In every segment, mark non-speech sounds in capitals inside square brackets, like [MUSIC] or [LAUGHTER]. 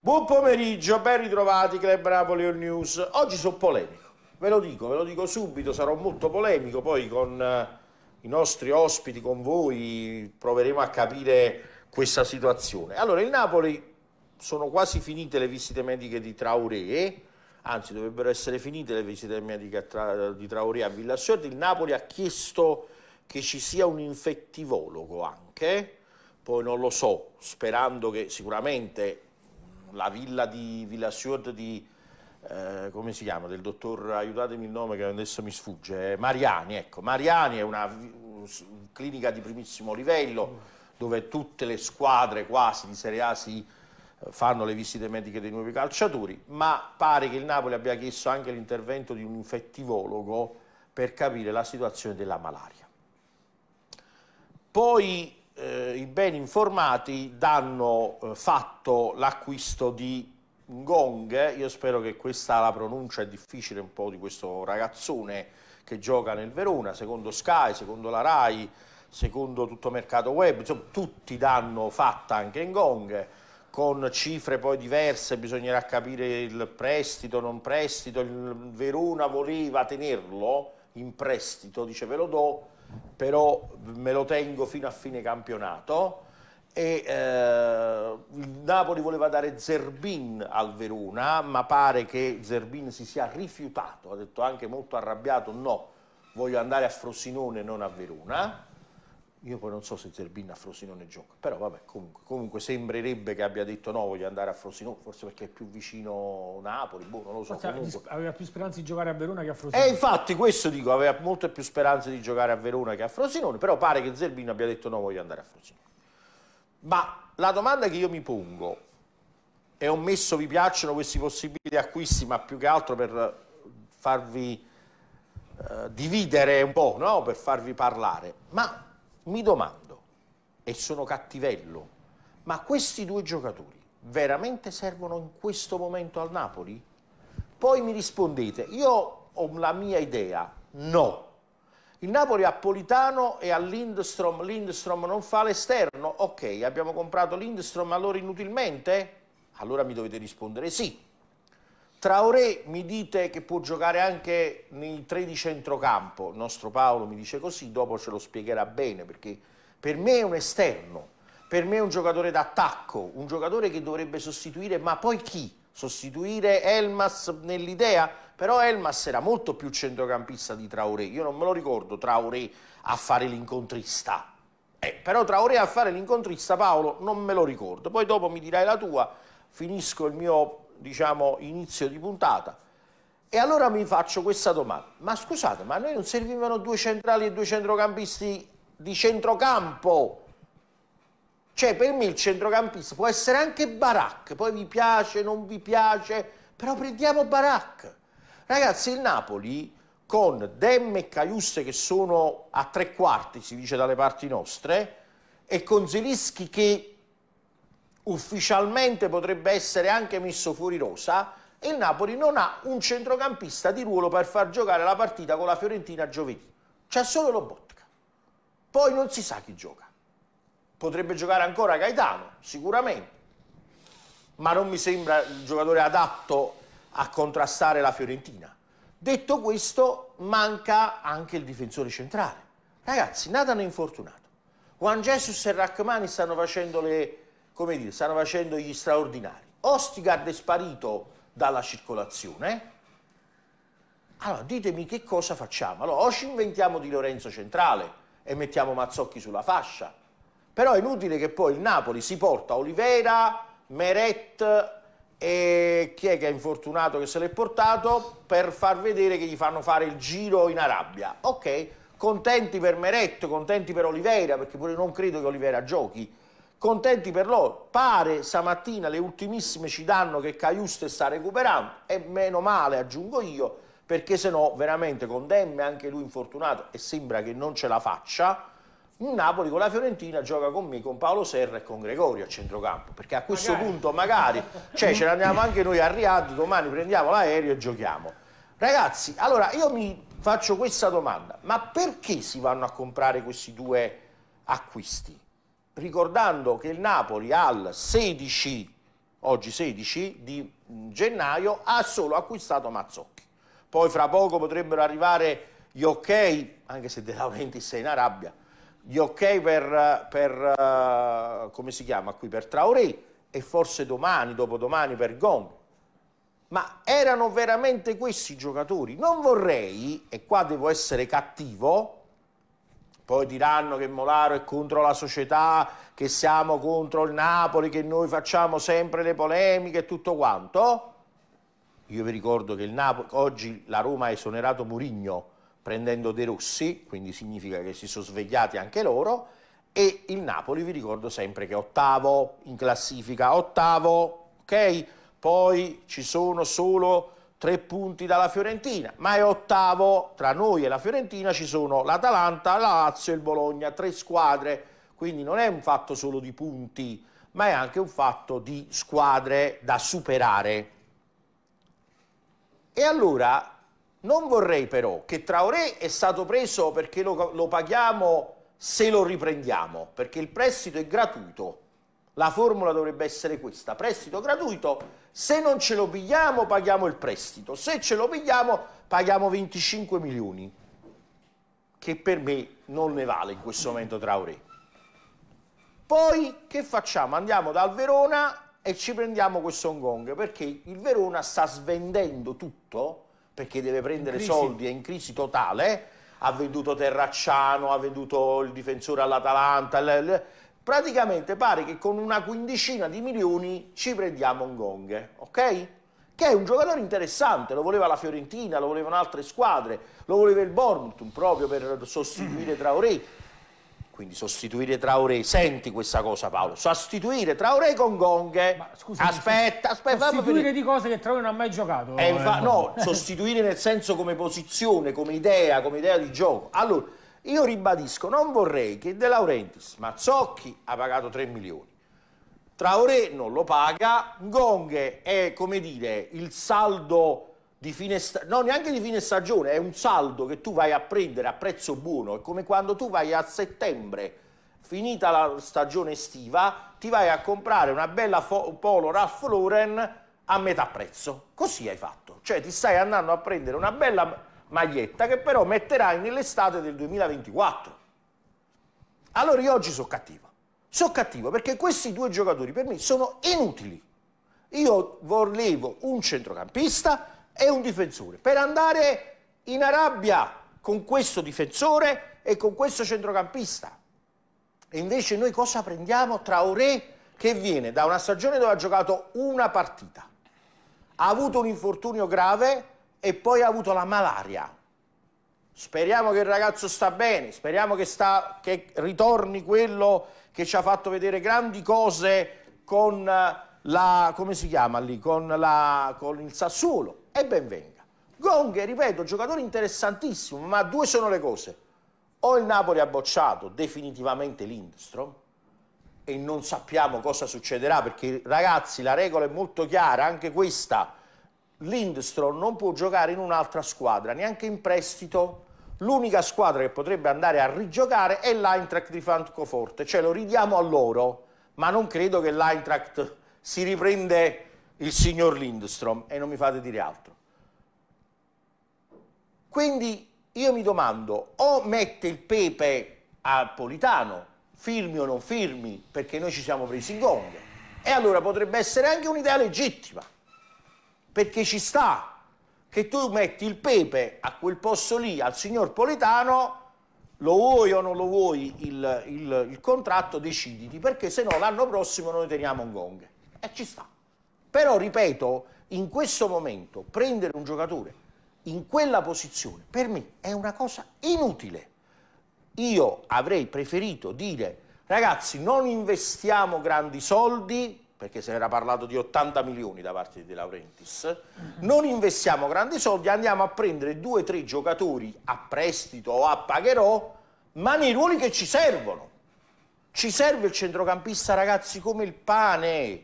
Buon pomeriggio, ben ritrovati Club Napoli All News. Oggi sono polemico, ve lo dico, ve lo dico subito, sarò molto polemico, poi con eh, i nostri ospiti, con voi, proveremo a capire questa situazione. Allora, il Napoli sono quasi finite le visite mediche di Traoré, anzi dovrebbero essere finite le visite mediche di Traoré a Villa Sordi. Il Napoli ha chiesto che ci sia un infettivologo anche, poi non lo so, sperando che sicuramente la villa di Villa Sud di, eh, come si chiama, del dottor, aiutatemi il nome che adesso mi sfugge, eh, Mariani, ecco, Mariani è una clinica di primissimo livello dove tutte le squadre quasi di Serie A si eh, fanno le visite mediche dei nuovi calciatori, ma pare che il Napoli abbia chiesto anche l'intervento di un infettivologo per capire la situazione della malaria. Poi eh, i ben informati danno eh, fatto l'acquisto di Ngong, io spero che questa la pronuncia è difficile un po' di questo ragazzone che gioca nel Verona, secondo Sky, secondo la Rai, secondo tutto mercato web, insomma tutti danno fatta anche Ngong con cifre poi diverse, bisognerà capire il prestito, non prestito, il Verona voleva tenerlo in prestito, dice ve lo do, però me lo tengo fino a fine campionato e eh, il Napoli voleva dare Zerbin al Verona, ma pare che Zerbin si sia rifiutato, ha detto anche molto arrabbiato no, voglio andare a Frosinone non a Verona io poi non so se Zerbin a Frosinone gioca, però vabbè, comunque, comunque, sembrerebbe che abbia detto no, voglio andare a Frosinone, forse perché è più vicino Napoli, boh, non lo so. Forse aveva più speranze di giocare a Verona che a Frosinone. E eh, infatti questo dico, aveva molte più speranze di giocare a Verona che a Frosinone, però pare che Zerbin abbia detto no, voglio andare a Frosinone. Ma la domanda che io mi pongo, e ho messo vi piacciono questi possibili acquisti, ma più che altro per farvi eh, dividere un po', no? per farvi parlare, ma mi domando, e sono cattivello, ma questi due giocatori veramente servono in questo momento al Napoli? Poi mi rispondete, io ho la mia idea, no. Il Napoli ha Politano e a Lindstrom, Lindstrom non fa l'esterno, ok, abbiamo comprato Lindstrom allora inutilmente? Allora mi dovete rispondere sì. Traoré mi dite che può giocare anche nei tre di centrocampo, il nostro Paolo mi dice così, dopo ce lo spiegherà bene, perché per me è un esterno, per me è un giocatore d'attacco, un giocatore che dovrebbe sostituire, ma poi chi? Sostituire Elmas nell'idea? Però Elmas era molto più centrocampista di Traoré, io non me lo ricordo Traoré a fare l'incontrista. Eh, però Traoré a fare l'incontrista, Paolo, non me lo ricordo. Poi dopo mi dirai la tua, finisco il mio diciamo, inizio di puntata. E allora mi faccio questa domanda, ma scusate, ma a noi non servivano due centrali e due centrocampisti di centrocampo? Cioè per me il centrocampista può essere anche Barak, poi vi piace, non vi piace, però prendiamo Barak. Ragazzi il Napoli con Dem e Caiuste che sono a tre quarti, si dice dalle parti nostre, e con Zelischi che ufficialmente potrebbe essere anche messo fuori rosa, il Napoli non ha un centrocampista di ruolo per far giocare la partita con la Fiorentina giovedì. C'è solo Lobotka. Poi non si sa chi gioca. Potrebbe giocare ancora Gaetano, sicuramente, ma non mi sembra il giocatore adatto a contrastare la Fiorentina. Detto questo, manca anche il difensore centrale. Ragazzi, Nathan è infortunato. Juan Jesus e Rachmani stanno facendo le, come dire, stanno facendo gli straordinari. Ostigard è sparito dalla circolazione. Allora ditemi che cosa facciamo. Allora o ci inventiamo di Lorenzo Centrale e mettiamo Mazzocchi sulla fascia, però è inutile che poi il Napoli si porta Olivera, Meret e chi è che è infortunato che se l'è portato per far vedere che gli fanno fare il giro in Arabia. Ok, contenti per Meret, contenti per Olivera, perché pure non credo che Olivera giochi contenti per loro. Pare stamattina le ultimissime ci danno che Caiuste sta recuperando e meno male, aggiungo io, perché se no veramente con Demme anche lui infortunato e sembra che non ce la faccia. Un Napoli con la Fiorentina gioca con me, con Paolo Serra e con Gregorio a centrocampo, perché a questo magari. punto magari cioè, ce ne andiamo anche noi a Riad, domani prendiamo l'aereo e giochiamo. Ragazzi, allora io mi faccio questa domanda, ma perché si vanno a comprare questi due acquisti? ricordando che il Napoli al 16, oggi 16 di gennaio, ha solo acquistato Mazzocchi. Poi fra poco potrebbero arrivare gli ok, anche se De Laurentiis sei in Arabia, gli ok per, per uh, come si chiama qui, per Traoré e forse domani, dopodomani per Gomez ma erano veramente questi i giocatori. Non vorrei, e qua devo essere cattivo, poi diranno che Molaro è contro la società, che siamo contro il Napoli, che noi facciamo sempre le polemiche e tutto quanto. Io vi ricordo che Napoli, oggi la Roma ha esonerato Murigno prendendo De Rossi, quindi significa che si sono svegliati anche loro, e il Napoli vi ricordo sempre che è ottavo in classifica, ottavo, ok? Poi ci sono solo tre punti dalla Fiorentina, ma è ottavo, tra noi e la Fiorentina ci sono l'Atalanta, la Lazio e il Bologna, tre squadre, quindi non è un fatto solo di punti, ma è anche un fatto di squadre da superare. E allora non vorrei però che Traoré è stato preso perché lo, lo paghiamo se lo riprendiamo, perché il prestito è gratuito la formula dovrebbe essere questa, prestito gratuito, se non ce lo pigliamo paghiamo il prestito, se ce lo pigliamo paghiamo 25 milioni, che per me non ne vale in questo momento Traoré. Poi che facciamo? Andiamo dal Verona e ci prendiamo questo Hong Kong, perché il Verona sta svendendo tutto, perché deve prendere soldi, è in crisi totale, ha venduto Terracciano, ha venduto il difensore all'Atalanta, praticamente pare che con una quindicina di milioni ci prendiamo un gong, ok? Che è un giocatore interessante, lo voleva la Fiorentina, lo volevano altre squadre, lo voleva il Bournemouth proprio per sostituire Traoré. Quindi sostituire Traoré, senti questa cosa Paolo, sostituire Traoré con Gong. Ma, scusa, aspetta, aspetta. Sostituire di cose che Traoré non ha mai giocato. Eh, eh, no, sostituire nel senso come posizione, come idea, come idea di gioco. Allora, io ribadisco, non vorrei che De Laurentiis, Mazzocchi ha pagato 3 milioni, Traoré non lo paga, Gong è come dire il saldo di fine stagione, no neanche di fine stagione, è un saldo che tu vai a prendere a prezzo buono, è come quando tu vai a settembre, finita la stagione estiva, ti vai a comprare una bella Polo Ralph Lauren a metà prezzo, così hai fatto, cioè ti stai andando a prendere una bella maglietta che però metterai nell'estate del 2024. Allora io oggi sono cattivo, sono cattivo perché questi due giocatori per me sono inutili. Io volevo un centrocampista e un difensore per andare in Arabia con questo difensore e con questo centrocampista. E invece noi cosa prendiamo? tra Traoré che viene da una stagione dove ha giocato una partita, ha avuto un infortunio grave e poi ha avuto la malaria. Speriamo che il ragazzo sta bene, speriamo che, sta, che ritorni quello che ci ha fatto vedere grandi cose con eh, la, come si chiama lì, con, la, con il Sassuolo e ben venga. Gong, ripeto, giocatore interessantissimo, ma due sono le cose. O il Napoli ha bocciato definitivamente Lindstrom, e non sappiamo cosa succederà perché ragazzi la regola è molto chiara, anche questa Lindstrom non può giocare in un'altra squadra, neanche in prestito. L'unica squadra che potrebbe andare a rigiocare è l'Eintracht di Francoforte, cioè lo ridiamo a loro, ma non credo che l'Eintracht si riprende il signor Lindstrom e non mi fate dire altro. Quindi io mi domando, o mette il Pepe a Politano, firmi o non firmi, perché noi ci siamo presi in gong, e allora potrebbe essere anche un'idea legittima perché ci sta che tu metti il pepe a quel posto lì al signor Politano, lo vuoi o non lo vuoi il, il, il contratto, deciditi, perché se no l'anno prossimo noi teniamo un gong. E ci sta. Però, ripeto, in questo momento prendere un giocatore in quella posizione per me è una cosa inutile. Io avrei preferito dire, ragazzi, non investiamo grandi soldi, perché se ne era parlato di 80 milioni da parte di De Laurentiis, non investiamo grandi soldi, andiamo a prendere due o tre giocatori a prestito o a pagherò, ma nei ruoli che ci servono. Ci serve il centrocampista, ragazzi, come il pane.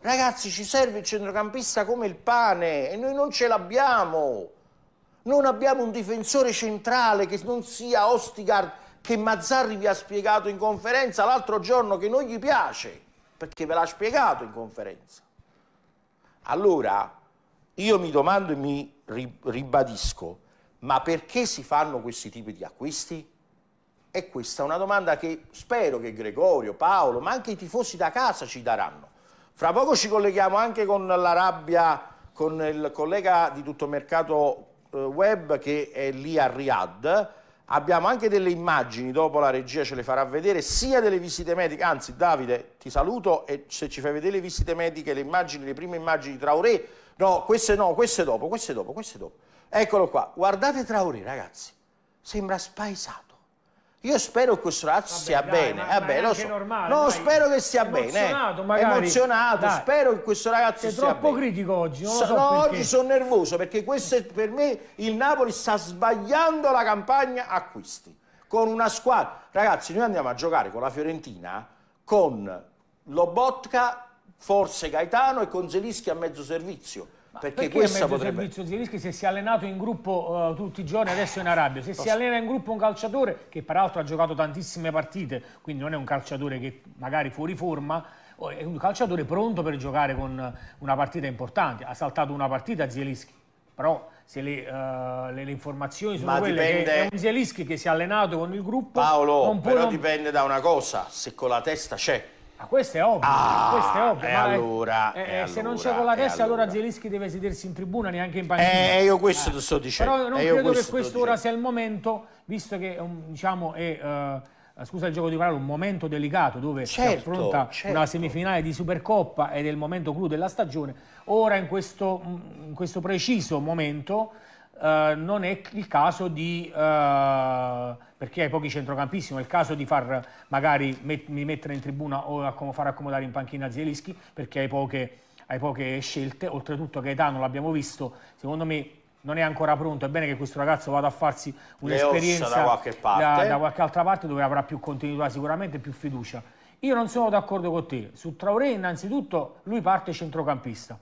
Ragazzi, ci serve il centrocampista come il pane e noi non ce l'abbiamo. Non abbiamo un difensore centrale che non sia Ostigard, che Mazzarri vi ha spiegato in conferenza l'altro giorno che non gli piace perché ve l'ha spiegato in conferenza. Allora, io mi domando e mi ribadisco, ma perché si fanno questi tipi di acquisti? E questa è una domanda che spero che Gregorio, Paolo, ma anche i tifosi da casa ci daranno. Fra poco ci colleghiamo anche con la rabbia, con il collega di tutto mercato eh, web che è lì a Riyadh, Abbiamo anche delle immagini, dopo la regia ce le farà vedere, sia delle visite mediche, anzi Davide ti saluto e se ci fai vedere le visite mediche, le immagini, le prime immagini di Traoré, no, queste no, queste dopo, queste dopo, queste dopo. Eccolo qua, guardate Traoré ragazzi, sembra spaesato. Io spero che questo ragazzo Vabbè, stia dai, bene. Ma, Vabbè, eh, ma so. normale, no, spero che sia bene. Eh. Emozionato, Emozionato, dai. spero che questo ragazzo Sei stia bene. Sei troppo critico oggi, non so, so No, perché. oggi sono nervoso perché questo è, per me il Napoli sta sbagliando la campagna acquisti. Con una squadra... Ragazzi, noi andiamo a giocare con la Fiorentina con Lobotka, forse Gaetano e con Zelischi a mezzo servizio perché, perché questa potrebbe... servizio Zielinski se si è allenato in gruppo uh, tutti i giorni adesso è in Arabia se Posso... si allena in gruppo un calciatore che peraltro ha giocato tantissime partite quindi non è un calciatore che magari fuori forma è un calciatore pronto per giocare con una partita importante ha saltato una partita Zielinski però se le, uh, le, le, informazioni sono Ma quelle dipende... che è un Zielinski che si è allenato con il gruppo Paolo, però non... dipende da una cosa se con la testa c'è ma questo è ovvio, ah, questo è ovvio. Allora, è, è, allora, eh, eh, se non c'è con la testa, allora, allora Zielinski deve sedersi in tribuna neanche in panchina. Eh, io questo eh. sto dicendo. Però non eh, credo questo che quest'ora sia il momento, visto che um, diciamo, è... Uh, scusa il gioco di parole, un momento delicato dove certo, si affronta certo. una semifinale di Supercoppa ed è il momento clou della stagione. Ora in questo, mm, in questo preciso momento eh, non è il caso di, eh, perché hai pochi centrocampisti, ma è il caso di far magari met, mettere in tribuna o accom- far accomodare in panchina Zielischi perché hai poche, hai poche scelte. Oltretutto Gaetano, l'abbiamo visto, secondo me non è ancora pronto, è bene che questo ragazzo vada a farsi un'esperienza da qualche, da, da qualche altra parte dove avrà più continuità sicuramente, più fiducia. Io non sono d'accordo con te. Su Traoré, innanzitutto, lui parte centrocampista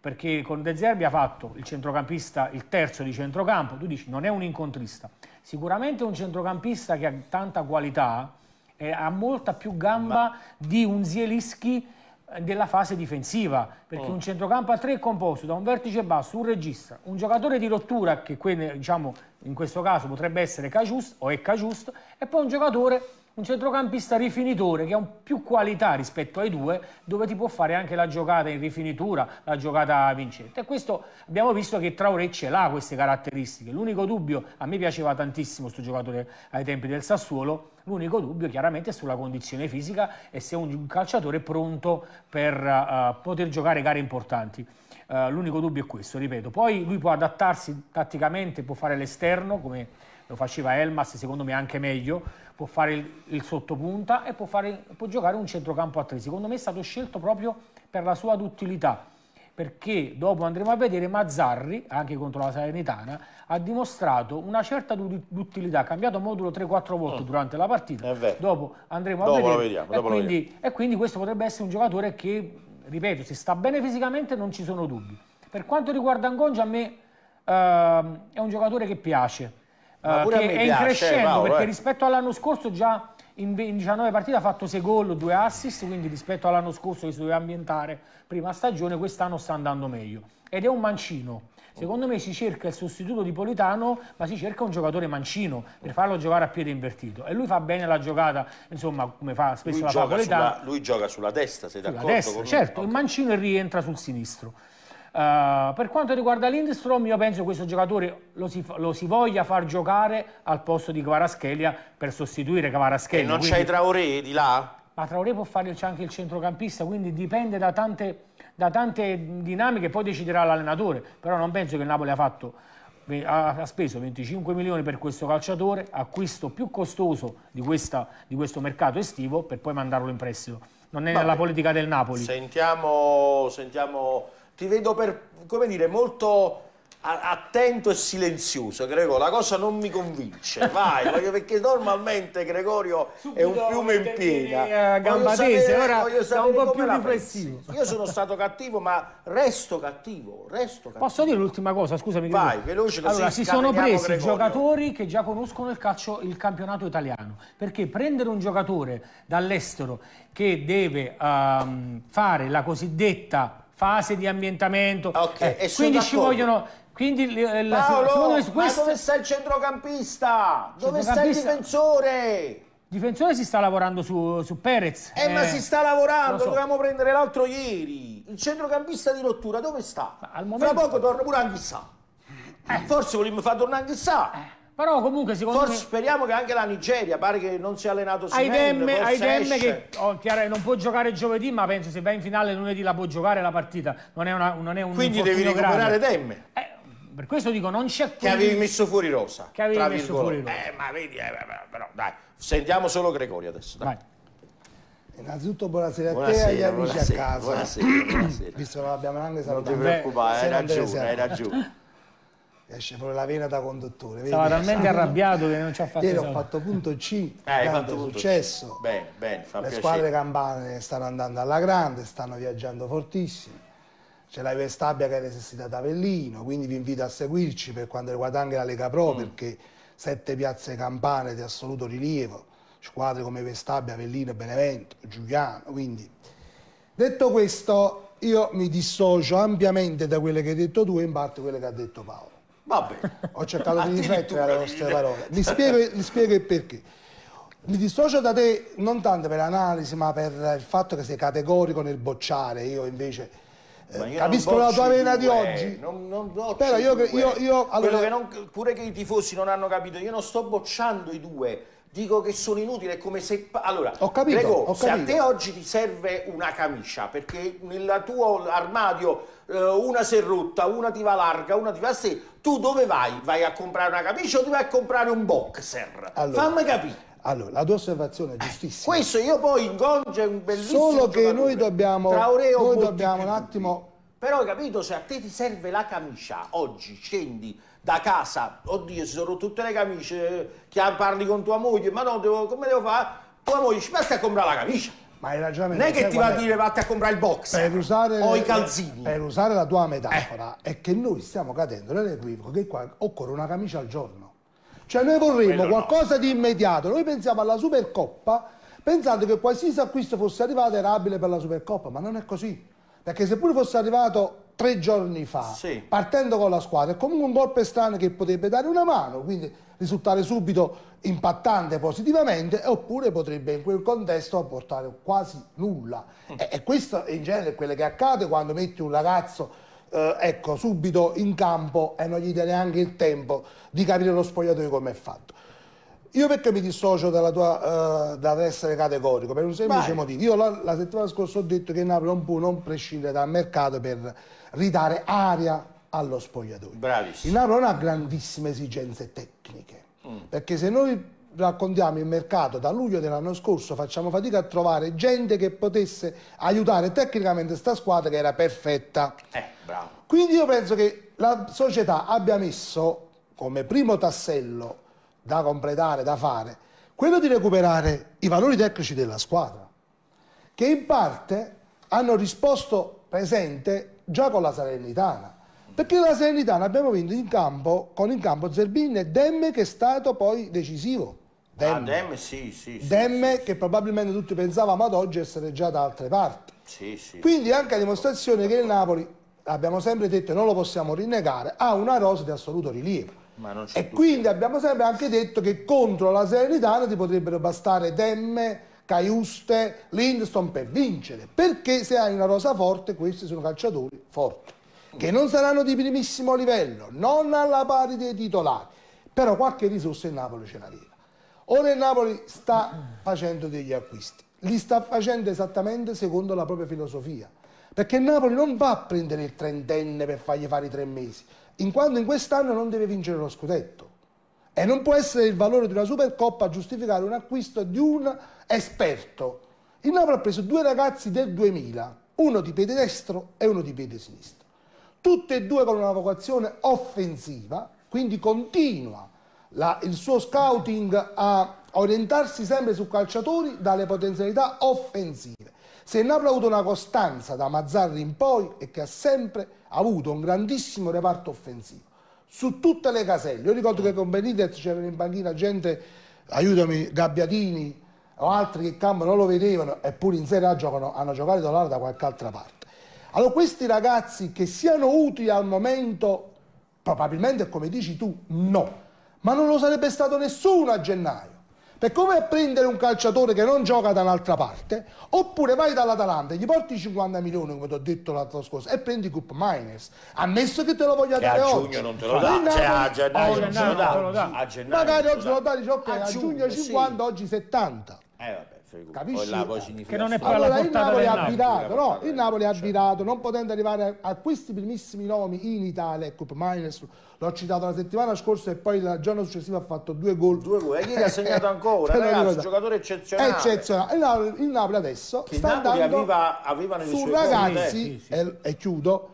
perché con De Zerbi ha fatto il centrocampista, il terzo di centrocampo, tu dici non è un incontrista, sicuramente è un centrocampista che ha tanta qualità, eh, ha molta più gamba Ma... di un Zielischi della fase difensiva perché oh. un centrocampo a tre è composto da un vertice basso, un regista, un giocatore di rottura che diciamo, in questo caso potrebbe essere Cajust o è Cajust e poi un giocatore un centrocampista rifinitore che ha più qualità rispetto ai due, dove ti può fare anche la giocata in rifinitura, la giocata vincente. E questo abbiamo visto che Traoré ce l'ha queste caratteristiche. L'unico dubbio, a me piaceva tantissimo questo giocatore ai tempi del Sassuolo, l'unico dubbio chiaramente è sulla condizione fisica e se è un calciatore pronto per uh, poter giocare gare importanti. Uh, l'unico dubbio è questo, ripeto. Poi lui può adattarsi tatticamente, può fare l'esterno come lo faceva Elmas, secondo me anche meglio, può fare il, il sottopunta e può, fare, può, giocare un centrocampo a tre. Secondo me è stato scelto proprio per la sua duttilità, perché dopo andremo a vedere Mazzarri, anche contro la Salernitana, ha dimostrato una certa duttilità, ha cambiato modulo 3-4 volte mm. durante la partita, dopo andremo dopo a vedere, vediamo, e, quindi, e quindi questo potrebbe essere un giocatore che, ripeto, se sta bene fisicamente non ci sono dubbi. Per quanto riguarda Angongia, a me Uh, è un giocatore che piace ma uh, che è in crescendo Paolo, perché eh. rispetto all'anno scorso già in 19 partite ha fatto 6 gol, 2 assist, quindi rispetto all'anno scorso che si doveva ambientare prima stagione, quest'anno sta andando meglio. Ed è un mancino. Secondo me si cerca il sostituto di Politano, ma si cerca un giocatore mancino per farlo giocare a piede invertito. E lui fa bene la giocata, insomma, come fa spesso lui la fa Politano. Sulla, lui gioca sulla destra, sei d'accordo? Certo, lui? il mancino rientra sul sinistro. Eh, per quanto riguarda Lindstrom, io penso che questo giocatore lo si, lo si voglia far giocare al posto di Cavaraschelia per sostituire Cavaraschelia. E non quindi... c'hai Traoré di là? Ma Traoré può fare anche il centrocampista, quindi dipende da tante, da tante dinamiche, poi deciderà l'allenatore. Però non penso che il Napoli ha fatto ha, speso 25 milioni per questo calciatore, acquisto più costoso di, questa, di questo mercato estivo per poi mandarlo in prestito. Non è Vabbè. la politica del Napoli. Sentiamo, sentiamo ti vedo per, come dire, molto attento e silenzioso, Gregorio, la cosa non mi convince, vai, [LAUGHS] voglio, perché normalmente Gregorio Subito è un fiume in piena. Eh, Gamba tesa, ora un po' più riflessivo. Pensi. Io sono stato cattivo, ma resto cattivo, resto cattivo. Posso dire l'ultima cosa, scusami. Vai, credo. veloce così Allora, si sono presi Gregorio. giocatori che già conoscono il calcio, il campionato italiano, perché prendere un giocatore dall'estero che deve um, fare la cosiddetta fase di ambientamento. Ah, okay, eh, quindi ci vogliono... Quindi eh, la, Paolo, la, questo... dove sta il centrocampista? Dove centrocampista? sta il difensore? Difensore si sta lavorando su, su Perez. Eh, eh, ma si sta lavorando, lo so. dovevamo prendere l'altro ieri. Il centrocampista di rottura dove sta? Ma al momento... Fra poco torna pure anche chissà. Eh. Forse volevo far tornare chissà. Eh. Però comunque secondo Forse me... speriamo che anche la Nigeria, pare che non sia allenato Simen, Aidemme che oh, chiaro, non può giocare giovedì, ma penso se va in finale lunedì la può giocare la partita. Non è, una, non è un Quindi devi recuperare grave. Demme. Eh, per questo dico non c'è quelli... Che avevi messo fuori Rosa. Che avevi messo fuori Rosa. Eh, ma vedi, eh, però dai, sentiamo solo Gregorio adesso. Dai. Vai. Innanzitutto buonasera, a te e agli amici a casa. Buonasera, buonasera. Visto che abbiamo anche salutato. Non ti preoccupare, hai ragione, hai ragione esce fuori la vena da conduttore. Vedi? Stava talmente Sanno. arrabbiato che non ci ha fatto Ieri ho fatto punto C, eh, hai fatto punto successo. C. Bene, bene, fa Le piacere. squadre campane stanno andando alla grande, stanno viaggiando fortissimo. C'è la Vestabia che è resistita da Avellino, quindi vi invito a seguirci per quanto riguarda anche la Lega Pro, mm. perché sette piazze campane di assoluto rilievo, squadre come Vestabia, Avellino, Benevento, Giuliano, quindi... Detto questo, io mi dissocio ampiamente da quelle che hai detto tu e in parte quelle che ha detto Paolo. Vabbè. Ho cercato di [LAUGHS] riflettere alle vostre parole. Vi spiego, vi spiego il perché. Mi dissocio da te non tanto per l'analisi, ma per il fatto che sei categorico nel bocciare. Io invece... Eh, capisco la tua vena di oggi non, non però io, io, io allora... che non, pure che i tifosi non hanno capito io non sto bocciando i due dico che sono inutile, è come se... Allora, ho capito, Greco, ho se capito. a te oggi ti serve una camicia, perché nel tuo armadio eh, una si è rotta, una ti va larga, una ti va a sé, tu dove vai? Vai a comprare una camicia o ti vai a comprare un boxer? Allora, Fammi capire. Allora, la tua osservazione è giustissima. Eh, questo io poi ingonge un bellissimo Solo che noi dobbiamo, noi dobbiamo un attimo... Però hai capito, se a te ti serve la camicia, oggi scendi da casa, oddio si sono tutte le camicie, che parli con tua moglie, ma no, devo, come devo fare? Tua moglie dice, basta a comprare la camicia. Ma hai ragionamento... Non è che ti va a dire vatti a comprare il box o i calzini. Per usare la tua metafora, eh. è che noi stiamo cadendo nell'equivoco che qua occorre una camicia al giorno. Cioè noi vorremmo Quello qualcosa no. di immediato. Noi pensiamo alla Supercoppa pensando che qualsiasi acquisto fosse arrivato era abile per la Supercoppa, ma non è così perché seppur fosse arrivato tre giorni fa, sì. partendo con la squadra, è comunque un colpo strano che potrebbe dare una mano, quindi risultare subito impattante positivamente oppure potrebbe in quel contesto apportare quasi nulla. Mm. E, e, questo in genere è quello che accade quando metti un ragazzo eh, ecco, subito in campo e non gli dai neanche il tempo di capire lo spogliatoio come è fatto. Io perché mi dissocio dalla tua, uh, eh, da essere categorico? Per un semplice Vai. motivo. Io la, la, settimana scorsa ho detto che Napoli non può non prescindere dal mercato per ridare aria allo spogliatoio. Bravissimo. Il Napoli non ha grandissime esigenze tecniche, mm. perché se noi raccontiamo il mercato da luglio dell'anno scorso facciamo fatica a trovare gente che potesse aiutare tecnicamente questa squadra che era perfetta. Eh, bravo. Quindi io penso che la società abbia messo come primo tassello da completare, da fare, quello di recuperare i valori tecnici della squadra, che in parte hanno risposto presente già con la Salernitana. Perché la Salernitana abbiamo vinto in campo, con in campo Zerbin e Demme che è stato poi decisivo. Demme, ah, Demme sì, sì. Demme sì, sì, che probabilmente tutti pensavamo ad oggi essere già da altre parti. Quindi anche a dimostrazione che il Napoli, abbiamo sempre detto e non lo possiamo rinnegare, ha una rosa di assoluto rilievo e quindi abbiamo sempre anche detto che contro la Serenitana ti potrebbero bastare Demme, Caiuste, Lindstone per vincere. Perché se hai una rosa forte, questi sono calciatori forti, che non saranno di primissimo livello, non alla pari dei titolari, però qualche risorsa il Napoli ce l'aveva. Ora il Napoli sta facendo degli acquisti, li sta facendo esattamente secondo la propria filosofia, perché il Napoli non va a prendere il trentenne per fargli fare i tre mesi, in quanto in quest'anno non deve vincere lo scudetto. E non può essere il valore di una Supercoppa a giustificare un acquisto di un esperto. Il Napoli ha preso due ragazzi del 2000, uno di piede destro e uno di piede sinistro. Tutti e due con una vocazione offensiva, quindi continua la, il suo scouting a orientarsi sempre su calciatori dalle potenzialità offensive. Se il Napoli ha avuto una costanza da Mazzarri in poi e che ha sempre ha avuto un grandissimo reparto offensivo su tutte le caselle. Io ricordo che con Benitez c'erano in banchina gente, aiutami, Gabbiatini o altri che in campo non lo vedevano, eppure in Serie A giocano, hanno giocato titolare da qualche altra parte. Allora questi ragazzi che siano utili al momento, probabilmente come dici tu, no, ma non lo sarebbe stato nessuno a gennaio. Per come prendere un calciatore che non gioca da un'altra parte, oppure vai dall'Atalanta, gli porti 50 milioni, come ti ho detto l'altro scorso, e prendi Cup Miners. Ammesso che te lo voglia dare oggi. A giugno oggi. non te lo dà, cioè a gennaio, oh, non, gennaio non te lo dà. Magari oggi lo dà, dice ok, a, a giugno, giugno 50, sì. oggi 70. Eh vabbè. Capisci? Che non è poi allora, il Napoli ha virato, no, il Napoli ha certo. virato, non potendo arrivare a, questi primissimi nomi in Italia, ecco, Miners l'ho citato la settimana scorsa e poi il giorno successivo ha fatto due gol. Due gol, e ieri ha segnato eh, ancora, ragazzi, un giocatore eccezionale. Eccezionale. Il Napoli, il Napoli adesso che sta Napoli andando aveva, avevano su ragazzi, E, e chiudo,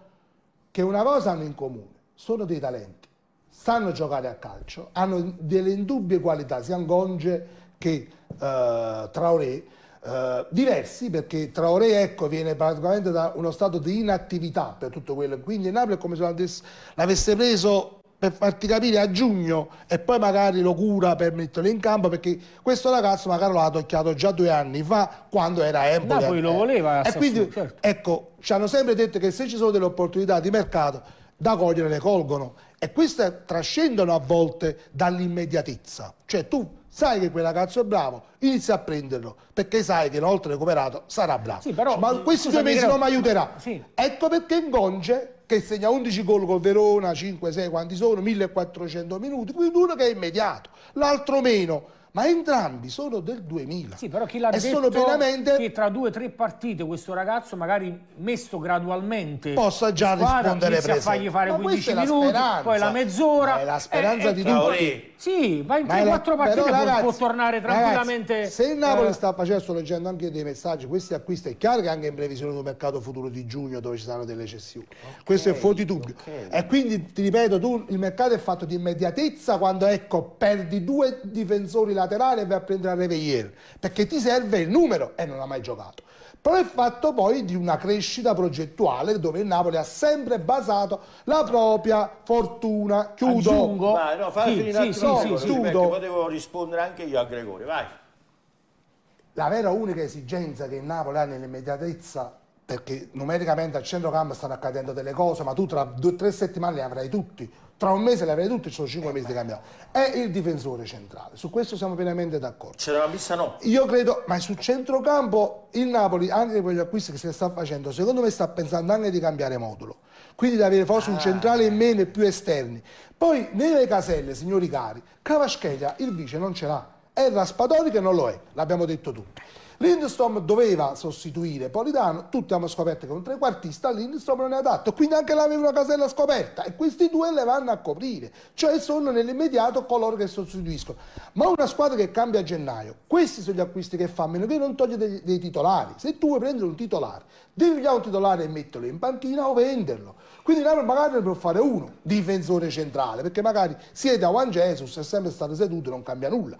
che una cosa hanno in comune, sono dei talenti sanno giocare a calcio, hanno delle indubbie qualità, siano gonge che eh, Traoré, eh, diversi perché Traoré ecco, viene praticamente da uno stato di inattività per tutto quello, quindi Napoli è come se l'avesse preso per farti capire a giugno e poi magari lo cura per metterlo in campo perché questo ragazzo magari lo ha tocchiato già due anni fa quando era Empoli Napoli lo eh, voleva e quindi certo. ecco ci hanno sempre detto che se ci sono delle opportunità di mercato da cogliere le colgono e queste trascendono a volte dall'immediatezza cioè tu sai che quel ragazzo è bravo, inizia a prenderlo, perché sai che inoltre recuperato sarà bravo. Sì, però, ma questi due mesi non mi aiuterà. sì. Ecco perché Ngonge, che segna 11 gol con Verona, 5, 6, quanti sono, 1400 minuti, quindi uno che è immediato, l'altro meno ma entrambi sono del 2000. Sì, però chi l'ha detto pienamente... che tra due o tre partite questo ragazzo magari messo gradualmente possa già squadra, rispondere presente. fargli fare ma 15 minuti, speranza. poi la mezz'ora. è la speranza è, eh, di eh, tutti. Sì, ma in 3-4 partite però, ragazzi, può, tornare tranquillamente. Ragazzi, se il Napoli eh... sta facendo, sto leggendo anche dei messaggi, questi acquisti è chiaro che anche in previsione di un mercato futuro di giugno dove ci saranno delle cessioni. Okay, Questo è fuori dubbio. Okay. E quindi ti ripeto, tu il mercato è fatto di immediatezza quando ecco perdi due difensori la laterale e vai a prendere a Reveillère, perché ti serve il numero e non ha mai giocato. Però è fatto poi di una crescita progettuale dove il Napoli ha sempre basato la propria fortuna. Chiudo. Aggiungo. Ma no, fai sì, finire sì, attimo, sì, sì, sì, sì, perché potevo rispondere anche io a Gregori, vai. La vera unica esigenza che il Napoli ha nell'immediatezza perché numericamente al centrocampo stanno accadendo delle cose, ma tu tra due o tre settimane le avrai tutti, tra un mese le avrai tutti, ci sono cinque eh mesi beh. di campionato. È il difensore centrale, su questo siamo pienamente d'accordo. C'era la vista no. Io credo, ma sul centrocampo il Napoli, anche con gli acquisti che si sta facendo, secondo me sta pensando anche di cambiare modulo, quindi di avere forse ah. un centrale in meno e più esterni. Poi nelle caselle, signori cari, Cavascheglia il vice non ce l'ha, è Raspadori che non lo è, l'abbiamo detto tutti. Lindstrom doveva sostituire Politano, tutti hanno scoperto che un trequartista Lindstrom non è adatto, quindi anche l'aveva una casella scoperta e questi due le vanno a coprire, cioè sono nell'immediato coloro che sostituiscono. Ma una squadra che cambia a gennaio, questi sono gli acquisti che fa, a meno che non toglie dei, dei titolari. Se tu vuoi prendere un titolare, devi pigliare un titolare e metterlo in panchina o venderlo. Quindi magari ne può fare uno, difensore centrale, perché magari siede a Juan Jesus, è sempre stato seduto e non cambia nulla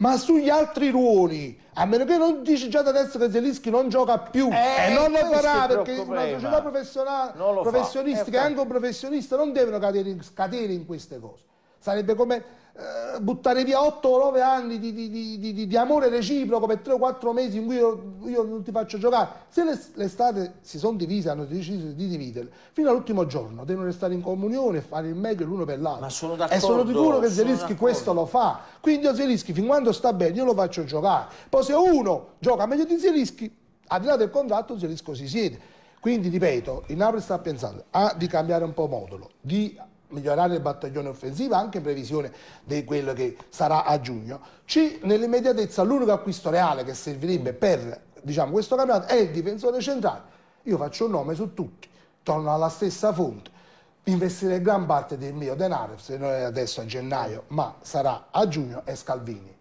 ma sugli altri ruoli, a meno che non dici già da adesso che Zelischi non gioca più eh, e non lo farà perché una società professionale, professionistica e eh, anche un professionista non devono cadere in, cadere in queste cose. Sarebbe come eh, buttare via 8 o 9 anni di, di, di, di, amore reciproco per 3 o 4 mesi in cui io, io non ti faccio giocare. Se l'estate si sono divise, hanno deciso di dividerle fino all'ultimo giorno, devono restare in comunione e fare il meglio l'uno per l'altro. Ma sono d'accordo. E sono sicuro che Zelischi questo lo fa. Quindi io Zelischi fin quando sta bene io lo faccio giocare. Poi se uno gioca meglio di Zelischi, al di là del contratto Zelisco si siede. Quindi ripeto, il Napoli sta pensando a, ah, di cambiare un po' modulo, di migliorare il battaglione offensivo anche in previsione di quello che sarà a giugno. C, nell'immediatezza l'unico acquisto reale che servirebbe per diciamo, questo campionato è il difensore centrale. Io faccio un nome su tutti, torno alla stessa fonte. Investire gran parte del mio denaro, se non è adesso a gennaio, ma sarà a giugno, è Scalvini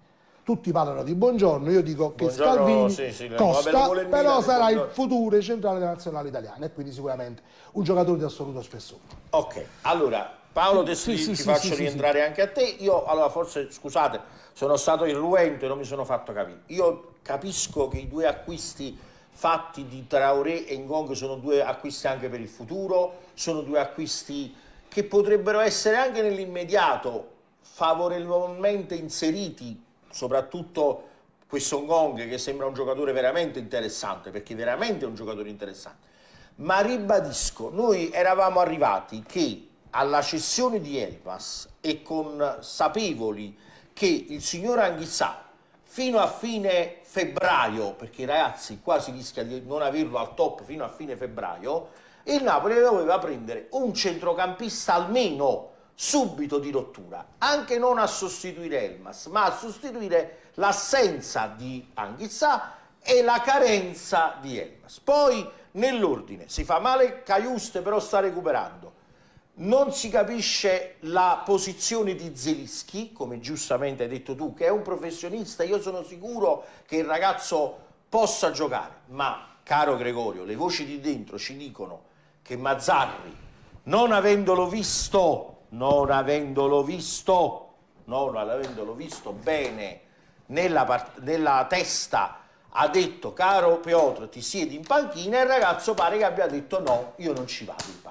tutti parlano di buongiorno, io dico che Scalvini sì, sì, costa, però sarà il futuro centrale della nazionale italiana e quindi sicuramente un giocatore di assoluto spessore. Ok, allora Paolo sì, ti, sì, ti sì, faccio rientrare anche a te. Io allora forse scusate, sono stato irruento e non mi sono fatto capire. Io capisco che i due acquisti fatti di Traoré e Ngong sono due acquisti anche per il futuro, sono due acquisti che potrebbero essere anche nell'immediato favorevolmente inseriti, soprattutto questo Ngong che sembra un giocatore veramente interessante, perché veramente è un giocatore interessante. Ma ribadisco, noi eravamo arrivati che alla cessione di Elmas e consapevoli che il signor Anghissà fino a fine febbraio, perché ragazzi qua si rischia di non averlo al top fino a fine febbraio, il Napoli doveva prendere un centrocampista almeno subito di rottura, anche non a sostituire Elmas, ma a sostituire l'assenza di Anghissà e la carenza di Elmas. Poi nell'ordine si fa male Caiuste però sta recuperando, non si capisce la posizione di Zelischi, come giustamente hai detto tu, che è un professionista, io sono sicuro che il ragazzo possa giocare, ma caro Gregorio, le voci di dentro ci dicono che Mazzarri, non avendolo visto, non avendolo visto, non avendolo visto bene nella, nella testa, ha detto caro Piotr ti siedi in panchina e il ragazzo pare che abbia detto no, io non ci vado in panchina.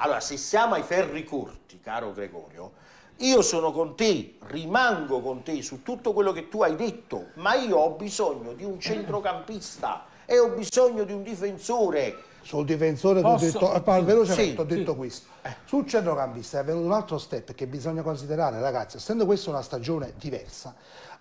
Allora, se siamo ai ferri corti, caro Gregorio, io sono con te, rimango con te su tutto quello che tu hai detto, ma io ho bisogno di un centrocampista e ho bisogno di un difensore sul difensore ho detto, eh, velocemente sì, ho detto sì. questo sul centrocampista è venuto un altro step che bisogna considerare ragazzi essendo questa una stagione diversa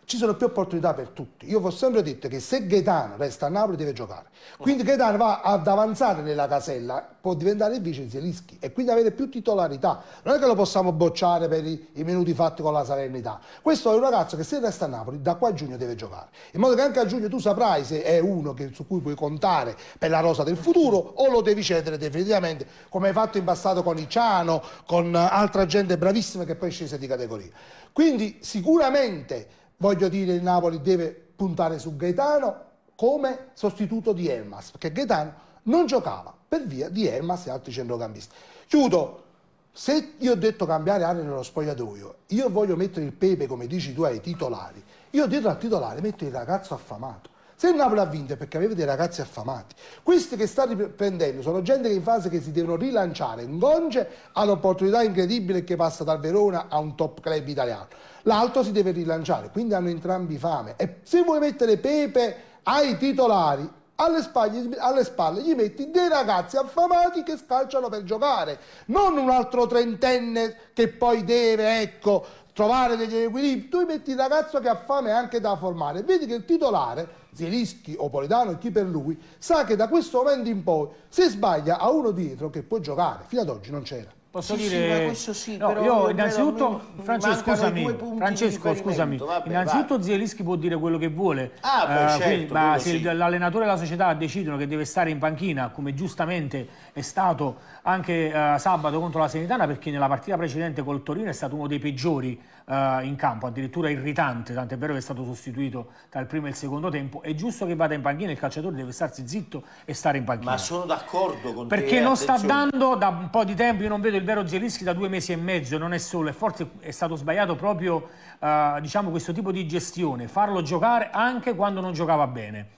ci sono più opportunità per tutti io ho sempre detto che se Gaetano resta a Napoli deve giocare quindi mm. Gaetano va ad avanzare nella casella può diventare il vice Zielinski e quindi avere più titolarità non è che lo possiamo bocciare per i, i minuti fatti con la Salernità questo è un ragazzo che se resta a Napoli da qua a giugno deve giocare in modo che anche a giugno tu saprai se è uno che, su cui puoi contare per la rosa del futuro o lo devi cedere definitivamente come hai fatto in passato con Iciano, con altra gente bravissima che poi è scesa di categoria. Quindi sicuramente, voglio dire, il Napoli deve puntare su Gaetano come sostituto di Elmas, perché Gaetano non giocava per via di Elmas e altri centrocampisti. Chiudo, se io ho detto cambiare aria nello spogliatoio, io voglio mettere il Pepe come dici tu ai titolari, io dietro al titolare metto il ragazzo affamato se il Napoli ha vinto è perché aveva dei ragazzi affamati. Questi che sta riprendendo sono gente che in fase che si devono rilanciare. Ngonge ha un'opportunità incredibile che passa dal Verona a un top club italiano. L'altro si deve rilanciare, quindi hanno entrambi fame. E se vuoi mettere Pepe ai titolari, alle spalle, alle spalle, gli metti dei ragazzi affamati che scalciano per giocare, non un altro trentenne che poi deve, ecco, trovare degli equilibri. Tu metti il ragazzo che ha fame anche da formare, vedi che il titolare Zielinski o Polidano e chi per lui, sa che da questo momento in poi, se sbaglia a uno dietro che può giocare, fino ad oggi non c'era. Posso sì, dire... Sì, sì, no, io innanzitutto, mi, Francesco, scusami, Francesco, scusami vabbè, innanzitutto va. Zielinski può dire quello che vuole, ah, beh, uh, quindi, certo, ma se l'allenatore e la società decidono che deve stare in panchina, come giustamente è stato anche uh, sabato contro la Senitana, perché nella partita precedente col Torino è stato uno dei peggiori eh, in campo, addirittura irritante, tant'è vero che è stato sostituito tra il primo e il secondo tempo, è giusto che vada in panchina, il calciatore deve starsi zitto e stare in panchina. Ma sono d'accordo con Perché te. Perché non eh, attenzione. sta dando da un po' di tempo, io non vedo il vero Zielinski da due mesi e mezzo, non è solo, e forse è stato sbagliato proprio eh, diciamo, questo tipo di gestione, farlo giocare anche quando non giocava bene.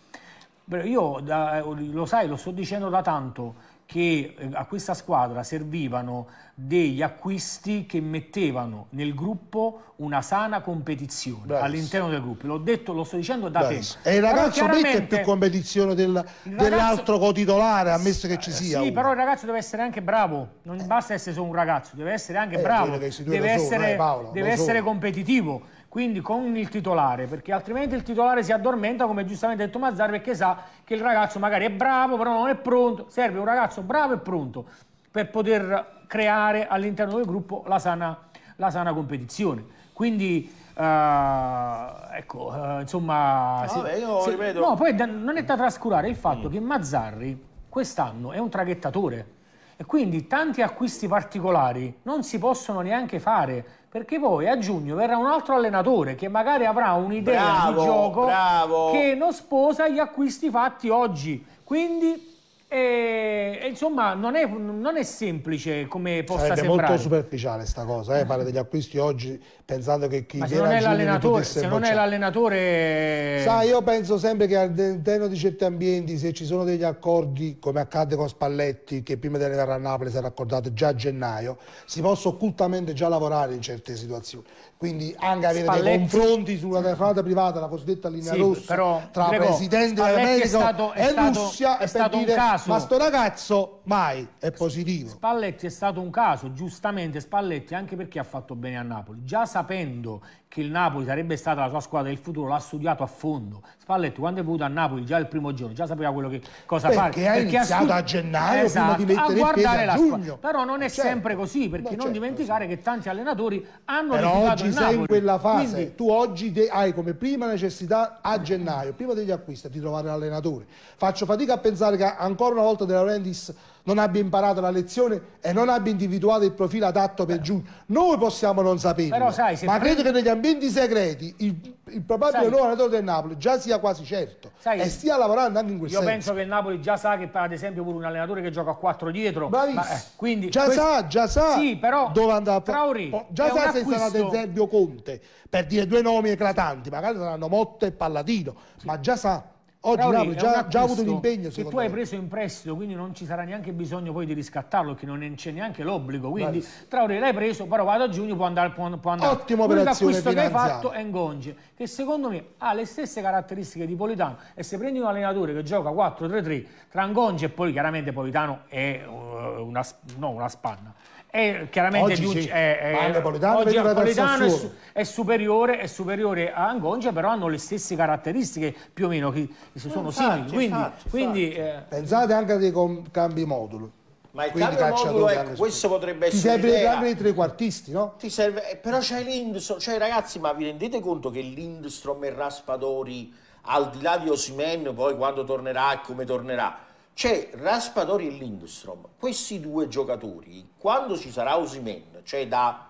Io da, eh, lo sai, lo sto dicendo da tanto, che eh, a questa squadra servivano degli acquisti che mettevano nel gruppo una sana competizione all'interno del gruppo. L'ho detto, lo sto dicendo da Bravissimo. tempo. E il ragazzo mette più competizione del, dell'altro cotitolare, ammesso che ci eh, sia. Sì, uno. però il ragazzo deve essere anche bravo, non eh. basta essere solo un ragazzo, deve essere anche eh, bravo, deve essere, sono, eh, Paola, deve essere competitivo quindi con il titolare, perché altrimenti il titolare si addormenta, come giustamente ha detto Mazzar, perché sa che il ragazzo magari è bravo, però non è pronto, serve un ragazzo bravo e pronto per poter creare all'interno del gruppo la sana, la sana competizione. Quindi Uh, ecco, uh, insomma... Ah, vabbè, io se, ripeto... No, poi da, non è da trascurare il fatto mm. che Mazzarri quest'anno è un traghettatore e quindi tanti acquisti particolari non si possono neanche fare perché poi a giugno verrà un altro allenatore che magari avrà un'idea bravo, di gioco bravo. che non sposa gli acquisti fatti oggi. Quindi e, e insomma non è, non è, semplice come possa Sarebbe sembrare. È molto superficiale questa cosa, eh, fare degli acquisti oggi pensando che chi... Ma se non è l'allenatore, se eh. non è l'allenatore... Sai, io penso sempre che all'interno di certi ambienti se ci sono degli accordi, come accade con Spalletti, che prima di arrivare a Napoli si era accordato già a gennaio, si possa occultamente già lavorare in certe situazioni quindi anche avere Spalletti. dei confronti sulla telefonata privata, la cosiddetta linea sì, rossa però, tra Greco, presidente dell'America e stato, Russia è, è stato dire, un caso. ma sto ragazzo mai è positivo. Spalletti è stato un caso, giustamente Spalletti anche perché ha fatto bene a Napoli, già sapendo che il Napoli sarebbe stata la sua squadra del futuro, l'ha studiato a fondo. Spalletti quando è venuto a Napoli già il primo giorno, già sapeva quello che cosa perché fare. Perché ha iniziato a gennaio esatto, prima di mettere a piede a giugno. Squadra. Però non è eh, certo, sempre così, perché non, certo, dimenticare sì. che tanti allenatori hanno Però sei in quella fase, Quindi... tu oggi hai come prima necessità a gennaio, prima degli acquisti, di trovare l'allenatore. Faccio fatica a pensare che ancora una volta De Laurentiis non abbia imparato la lezione e non abbia individuato il profilo adatto per giugno. Noi possiamo non saperlo, sai, ma prendi... credo che negli ambienti segreti il, il probabile nuovo allenatore del Napoli già sia quasi certo sai, e stia lavorando anche in questo senso. Io penso che il Napoli già sa che ad esempio pure un allenatore che gioca a quattro dietro. Ma, eh, quindi già questo... sa, già sa. Sì, però dove andrà a oh, già sa se acquisto... sarà ad esempio Conte, per dire due nomi eclatanti, magari saranno Motto e Palladino, sì. ma già sa Oggi Rauri, Napoli già, già ha avuto un impegno. Che tu hai preso in prestito, quindi non ci sarà neanche bisogno poi di riscattarlo, che non c'è neanche l'obbligo. Quindi Traoré l'hai preso, però vado a giugno può andare. Può, può andare. Ottima Quindi operazione che hai fatto è Ngonge, che secondo me ha le stesse caratteristiche di Politano. E se prendi un allenatore che gioca 4-3-3, tra Ngonge e poi chiaramente Politano è eh, una, no, una spanna è chiaramente oggi, più, sì. è, è, Napolitano, oggi Napolitano è, su, è, superiore, è superiore a Angongia però hanno le stesse caratteristiche più o meno che, che sono infatti, simili quindi, infatti, quindi Eh, pensate anche a dei cambi modulo ma il Quindi cambio modulo, ecco, questo potrebbe essere Ti serve il cambio dei trequartisti, no? Ti serve, eh, però c'è l'Indstrom, cioè ragazzi, ma vi rendete conto che l'Indstrom e Raspadori, al di là di Osimen, poi quando tornerà e come tornerà, c'è Raspadori e Lindstrom. Questi due giocatori, quando ci sarà Osimen, cioè da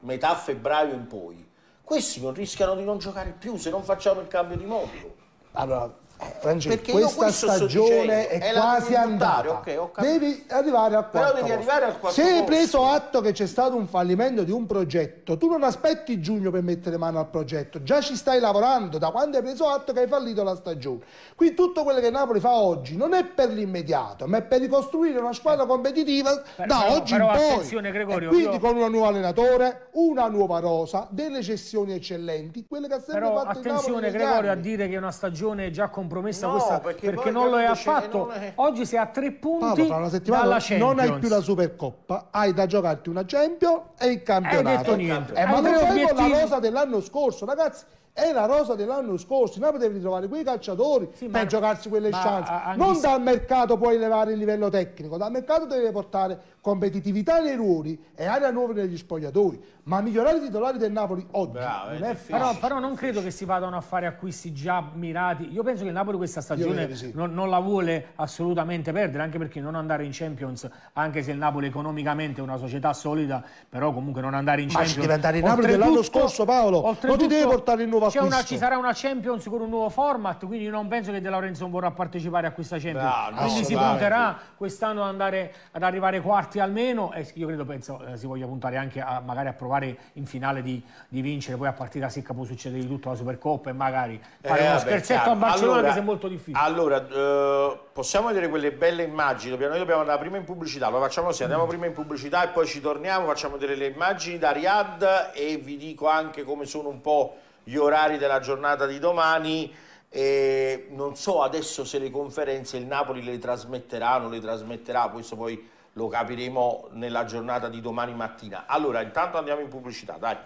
metà febbraio in poi, questi non rischiano di non giocare più se non facciamo il cambio di modulo. Allora, Francesco, questa stagione dicendo, è, quasi andata. Okay, devi arrivare al quarto. Però devi arrivare al quarto. Se hai preso atto che c'è stato un fallimento di un progetto, tu non aspetti giugno per mettere mano al progetto, già ci stai lavorando da quando hai preso atto che hai fallito la stagione. Qui tutto quello che Napoli fa oggi non è per l'immediato, ma è per ricostruire una squadra competitiva però, da però, oggi però in poi. Gregorio, quindi io... con un nuovo allenatore, una nuova rosa, delle cessioni eccellenti, quelle che ha sempre però, fatto Attenzione Gregorio a dire che è una stagione già completata compromessa no, questa perché, perché non lo è cioè, affatto. È... Oggi sei a tre punti Paolo, dalla Champions. Non hai più la Supercoppa, hai da giocarti una Champions e il campionato. Hai detto niente. Eh, ma non obiettivi... la rosa dell'anno scorso, ragazzi è la rosa dell'anno scorso, noi potevi ritrovare quei calciatori sì, per ma, giocarsi quelle ma, chance. non dal mercato puoi elevare il livello tecnico, dal mercato devi portare competitività nei ruoli e area nuova negli spogliatoi. Ma migliorare i titolari del Napoli oggi Bravo, non è difficile. Però, però, non credo che si vadano a fare acquisti già mirati. Io penso che il Napoli questa stagione sì. non, non, la vuole assolutamente perdere, anche perché non andare in Champions, anche se il Napoli economicamente è una società solida, però comunque non andare in Ma Champions. Ma deve andare in Napoli dell'anno scorso, Paolo. Non ti devi portare il nuovo acquisto. Una, ci sarà una Champions con un nuovo format, quindi io non penso che De Laurentiis vorrà partecipare a questa Champions. Bravo, quindi si punterà quest'anno ad ad arrivare quarto quarti almeno e eh, io credo penso, eh, si voglia puntare anche a, magari a provare in finale di, di vincere, poi a partita secca può succedere di tutto la Supercoppa e magari eh, fare eh, uno vabbè, scherzetto chiaro. a Barcellona allora, che è molto difficile. Allora, eh, possiamo vedere quelle belle immagini, noi dobbiamo andare prima in pubblicità, lo facciamo così, andiamo mm. prima in pubblicità e poi ci torniamo, facciamo vedere le immagini da Riyadh e vi dico anche come sono un po' gli orari della giornata di domani. E non so adesso se le conferenze il Napoli le trasmetterà o non le trasmetterà, questo poi lo capiremo nella giornata di domani mattina. Allora, intanto andiamo in pubblicità, dai.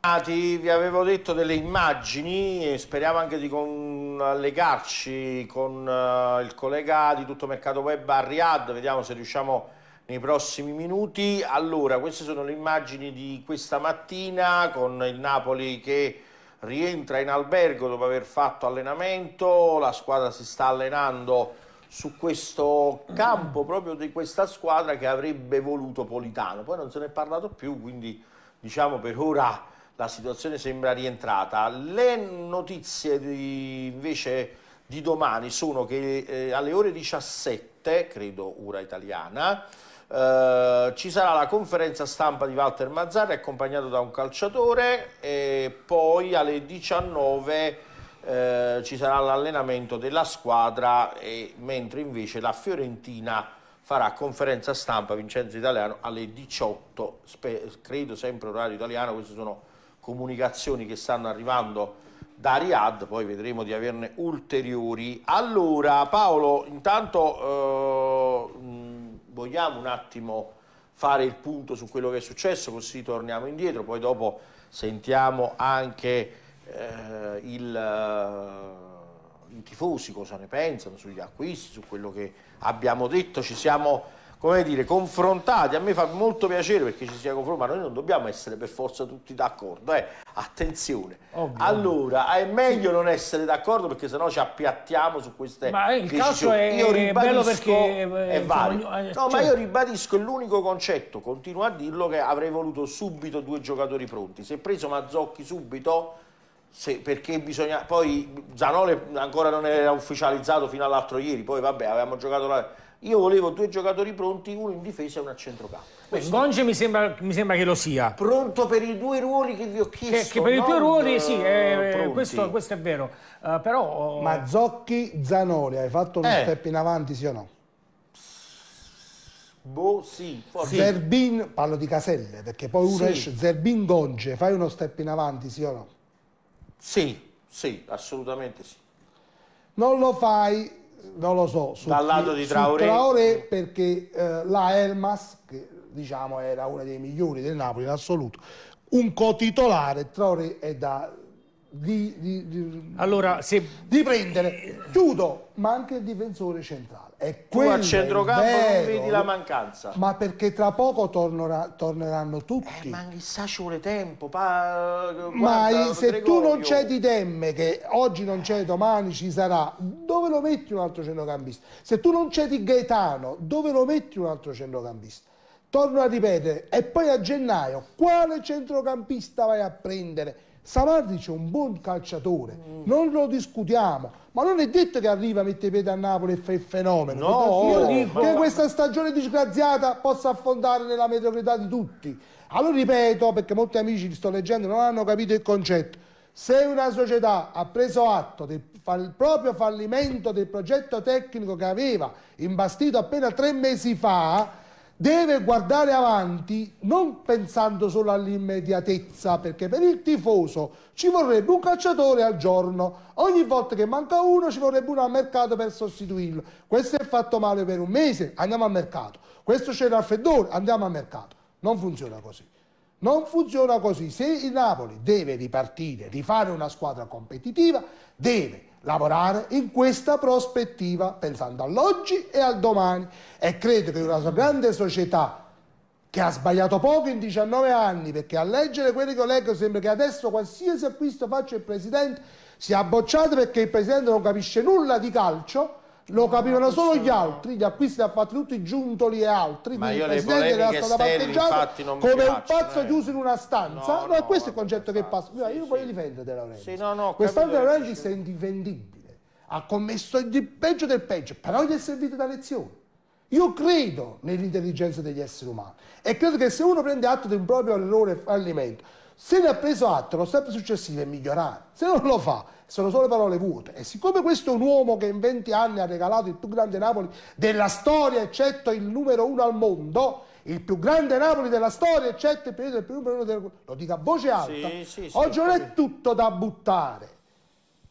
Ah, ti, vi avevo detto delle immagini, speriamo anche di collegarci con uh, il collega di Tutto Mercato Web a Riyadh, vediamo se riusciamo nei prossimi minuti. Allora, queste sono le immagini di questa mattina con il Napoli che rientra in albergo dopo aver fatto allenamento, la squadra si sta allenando su questo campo proprio di questa squadra che avrebbe voluto Politano. Poi non se ne è parlato più, quindi diciamo per ora la situazione sembra rientrata. Le notizie di, invece di domani sono che eh, alle ore 17, credo ora italiana, eh, ci sarà la conferenza stampa di Walter Mazzarri accompagnato da un calciatore e poi alle 19 eh, ci sarà l'allenamento della squadra, e, mentre invece la Fiorentina farà conferenza stampa Vincenzo Italiano alle 18, credo sempre orario italiano, queste sono comunicazioni che stanno arrivando da Riad poi vedremo di averne ulteriori. Allora Paolo, intanto eh, vogliamo un attimo fare il punto su quello che è successo, così torniamo indietro, poi dopo sentiamo anche eh, il, eh, i tifosi cosa ne pensano sugli acquisti, su quello che abbiamo detto, ci siamo come dire, confrontati, a me fa molto piacere perché ci sia confrontato, ma noi non dobbiamo essere per forza tutti d'accordo, eh? attenzione. Ovvio. Allora, è meglio non essere d'accordo perché sennò ci appiattiamo su queste ma il decisioni. Caso è, io ribadisco, perché, è eh, vario, No, eh, cioè... ma io ribadisco l'unico concetto, continuo a dirlo, che avrei voluto subito due giocatori pronti. Se preso Mazzocchi subito se, perché bisogna poi Zanole ancora non era ufficializzato fino all'altro ieri poi vabbè avevamo giocato la, io volevo due giocatori pronti uno in difesa e uno a centrocampo Gonge mi sembra, mi sembra, che lo sia pronto per i due ruoli che vi ho chiesto che, che per i due ruoli sì eh, eh questo, questo, è vero uh, però uh... ma Zocchi Zanoli hai fatto uno eh. step in avanti sì o no? Boh, sì, forse. Zerbin, parlo di caselle, perché poi uno sì. esce, Zerbin gonge, fai uno step in avanti, sì o no? Sì, sì, assolutamente sì. Non lo fai, non lo so, su, dal lato di Traoré, Traoré perché eh, la Elmas, che diciamo era una dei migliori del Napoli in assoluto, un cotitolare, Traoré è da di, di, di, allora, se... di prendere. Chiudo, ma anche il difensore centrale. E tu a centrocampo non vedi la mancanza. Ma perché tra poco tornerà, torneranno tutti. Eh, ma chissà ci vuole tempo. Pa... Eh, guarda, ma se Gregorio. tu non c'è di Demme, che oggi non c'è, domani ci sarà, dove lo metti un altro centrocampista? Se tu non c'è di Gaetano, dove lo metti un altro centrocampista? Torno a ripetere, e poi a gennaio, quale centrocampista vai a prendere? Savardi c'è un buon calciatore, mm. non lo discutiamo, ma non è detto che arriva, mette piedi a Napoli e fa il fenomeno. No, io dico... Che questa stagione disgraziata possa affondare nella mediocrità di tutti. Allora ripeto, perché molti amici li sto leggendo non hanno capito il concetto. Se una società ha preso atto del proprio fallimento del progetto tecnico che aveva imbastito appena tre mesi fa, deve guardare avanti non pensando solo all'immediatezza, perché per il tifoso ci vorrebbe un calciatore al giorno, ogni volta che manca uno ci vorrebbe uno al mercato per sostituirlo. Questo è fatto male per un mese, andiamo al mercato. Questo c'è il raffreddore, andiamo al mercato. Non funziona così. Non funziona così. Se il Napoli deve ripartire, rifare una squadra competitiva, deve lavorare in questa prospettiva pensando all'oggi e al domani e credo che una grande società che ha sbagliato poco in 19 anni perché a leggere quelli che leggo sembra che adesso qualsiasi acquisto faccia il presidente sia bocciato perché il presidente non capisce nulla di calcio lo capivano solo gli altri, gli acquisti li ha fatti tutti Giuntoli e altri, ma io il Presidente era stato parteggiato come piacciono, un pazzo eh. chiuso in una stanza, no, no, no questo è il concetto che passa, io, sì, voglio difendere De Laurenti, sì, no, no, quest'anno De Laurenti è indifendibile, ha commesso il peggio del peggio, però gli è servito da lezione. Io credo nell'intelligenza degli esseri umani e credo che se uno prende atto di un proprio errore e fallimento, se ne ha preso atto, lo step successivo è migliorare, se non lo fa sono solo parole vuote. E siccome questo è un uomo che in 20 anni ha regalato il più grande Napoli della storia, eccetto il numero uno al mondo, il più grande Napoli della storia, eccetto il periodo del primo numero uno, del... lo dico a voce alta, sì, sì, sì, oggi non è tutto da buttare.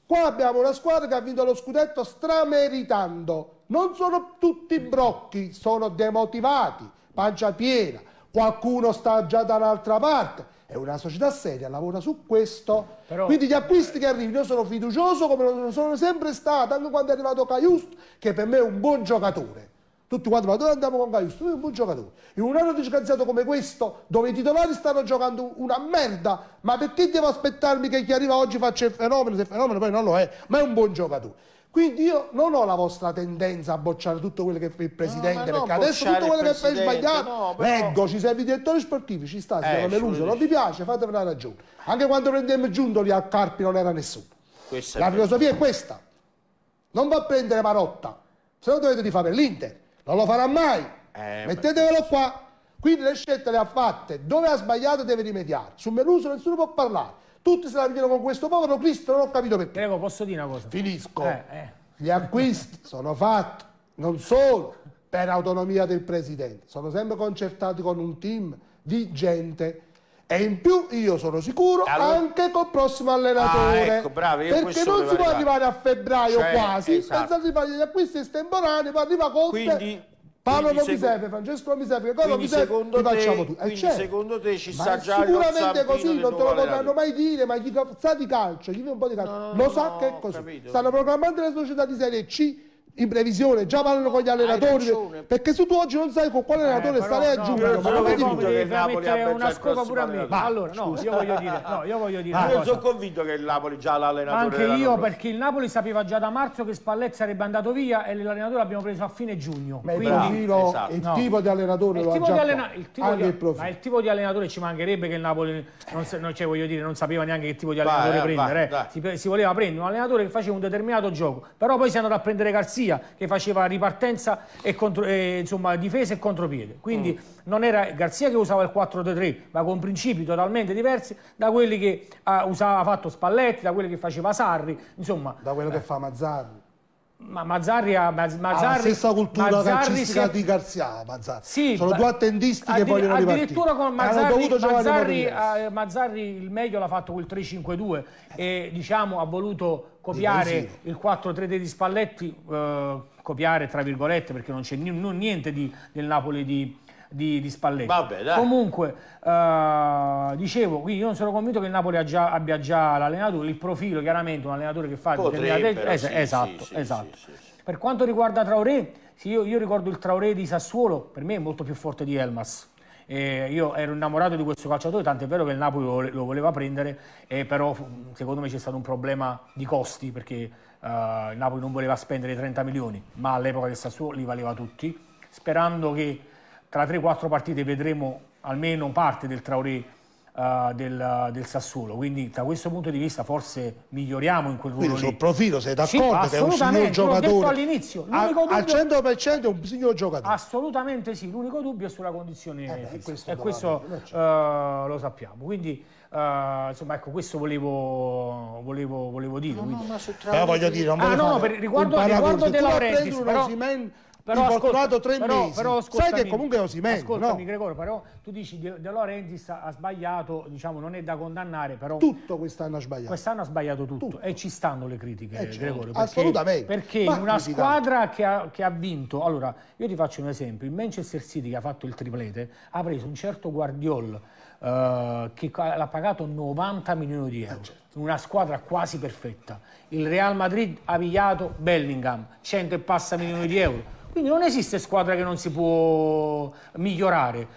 Qua abbiamo una squadra che ha vinto lo scudetto strameritando. Non sono tutti brocchi, sono demotivati, pancia piena, qualcuno sta già da un'altra parte è una società seria, lavora su questo. Però, Quindi gli acquisti che arrivano, io sono fiducioso come lo sono sempre stato, anche quando è arrivato Caiust, che per me è un buon giocatore. Tutti quanti, ma dove andiamo con Caiust? Lui è un buon giocatore. In un anno disgraziato come questo, dove i titolari stanno giocando una merda, ma perché devo aspettarmi che chi arriva oggi faccia il fenomeno? Se il fenomeno poi non lo è, ma è un buon giocatore. Quindi io non ho la vostra tendenza a bocciare tutto quello che fa il presidente, no, perché adesso tutto quello che fa è sbagliato. No, però... Leggo, ci serve i direttori sportivi, ci sta, siamo eh, deluso, non vi piace, fatemi una ragione. Anche quando prendiamo giunto lì a Carpi non era nessuno. Questa la è filosofia è questa. Non va a prendere Marotta, se no dovete di fare l'Inter. Non lo farà mai. Eh, Mettetevelo qua. Quindi le scelte le ha fatte. Dove ha sbagliato deve rimediare. Su Meluso nessuno può parlare tutti se la ritirano con questo povero Cristo, non ho capito perché. Prego, posso dire una cosa? Finisco. Eh, eh. Gli acquisti sono fatti, non solo per autonomia del presidente, sono sempre concertati con un team di gente e in più io sono sicuro allora... anche col prossimo allenatore. Ah, ecco, bravo, perché non si può arrivare a febbraio cioè, quasi, esatto. pensate di fare gli acquisti estemporanei, ma arriva Conte Quindi... Paolo non mi serve, Francesco Lobisepe, cosa Lobisepe li facciamo tutti. Eh, certo. secondo te ci sta già Sicuramente così, non te lo potranno mai dire, ma gli sa di calcio, gli un po' di calcio. No, lo sa no, che è così. Capito. Stanno programmando le società di Serie C in previsione, già parlano con gli allenatori. Perché se tu oggi non sai con quale eh, allenatore eh, stai no, a giugno, no, ma come ti che Napoli abbia una scopa pure a me. Ma allora, no, io voglio dire, no, io voglio dire ah, io sono convinto che il Napoli già l'allenatore Anche io perché il Napoli sapeva già da marzo che Spalletti sarebbe andato via e l'allenatore l'abbiamo preso a fine giugno. Ma quindi tiro, esatto. il tipo di allenatore il tipo, allena il, tipo di, il tipo di allenatore ci mancherebbe che il Napoli non, non, cioè, voglio dire, non sapeva neanche che tipo di allenatore eh, prendere, eh. si voleva prendere un allenatore che faceva un determinato gioco, però poi si è andato a prendere Garzia Garcia che faceva ripartenza e, contro, e insomma, difesa e contropiede. Quindi mm. non era Garcia che usava il 4-3-3, ma con principi totalmente diversi da quelli che ha usava, fatto Spalletti, da quelli che faceva Sarri, insomma. Da quello eh. che fa Mazzarri. Ma Mazzarri ha Mazzarri, la stessa cultura Mazzarri calcistica è... di Garzia. Mazzarri. Sì, Sono due attendisti che vogliono ripartire. Addirittura con Mazzarri, Mazzarri, Mazzarri, il meglio l'ha fatto col 3-5-2 eh. e diciamo ha voluto copiare il 4-3 di Spalletti, eh, copiare tra virgolette perché non c'è niente di, del Napoli di, di, di Spalletti. Vabbè, Comunque, eh, dicevo, quindi io non sono convinto che il Napoli già, abbia già l'allenatore, il profilo chiaramente, un allenatore che fa... Potrebbe, però, es sì, esatto, sì, esatto. Sì, per quanto riguarda Traoré, io, io ricordo il Traoré di Sassuolo, per me è molto più forte di Elmas eh, io ero innamorato di questo calciatore, tanto è vero che il Napoli lo, voleva prendere, eh, però secondo me c'è stato un problema di costi perché eh, il Napoli non voleva spendere 30 milioni, ma all'epoca del Sassuolo li valeva tutti, sperando che tra 3-4 partite vedremo almeno parte del Traoré uh, del, del, Sassuolo. Quindi da questo punto di vista forse miglioriamo in quel ruolo Quindi lì. sul profilo sei d'accordo che è un signor giocatore? all'inizio. Al, dubbio... al 100% è un signor giocatore? Assolutamente sì, l'unico dubbio è sulla condizione eh, questo e questo uh, lo sappiamo. Quindi Uh, insomma, ecco, questo volevo, volevo, volevo dire. No, no, ma però voglio dire, non ah, no, per, riguardo, riguardo De Laurenti, però... Osimen, però, ascolta, tre però, mesi. Però, Sai che comunque si Osimhen, Ascoltami no? Gregorio, però tu dici De, De Laurentiis ha sbagliato, diciamo, non è da condannare, però... Tutto quest'anno ha sbagliato. Quest'anno ha sbagliato tutto, tutto. e ci stanno le critiche, eh, certo. Gregorio. Perché, assolutamente. Perché Ma una squadra che ha, che ha, vinto... Allora, io ti faccio un esempio. Il Manchester City, che ha fatto il triplete, ha preso un certo Guardiol eh, che l'ha pagato 90 milioni di eh, euro. Certo. una squadra quasi perfetta. Il Real Madrid ha pigliato Bellingham, 100 e passa milioni di euro. Quindi non esiste squadra che non si può migliorare.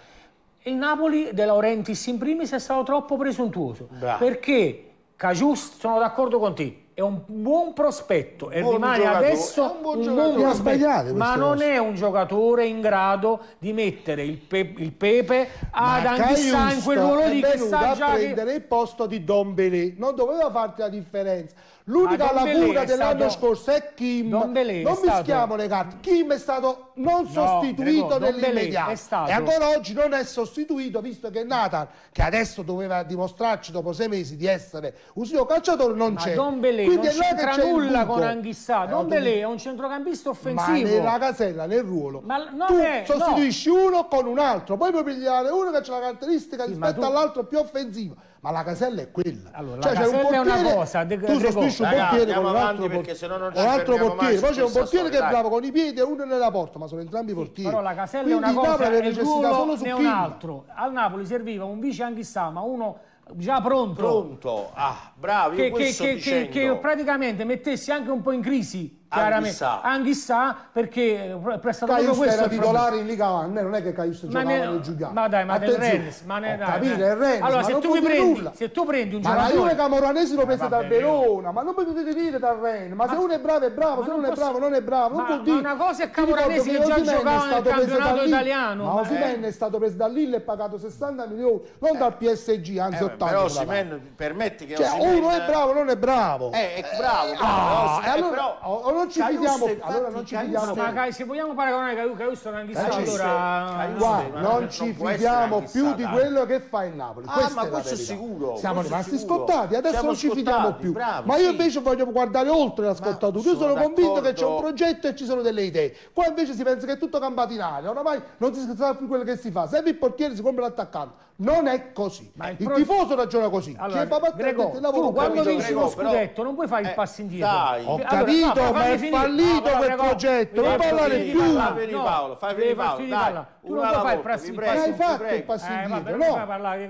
Il Napoli, De Laurentiis in primis, è stato troppo presuntuoso. Bravo. Perché Cajus, sono d'accordo con te, è un buon prospetto e buon rimane giocatore. adesso un buon, un buon prospetto, ma non cose. è un giocatore in grado di mettere il, pe il pepe ad Anghissà in quel ruolo di che sa già prendere il posto di Don Belé, non doveva farti la differenza L'unica lacuna dell'anno stato... scorso è Kim. Don Belé non mischiamo stato... le carte. Kim è stato non sostituito no, nell'immediato. Stato... E ancora oggi non è sostituito, visto che Nathan, che adesso doveva dimostrarci dopo sei mesi di essere un signor calciatore, non c'è. Don Belé Quindi non c'entra nulla con Anghissà. Eh, Don eh, Belé è un centrocampista offensivo. Ma nella casella, nel ruolo. Ma non tu è, eh, sostituisci no. uno con un altro. Poi puoi pigliare uno che ha la caratteristica sì, rispetto tu... all'altro più offensivo ma la casella è quella. Allora, cioè, la casella un portiere, è una cosa, de, tu sostituisci un portiere con un altro, perché sennò non ci un altro portiere, poi c'è un portiere che è bravo con i piedi e uno nella porta, ma sono entrambi portieri. Però la casella Quindi è una cosa, Napoli aveva necessità solo su un altro. Al Napoli serviva un vice anche anch'issa, ma uno già pronto. Pronto, ah, bravo, che, che, che, che praticamente mettessi anche un po' in crisi chiaramente anche sa perché eh, prestato Caius questo era titolare in Liga 1 non è che Caius giocava ne, nel Giuliano ma dai ma del Rennes ma ne, dai, capire, il Rennes allora se tu, mi prendi, se tu prendi un ma giocatore ma la Juve Camoranesi lo eh, prende dal Verona ma non potete dire dal Rennes ma, ma, se uno è bravo è bravo se non posso... è bravo non è bravo non ma, vuol dire una cosa è Camoranesi che già giocava nel campionato italiano ma eh? Osimhen è stato preso da Lille e pagato 60 milioni non dal PSG anzi 80 però Osimhen permetti che cioè, uno è bravo non è bravo è bravo però ah, non ci fidiamo più. Allora non ci fidiamo Ma se vogliamo paragonare Caruso a eh, allora non ci fidiamo più di quello che fa il Napoli. Ah, ma questo è sicuro. Siamo rimasti scottati, adesso non ci fidiamo più. Ma io invece voglio guardare oltre la scottatura. Io sono convinto che c'è un progetto e ci sono delle idee. Qua invece si pensa che è tutto campato in aria, oramai non si sa più quello che si fa. se il portiere, si compra l'attaccante. Non è così. Ma il, il pro... tifoso ragiona così. Allora, Chi è papà tu quando vinci lo scudetto non puoi fare il passo indietro. Eh, dai. Ho allora, capito, ma è fallito quel progetto, non parlare più. Fai finire no, Paolo, fai finire Paolo, dai. Tu non puoi fare il passi indietro. Hai fatto il passi eh, indietro, no?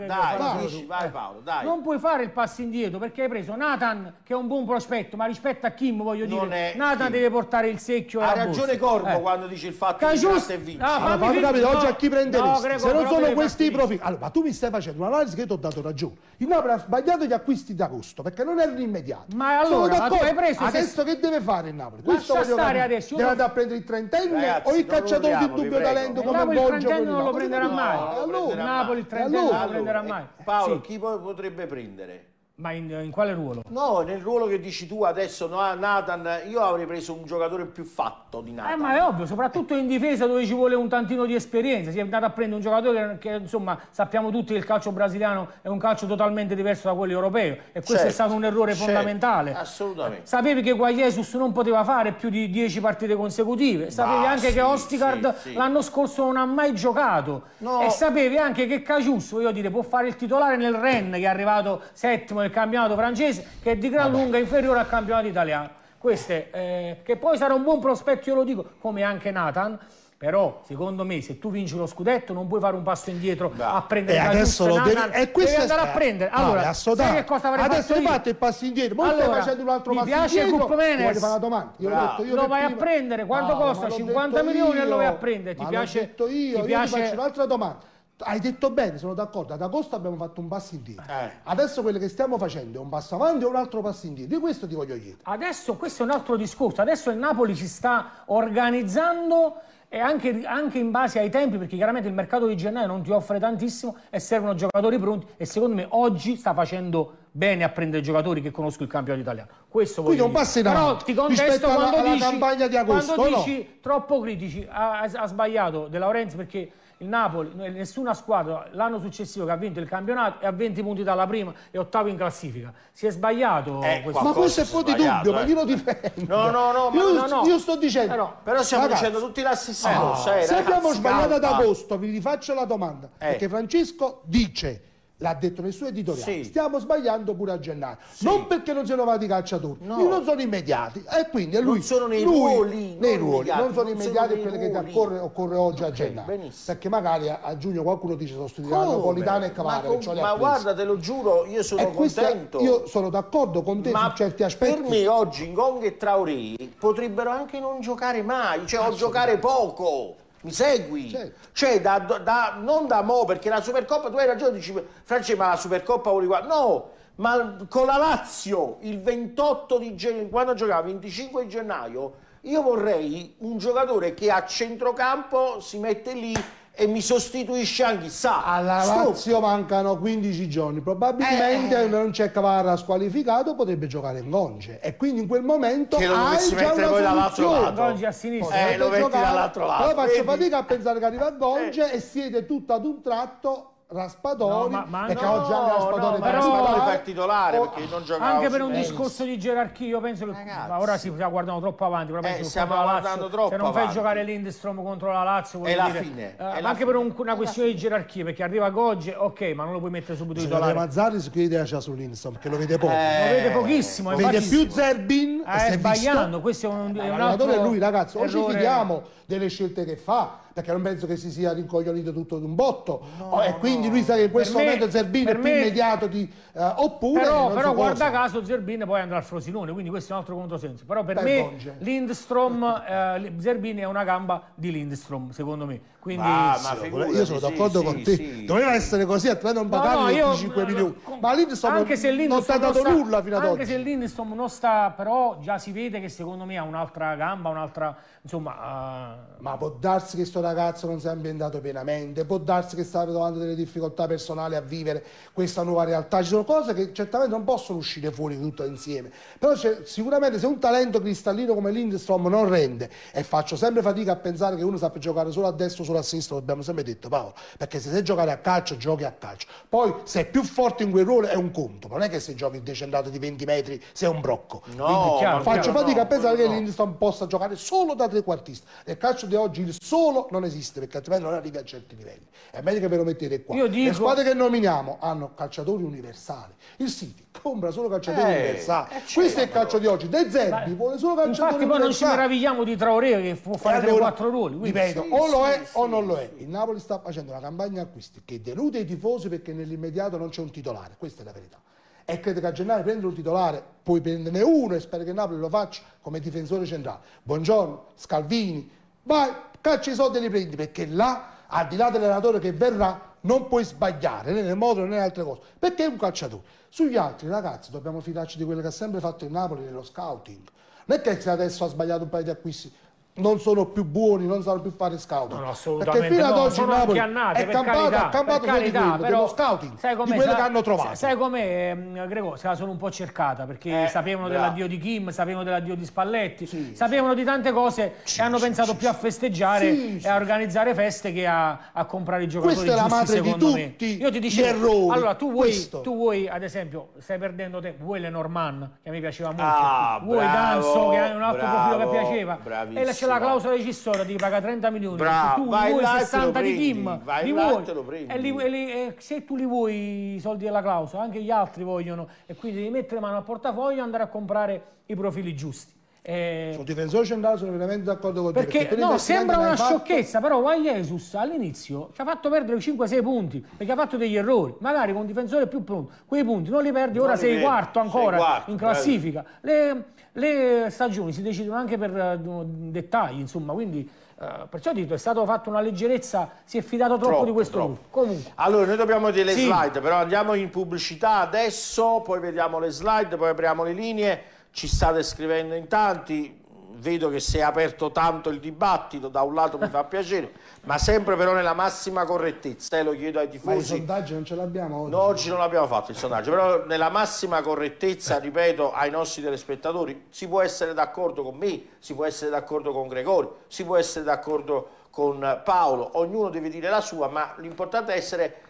Dai, vai Paolo, dai. Non puoi fare il passo indietro perché hai preso Nathan, che è un buon prospetto, ma rispetto a Kim, voglio dire, Nathan deve portare il secchio Ha ragione Corvo eh. quando dice il fatto che Giusto e vince. Fammi capire, oggi a chi prenderesti? Se non sono questi profili... Allora, ma tu mi stai facendo un'analisi che ti ho dato ragione. Il Napoli ha sbagliato gli acquisti d'agosto perché non erano immediati. Ma allora, sono d'accordo. Adesso che deve fare il Napoli? Napoli. Questo Lascia stare adesso. Deve andare a prendere il trentenne Ragazzi, o il cacciatore di dubbio talento come Napoli Boggio? Il trentenne non lo prenderà mai. Napoli il trentenne non lo prenderà mai. Paolo, chi potrebbe prendere? Ma in, in, quale ruolo? No, nel ruolo che dici tu adesso, Nathan, io avrei preso un giocatore più fatto di Nathan. Eh, ma è ovvio, soprattutto in difesa dove ci vuole un tantino di esperienza. Si è andato a prendere un giocatore che, insomma, sappiamo tutti che il calcio brasiliano è un calcio totalmente diverso da quello europeo. E questo certo, è stato un errore certo, fondamentale. Assolutamente. Sapevi che Guaiesus non poteva fare più di 10 partite consecutive. Sapevi bah, anche sì, che Ostigard sì, sì. l'anno scorso non ha mai giocato. No. E sapevi anche che Caciusso, voglio dire, può fare il titolare nel Ren, che è arrivato settimo nel campionato francese che è di gran Vabbè. lunga inferiore al campionato italiano. Queste, eh, che poi sarà un buon prospetto, io lo dico, come anche Nathan, però secondo me se tu vinci lo scudetto non puoi fare un passo indietro no. a prendere e eh, adesso lo eh, devi, nan, e devi andare a prendere allora no, sai che cosa avrei adesso hai fatto il passo indietro poi allora, stai facendo un altro passo indietro mi piace Cupomenes fare la domanda io Bravo. detto, io lo vai prima. a prendere quanto no, costa 50 milioni e lo vai a prendere ti ma piace, detto io, ti io piace... faccio un'altra domanda hai detto bene, sono d'accordo. Ad agosto abbiamo fatto un passo indietro. Eh. Adesso quello che stiamo facendo è un passo avanti e un altro passo indietro. Di questo ti voglio dire. Adesso questo è un altro discorso. Adesso il Napoli si sta organizzando e anche, anche, in base ai tempi, perché chiaramente il mercato di gennaio non ti offre tantissimo e servono giocatori pronti e secondo me oggi sta facendo bene a prendere giocatori che conosco il campionato italiano. Questo Quindi un passo in avanti. Però ti contesto quando alla, dici, alla campagna di agosto, quando dici no? troppo critici, ha, ha, sbagliato De Laurenti perché il Napoli, nessuna squadra l'anno successivo che ha vinto il campionato è a 20 punti dalla prima e ottavo in classifica. Si è sbagliato eh, questo. Ma questo è fuori dubbio, eh. ma chi lo difende? No, no, no, io, no, no. io sto dicendo... Eh no, però stiamo ragazzi, dicendo tutti la stessa ah, cosa. Eh, se abbiamo sbagliato ad agosto, vi rifaccio la domanda, eh. perché Francesco dice l'ha detto nel suo editoriale, sì. stiamo sbagliando pure a gennaio. Sì. Non perché non siano vati i calciatori, no. non sono immediati. E quindi è lui, non sono nei lui, ruoli, nei non ruoli, non sono immediati quelli che occorre, occorre oggi okay, a gennaio. Benissimo. Perché magari a, giugno qualcuno dice sostituirà Napolitano e Cavara. Ma, ma guarda, te lo giuro, io sono e contento. Questa, io sono d'accordo con te ma su certi aspetti. Per me oggi Ngong e Traoré potrebbero anche non giocare mai, cioè o giocare poco. Mi segui? Certo. Cioè, da, da, non da mo, perché la Supercoppa, tu hai ragione, dici, Francesco, ma la Supercoppa vuole qua. No, ma con la Lazio, il 28 di gennaio, quando giocava, 25 di gennaio, io vorrei un giocatore che a centrocampo si mette lì e mi sostituisce anche, sa. Alla Lazio mancano 15 giorni, probabilmente eh. non c'è Cavarra squalificato, potrebbe giocare in Gonge e quindi in quel momento che lo dovessi mettere poi dall'altro lato. Gonge a sinistra. Eh, lo metti dall'altro lato. Però faccio fatica a pensare che arriva Gonge eh. e siete tutto ad un tratto Raspadori no, ma, ma perché no, oggi anche Raspadori no, Raspadori fa titolare oh, perché non giocava anche per un Benz. discorso di gerarchia io penso che ma ora si sta guardando troppo avanti eh, stiamo guardando Lazio, troppo se non fai avanti. giocare l'Indestrom contro la Lazio è la fine eh, è la anche fine. per un, una è questione di gerarchia perché arriva Gogge ok ma non lo puoi mettere subito titolare Mazzari, che idea c'ha sull'Indestrom Perché lo vede poco eh, lo vede pochissimo vede più Zerbin eh, sbagliando questo è un, è lui ragazzi oggi ci fidiamo delle scelte che fa perché non penso che si sia rincoglionito tutto di un botto oh, e quindi quindi lui sa che in questo per momento me, Zerbino è più me... immediato di, uh, oppure però, però guarda possa. caso Zerbino poi andrà al Frosinone quindi questo è un altro controsenso però per, per me Lindstrom eh, Zerbino è una gamba di Lindstrom secondo me quindi, ah, figurati, io sono d'accordo sì, con te. Sì, Doveva essere così, altrimenti non pagavi no, no 25 minuti. Ma l'Insom non ti ha dato sta, nulla fino ad anche oggi. Anche se l'Insom non sta, però già si vede che secondo me ha un'altra gamba, un'altra. insomma. Uh... Ma può darsi che questo ragazzo non sia ambientato pienamente, può darsi che sta trovando delle difficoltà personali a vivere questa nuova realtà. Ci sono cose che certamente non possono uscire fuori tutto insieme. Però sicuramente se un talento cristallino come l'Instrom non rende, e faccio sempre fatica a pensare che uno sa giocare solo a destra solo a sinistra, l'abbiamo sempre detto Paolo, perché se sei giocare a calcio giochi a calcio, poi se è più forte in quel ruolo è un conto, ma non è che se giochi decentrato di 20 metri sei un brocco, no, chiaro, faccio chiaro, fatica no, a pensare no. che l'Indistan possa giocare solo da trequartista, nel calcio di oggi il solo non esiste perché altrimenti non arrivi a certi livelli, è meglio che ve lo mettete qua, dico... le squadre che nominiamo hanno calciatori universali, il City compra solo calciatori eh, universali. Eh, Questo certo. è il calcio di oggi. De Zerbi vuole solo calciatori universali. Infatti poi non ci meravigliamo di Traoré che può fare eh, allora, 3-4 ruoli. Ripeto, sì, o lo è sì, o non lo è. Il Napoli sta facendo una campagna acquisti che delude i tifosi perché nell'immediato non c'è un titolare. Questa è la verità e credo che a gennaio prendere un titolare, poi prenderne uno e spero che Napoli lo faccia come difensore centrale. Buongiorno, Scalvini, vai, caccia i soldi e li prendi, perché là, al di là dell'allenatore che verrà, non puoi sbagliare né nel modulo né in altre cose, perché è un calciatore. Sugli altri ragazzi dobbiamo fidarci di quello che ha sempre fatto il Napoli nello scouting. Non è che adesso ha sbagliato un paio di acquisti, non sono più buoni, non sanno più fare scouting. No, no, assolutamente. Perché fino no, ad oggi Napoli annate, è campato, carità, è campato per carità, quello, però, dello scouting, sai di quello sa, che hanno trovato. Sai com'è, eh, se la sono un po' cercata, perché eh, sapevano dell'addio di Kim, sapevano dell'addio di Spalletti, sì, sapevano sì. di tante cose sì, e hanno pensato più a festeggiare e a organizzare feste che a, a comprare i giocatori Questa giusti, è la madre di tutti me. Io ti dicevo, errori. Allora, tu vuoi, tu vuoi, ad esempio, stai perdendo te, vuoi Lenormand, che a me piaceva molto, ah, vuoi Danzo, che è un altro profilo che piaceva, e ce la clausola decisoria ti paga 30 milioni Bravo, tu vai vuoi 60 prendi, di Kim vai li vuoi, e, li, e, li, e, se tu li vuoi i soldi della clausola anche gli altri vogliono e quindi devi mettere mano al portafoglio e andare a comprare i profili giusti eh, sul difensore centrale sono veramente d'accordo con te perché no, sembra una fatto... sciocchezza però Juan Jesus all'inizio ci ha fatto perdere 5-6 punti perché ha fatto degli errori magari con un difensore più pronto quei punti non li perdi ora li sei, perdi, quarto ancora sei quarto, in classifica Le, le stagioni si decidono anche per eh, dettagli, insomma, quindi Uh, perciò dito, è stato fatto una leggerezza, si è fidato troppo, troppo di questo troppo. Comunque. Allora, noi dobbiamo dire le sì. slide, però andiamo in pubblicità adesso, poi vediamo le slide, poi apriamo le linee, ci state scrivendo in tanti, vedo che si è aperto tanto il dibattito, da un lato mi fa piacere, [LAUGHS] ma sempre però nella massima correttezza, eh, lo chiedo ai tifosi. Ma il sondaggio non ce l'abbiamo oggi? No, oggi non l'abbiamo fatto il sondaggio, però nella massima correttezza, eh. ripeto, ai nostri telespettatori, si può essere d'accordo con me, si può essere d'accordo con Gregorio, si può essere d'accordo con Paolo, ognuno deve dire la sua, ma l'importante è essere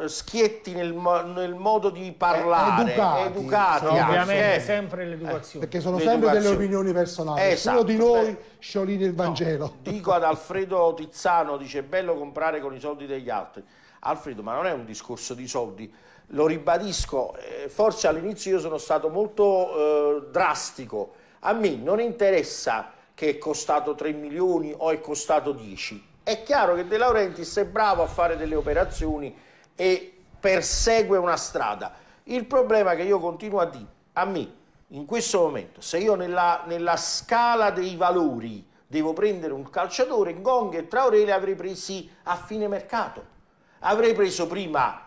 eh, schietti nel, nel, modo di parlare, educati, educati cioè, ovviamente eh, sempre l'educazione. perché sono sempre delle opinioni personali, esatto, solo di noi beh, sciolini il Vangelo. No, dico ad Alfredo Tizzano, dice bello comprare con i soldi degli altri. Alfredo, ma non è un discorso di soldi, lo ribadisco, eh, forse all'inizio io sono stato molto eh, drastico, a me non interessa che è costato 3 milioni o è costato 10. È chiaro che De Laurentiis è bravo a fare delle operazioni e persegue una strada. Il problema che io continuo a dire a me, in questo momento, se io nella, nella scala dei valori devo prendere un calciatore, Gong e Traoré li avrei presi a fine mercato. Avrei preso prima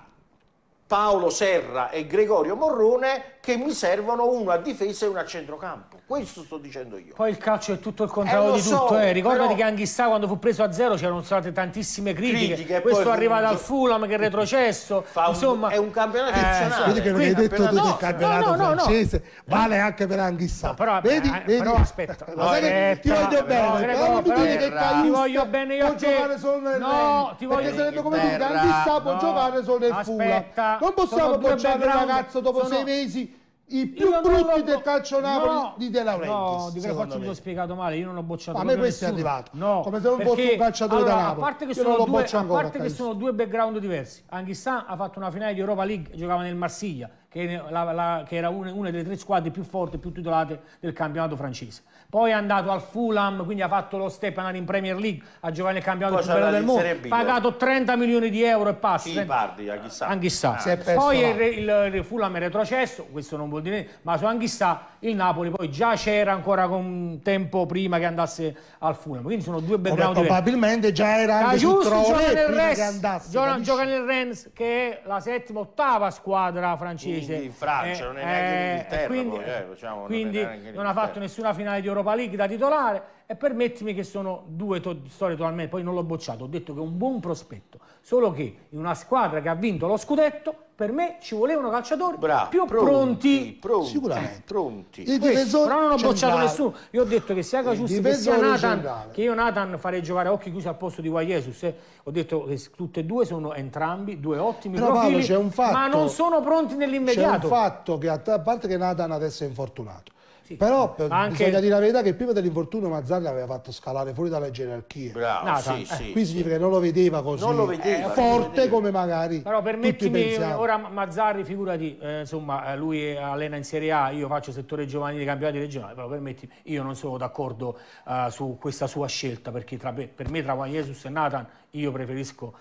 Paolo Serra e Gregorio Morrone che mi servono uno a difesa e uno a centrocampo. Questo sto dicendo io. Poi il calcio è tutto il eh, contrario eh, di tutto. So, eh. Ricordati però... che anche Anghissà quando fu preso a zero c'erano state tantissime critiche. critiche Questo arriva un... dal Fulham che è retrocesso. [LAUGHS] Un... Insomma, è un campionato eh, eccezionale. Vedi che non hai detto tu no, il campionato no, no, francese. Vale anche per anche No, però, vedi, eh, vedi? però aspetta. No, eh, ti voglio bene. Eh, non mi dire che ti voglio bene io può ti voglio bene. Perché come tu, Anghissà può giocare solo nel Fulham. Non possiamo appoggiare un ragazzo dopo sei mesi i più io brutti del calcio Napoli no, di De Laurenti. No, di quella forza mi sono spiegato male, io non ho bocciato. Ma a me questo nessuno. è arrivato. No, come se non perché, fosse un calciatore allora, da Napoli. A parte che, sono due, a parte che sono due, background diversi. Anghissà ha fatto una finale di Europa League, giocava nel Marsiglia, che, la, la, che era una, una, delle tre squadre più forti e più titolate del campionato francese poi è andato al Fulham, quindi ha fatto lo step, è andato in Premier League a giocare nel campionato poi più bello del mondo, B, pagato 30 milioni di euro e passa. Sì, parli, Anghissà. Anghissà. Ah, poi il, il, il, Fulham è retrocesso, questo non vuol dire niente, ma su chissà il Napoli poi già c'era ancora con tempo prima che andasse al Fulham, quindi sono due background Probabilmente già era anche sul trone nel Res, andasse, gioca, gioca nel Rennes che è la settima, ottava squadra francese. Quindi in Francia, eh, non è neanche eh, in Inghilterra. Quindi, poi, eh, diciamo, quindi non, non ha fatto nessuna finale di Europa Europa League da titolare e permettimi che sono due to storie totalmente, poi non l'ho bocciato, ho detto che è un buon prospetto, solo che in una squadra che ha vinto lo scudetto per me ci volevano calciatori Bravo, più pronti, pronti, pronti sicuramente pronti. Questo, però non ho bocciato centrale. nessuno, io ho detto che sia Caciusti che sia Nathan, centrale. che io Nathan farei giocare a occhi chiusi al posto di Guaiesus, eh. ho detto che tutte e due sono entrambi due ottimi però profili, Paolo, fatto, ma non sono pronti nell'immediato. C'è un fatto che a parte che Nathan adesso è infortunato, sì. Però per, Anche... bisogna dire la verità che prima dell'infortunio Mazzarri l'aveva fatto scalare fuori dalle gerarchie. Bravo, no, sì, eh, sì, qui significa che non lo vedeva così lo vedeva, eh, forte vedeva. come magari Però permettimi, ora Mazzarri, figurati, eh, insomma, eh, lui allena in Serie A, io faccio settore giovanile, campionati regionali, però permettimi, io non sono d'accordo uh, su questa sua scelta, perché tra, per me tra Juan Jesus e Nathan io preferisco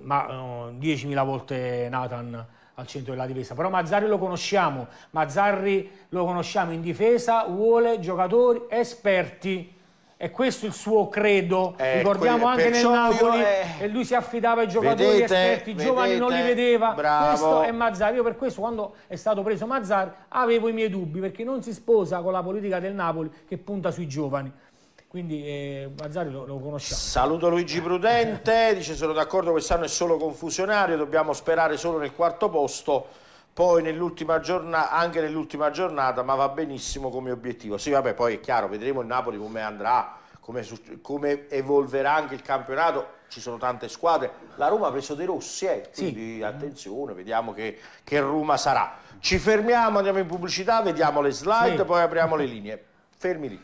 ma, 10.000 eh, volte Nathan al centro della difesa. Però Mazzarri lo conosciamo, Mazzarri lo conosciamo in difesa, vuole giocatori esperti. E questo è il suo credo, eh, ricordiamo anche nel Napoli, è... Eh, e lui si affidava ai giocatori vedete, esperti, i giovani non li vedeva, bravo. questo è Mazzarri, io per questo quando è stato preso Mazzarri avevo i miei dubbi, perché non si sposa con la politica del Napoli che punta sui giovani quindi eh, Mazzari lo, lo, conosciamo. Saluto Luigi Prudente, dice sono d'accordo quest'anno è solo confusionario, dobbiamo sperare solo nel quarto posto, poi nell'ultima giornata, anche nell'ultima giornata, ma va benissimo come obiettivo. Sì, vabbè, poi è chiaro, vedremo il Napoli come andrà, come, come evolverà anche il campionato, ci sono tante squadre. La Roma ha preso dei rossi, eh, quindi sì. attenzione, vediamo che, che Roma sarà. Ci fermiamo, andiamo in pubblicità, vediamo le slide, sì. poi apriamo le linee. Fermi lì.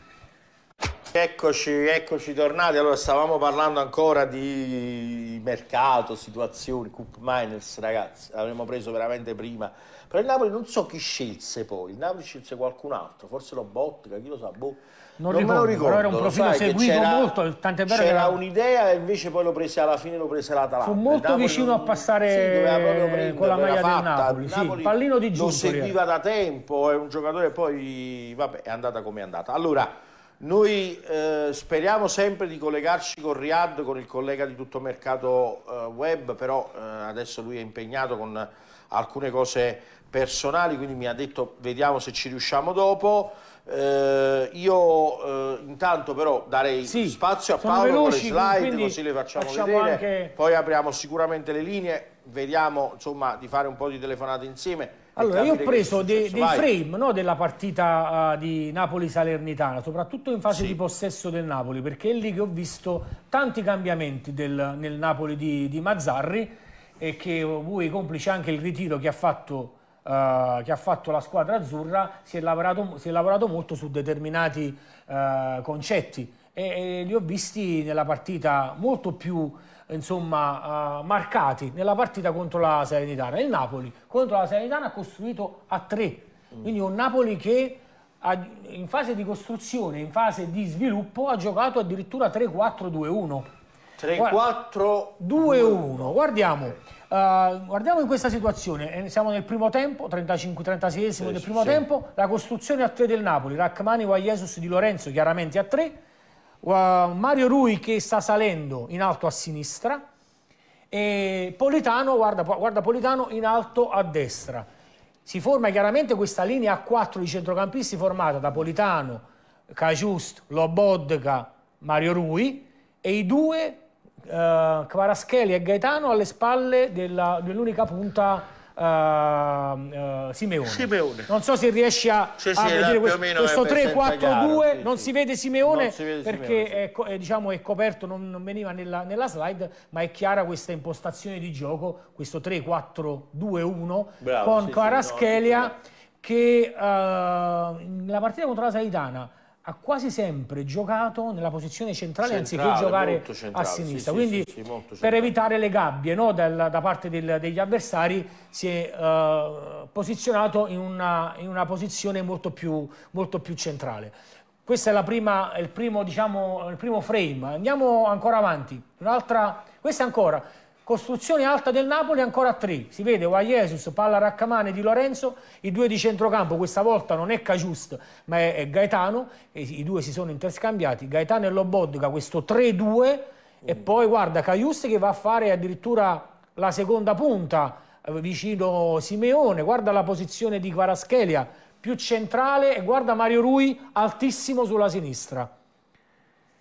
Eccoci, eccoci tornati. Allora, stavamo parlando ancora di mercato, situazioni, Cup Miners, ragazzi. L'avremmo preso veramente prima. Però il Napoli non so chi scelse poi. Il Napoli scelse qualcun altro, forse lo Bottica, chi lo sa, boh. Non, non ricordo, me lo ricordo. Però era un profilo sai, seguito molto, tant'è vero c'era un'idea e invece poi lo prese alla fine lo prese l'Atalanta. Fu molto vicino non, a passare sì, con la maglia fatta. del Napoli, sì, Napoli pallino di Giusto. Lo seguiva da tempo, è un giocatore poi vabbè, è andata come è andata. Allora, noi eh, speriamo sempre di collegarci con Riad, con il collega di tutto mercato eh, web, però eh, adesso lui è impegnato con alcune cose personali, quindi mi ha detto vediamo se ci riusciamo dopo. Eh, io eh, intanto però darei sì, spazio a Paolo veloci, con le slide, così le facciamo vedere, anche... poi apriamo sicuramente le linee, vediamo insomma di fare un po' di telefonate insieme allora, io ho preso dei, dei frame no, della partita uh, di Napoli-Salernitana, soprattutto in fase sì. di possesso del Napoli, perché è lì che ho visto tanti cambiamenti del, nel Napoli di, di, Mazzarri e che voi complice anche il ritiro che ha fatto Uh, che ha fatto la squadra azzurra si è lavorato, si è lavorato molto su determinati uh, concetti e, e, li ho visti nella partita molto più insomma, uh, marcati nella partita contro la Salernitana. Il Napoli contro la Salernitana ha costruito a tre, quindi un Napoli che ha, in fase di costruzione, in fase di sviluppo, ha giocato addirittura 3-4-2-1. 3-4-2-1. Guardiamo. Uh, guardiamo in questa situazione, eh, siamo nel primo tempo, 35-36 del primo sì. tempo, la costruzione a 3 del Napoli, Rachmani, Vajesus di Lorenzo chiaramente a 3, Mario Rui che sta salendo in alto a sinistra e Politano, guarda, guarda Politano in alto a destra. Si forma chiaramente questa linea a quattro di centrocampisti formata da Politano, Cajust, Lobodka, Mario Rui e i due eh, Quaraschelli e Gaetano alle spalle dell'unica dell punta uh, uh, Simeone. Simeone. Non so se riesci a, sì, a vedere questo, questo 3-4-2, sì, non si vede Simeone perché Simeone, è, è, eh, diciamo, è, coperto, non, non veniva nella, nella, slide, ma è chiara questa impostazione di gioco, questo 3-4-2-1 con Caraschelia no, che uh, la partita contro la Saitana ha quasi sempre giocato nella posizione centrale, centrale anziché giocare a sinistra. Sì, Quindi sì, sì, per evitare le gabbie no, da, da parte del, degli avversari si è uh, posizionato in una, in una, posizione molto più, molto più centrale. Questo è prima, il, primo, diciamo, il primo frame. Andiamo ancora avanti. Un'altra, questa ancora. Costruzione alta del Napoli ancora a tre Si vede Guaiesus, palla Raccamane di Lorenzo, i due di centrocampo, questa volta non è Cajust ma è, è Gaetano, i due si sono interscambiati, Gaetano e Lobodga, questo 3-2 e mm. poi guarda Cajust che va a fare addirittura la seconda punta eh, vicino Simeone, guarda la posizione di Quaraschelia, più centrale e guarda Mario Rui altissimo sulla sinistra.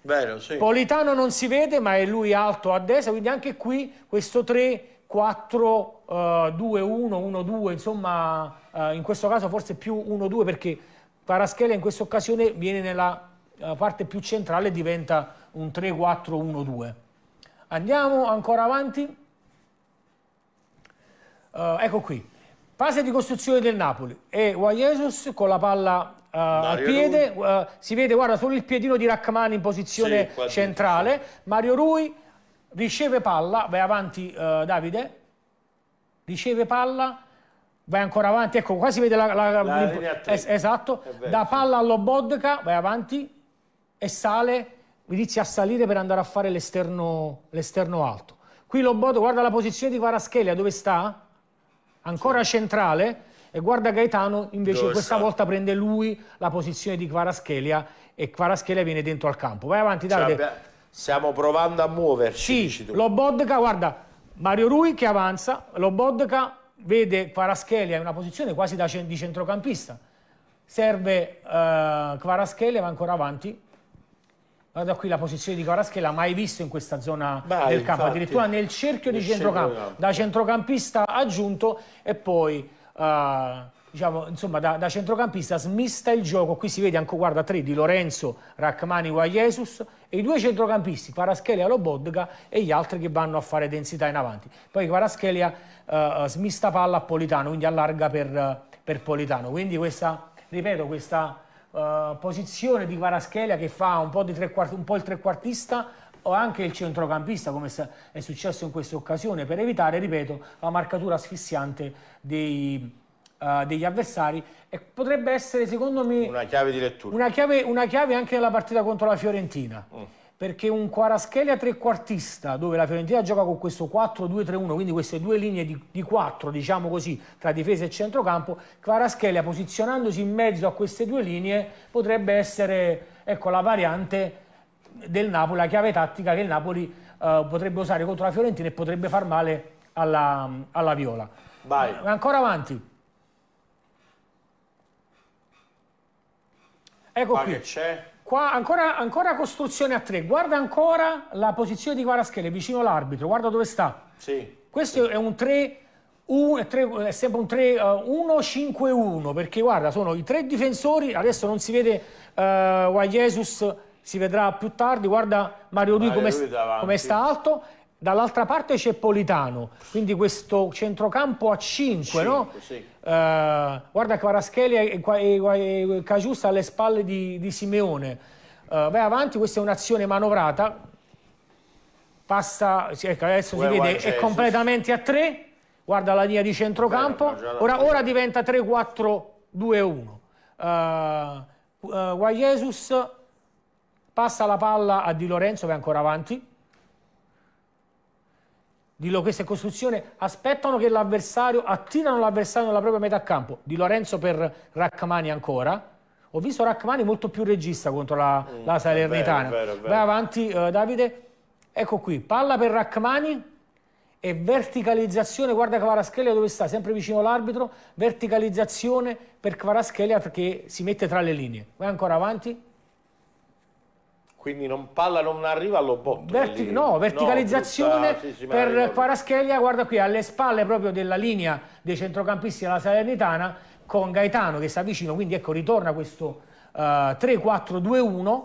Vero, sì. Politano non si vede, ma è lui alto a destra, quindi anche qui questo 3, 4, uh, 2, 1, 1, 2, insomma, uh, in questo caso forse più 1, 2, perché Paraschella in questa occasione viene nella uh, parte più centrale e diventa un 3, 4, 1, 2. Andiamo ancora avanti. Eh, ecco qui. Fase di costruzione del Napoli e Juan Jesus con la palla uh, al piede, uh, si vede, guarda, solo il piedino di Rachman in posizione sì, centrale. Dentro, sì. Mario Rui riceve palla, vai avanti uh, Davide, riceve palla, vai ancora avanti, ecco qua si vede la, la, la es, esatto, da palla all'Obodka, vai avanti e sale, inizia a salire per andare a fare l'esterno alto. Qui l'Obodka, guarda la posizione di Varaschelia, dove sta? Ancora sì. centrale, e guarda Gaetano, invece questa volta prende lui la posizione di Quaraschelia e Quaraschelia viene dentro al campo. Vai avanti, cioè, Davide. Cioè, stiamo provando a muoverci. Sì, lo Bodka, guarda, Mario Rui che avanza, lo Bodka vede Quaraschelia in una posizione quasi da, di centrocampista. Serve eh, Quaraschelia, va ancora avanti, Guarda qui la posizione di Quaraschella, mai visto in questa zona Beh, del campo, infatti, addirittura nel cerchio di centrocampo, centrocampo, da centrocampista aggiunto e poi Uh, diciamo, insomma, da, da, centrocampista smista il gioco. Qui si vede anche, guarda, tre di Lorenzo, Rachmani, Guaiesus e i due centrocampisti, Paraschelia, Lobodga e gli altri che vanno a fare densità in avanti. Poi Quaraschelia uh, eh, eh, smista palla a Politano, quindi allarga per, per Politano. Quindi questa, ripeto, questa uh, posizione di Quaraschelia che fa un po, quarti, un po il trequartista, o anche il centrocampista come è successo in questa occasione per evitare, ripeto, la marcatura asfissiante dei, uh, degli avversari e potrebbe essere secondo me una chiave di lettura una chiave, una chiave anche nella partita contro la Fiorentina mm perché un Quaraschelia trequartista dove la Fiorentina gioca con questo 4-2-3-1 quindi queste due linee di, di 4 diciamo così tra difesa e centrocampo Quaraschelia posizionandosi in mezzo a queste due linee potrebbe essere ecco, la variante del Napoli, la chiave tattica che il Napoli eh, potrebbe usare contro la Fiorentina e potrebbe far male alla, alla Viola. Vai. Eh, ancora avanti. Ecco Qua qui. c'è? Qua ancora, ancora, costruzione a tre. Guarda ancora la posizione di Guaraschele vicino all'arbitro. Guarda dove sta. Sì. Questo sì. è un 3... Un, è, tre, è sempre un 3-1-5-1 eh, uh, perché guarda sono i tre difensori adesso non si vede uh, Jesus si vedrà più tardi, guarda Mario Rui come, come sta alto, dall'altra parte c'è Politano, quindi questo centrocampo a 5, no? Sì. Uh, guarda Quaraschelli e, e, e Cagiusta alle spalle di, di Simeone. Uh, vai avanti, questa è un'azione manovrata, passa, ecco, adesso si vede, è completamente a 3, guarda la linea di centrocampo, ora, ora, diventa 3-4-2-1. Uh, uh, Guayesus passa la palla a Di Lorenzo che è ancora avanti, Dillo questa è Costruzione aspettano che l'avversario, attirano l'avversario nella propria metà campo, Di Lorenzo per Raccamani ancora, ho visto Raccamani molto più regista contro la, mm, la Salernitana, è vero, è vero, vai avanti eh, Davide, ecco qui, palla per Raccamani e verticalizzazione, guarda Kvaraschelia dove sta, sempre vicino all'arbitro, verticalizzazione per Kvaraschelia che si mette tra le linee, vai ancora avanti, quindi non palla non arriva all'obbotto. Verti no, verticalizzazione no, brutta, sì, per Paraschelia, guarda qui, alle spalle proprio della linea dei centrocampisti della Salernitana con Gaetano che sta vicino, quindi ecco ritorna questo uh, eh, 3-4-2-1,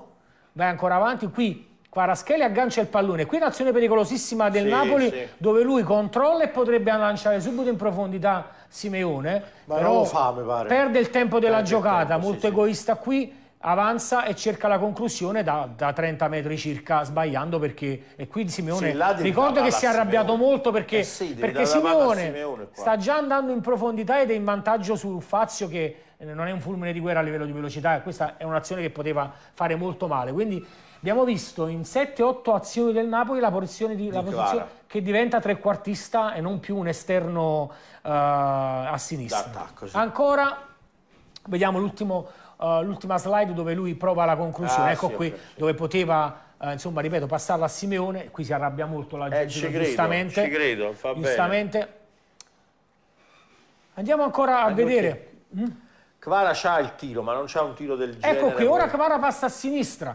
vai ancora avanti, qui Paraschelia aggancia il pallone, qui un'azione pericolosissima del sì, Napoli sì. dove lui controlla e potrebbe lanciare subito in profondità Simeone, Ma però fa, perde il tempo della perde giocata, tempo, molto egoista qui, avanza e cerca la conclusione da, da 30 metri circa sbagliando perché e qui Simeone sì, ricordo che si è arrabbiato Simeone. molto perché, eh sì, perché Simeone, Simeone sta già andando in profondità ed è in vantaggio su Fazio che eh, non è un fulmine di guerra a livello di velocità e questa è un'azione che poteva fare molto male quindi abbiamo visto in 7-8 azioni del Napoli la posizione, di, la posizione che diventa trequartista e non più un esterno uh, a sinistra sì. ancora vediamo l'ultimo eh, l'ultima slide dove lui prova la conclusione, ah, ecco sì, qui, sì. dove poteva... Uh, insomma, ripeto, passarla a Simeone, qui si arrabbia molto la eh, gente, eh, giustamente. Ci credo, fa giustamente. Bene. Andiamo ancora a Anche vedere. Mm? Kvara c'ha il tiro, ma non c'ha un tiro del ecco genere. Ecco qui, ora Kvara passa a sinistra.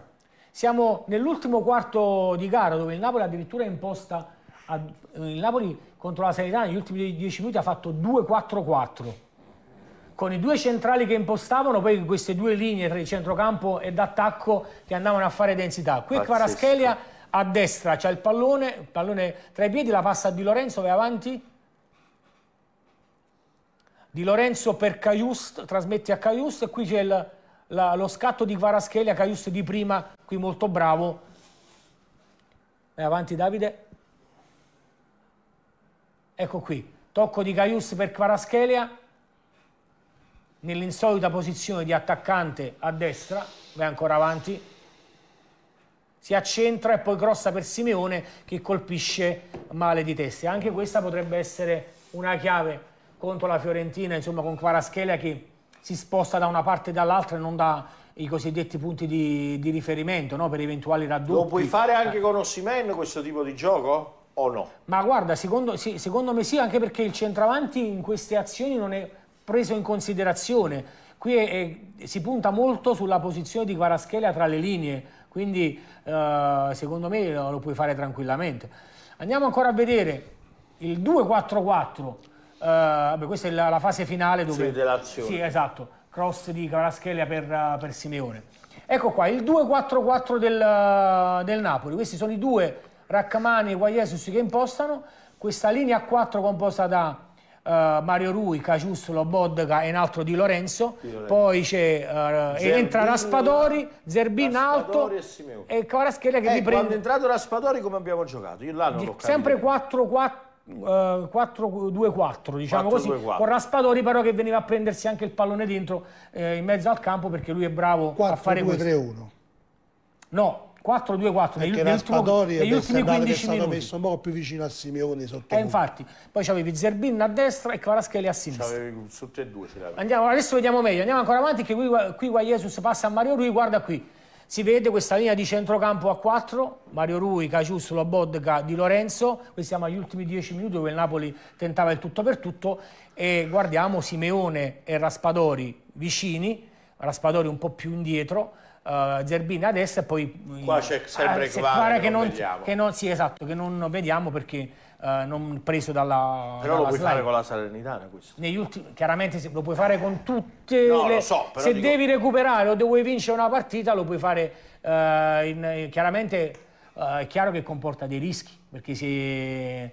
Siamo nell'ultimo quarto di gara dove il Napoli addirittura imposta... A, il Napoli contro la Sanità negli ultimi dieci minuti ha fatto 2-4-4 con i due centrali che impostavano, poi queste due linee tra il centrocampo e d'attacco che andavano a fare densità. Qui Quaraschelia a destra c'è il pallone, il pallone tra i piedi, la passa Di Lorenzo, vai avanti. Di Lorenzo per Caiust, trasmette a Caiust e qui c'è lo scatto di Quaraschelia, Caiust di prima, qui molto bravo. Vai avanti Davide. Ecco qui, tocco di Caius per Quaraschelia nell'insolita posizione di attaccante a destra, vai ancora avanti, si accentra e poi crossa per Simeone che colpisce male di testa. Anche questa potrebbe essere una chiave contro la Fiorentina, insomma con Quaraschelia che si sposta da una parte e dall'altra e non dà i cosiddetti punti di, di riferimento no? per eventuali raddoppi. Lo puoi fare anche con Ossimen questo tipo di gioco o no? Ma guarda, secondo, sì, secondo me sì, anche perché il centravanti in queste azioni non è preso in considerazione. Qui è, è, si punta molto sulla posizione di Guaraschelia tra le linee, quindi eh, secondo me lo, lo, puoi fare tranquillamente. Andiamo ancora a vedere il 2-4-4, eh, questa è la, la, fase finale dove... Sì, dell'azione. Sì, esatto, cross di Guaraschelia per, per Simeone. Ecco qua, il 2-4-4 del, del, Napoli. Questi sono i due Raccamani e Guayesus che impostano. Questa linea 4 composta da eh, Mario Rui, Caciussolo, Bodga e un altro di Lorenzo, Lorenzo. poi c'è eh, entra Raspadori, Zerbin alto e, e Cavaraschella che eh, riprende quando è entrato Raspadori come abbiamo giocato? Io là non sempre 4-4 4-2-4 eh, diciamo 4, così 2, con Raspadori però che veniva a prendersi anche il pallone dentro eh, in mezzo al campo perché lui è bravo 4, a fare questo 4-2-3-1 no 4-2-4 negli, nel tuo, negli ultimi 15 minuti. messo un po' più vicino a Simeone sotto. E eh, infatti, poi c'avevi Zerbin a destra e Kvaraschelli a sinistra. Sotto e due Andiamo, adesso vediamo meglio, andiamo ancora avanti che qui, qui Jesus passa a Mario Rui, guarda qui. Si vede questa linea di centrocampo a 4, Mario Rui, Cacius, Lobodga, Di Lorenzo, qui siamo agli ultimi 10 minuti dove il Napoli tentava il tutto per tutto e guardiamo Simeone e Raspadori vicini, Raspadori un po' più indietro, uh, eh, Zerbina adesso e poi... Mm, Qua c'è ah, sempre Kvara che, non, vediamo. Che non, sì, esatto, che non vediamo perché uh, non preso dalla Però dalla lo puoi slide. fare con la Salernitana questo. Ultimi, chiaramente lo puoi fare con tutte no, le... lo so, però Se dico... devi recuperare o devi vincere una partita lo puoi fare uh, in, chiaramente... è chiaro che comporta dei rischi perché, se,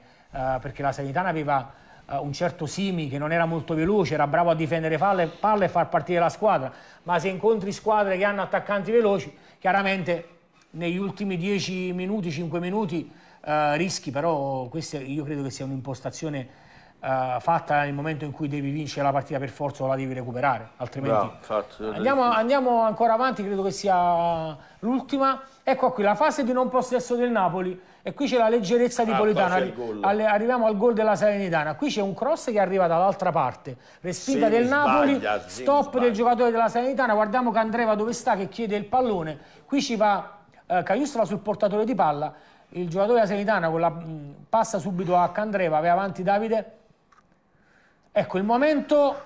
perché la Salernitana aveva eh, un certo Simi che non era molto veloce, era bravo a difendere palle, palle e far partire la squadra, ma se incontri squadre che hanno attaccanti veloci, chiaramente negli ultimi 10 minuti, 5 minuti eh, rischi, però questa io credo che sia un'impostazione eh, fatta nel momento in cui devi vincere la partita per forza o la devi recuperare, altrimenti... No, andiamo, andiamo ancora avanti, credo che sia l'ultima. Ecco qui la fase di non possesso del Napoli e qui c'è la leggerezza di ah, Politano. Arri arriviamo al gol della Salernitana. Qui c'è un cross che arriva dall'altra parte, respinta del Napoli, sbaglia, stop del giocatore della Salernitana. Guardiamo Candreva dove sta che chiede il pallone. Qui ci va eh, Caius va sul portatore di palla. Il giocatore della Salernitana la, mh, mm, passa subito a Candreva, va avanti Davide Ecco, il momento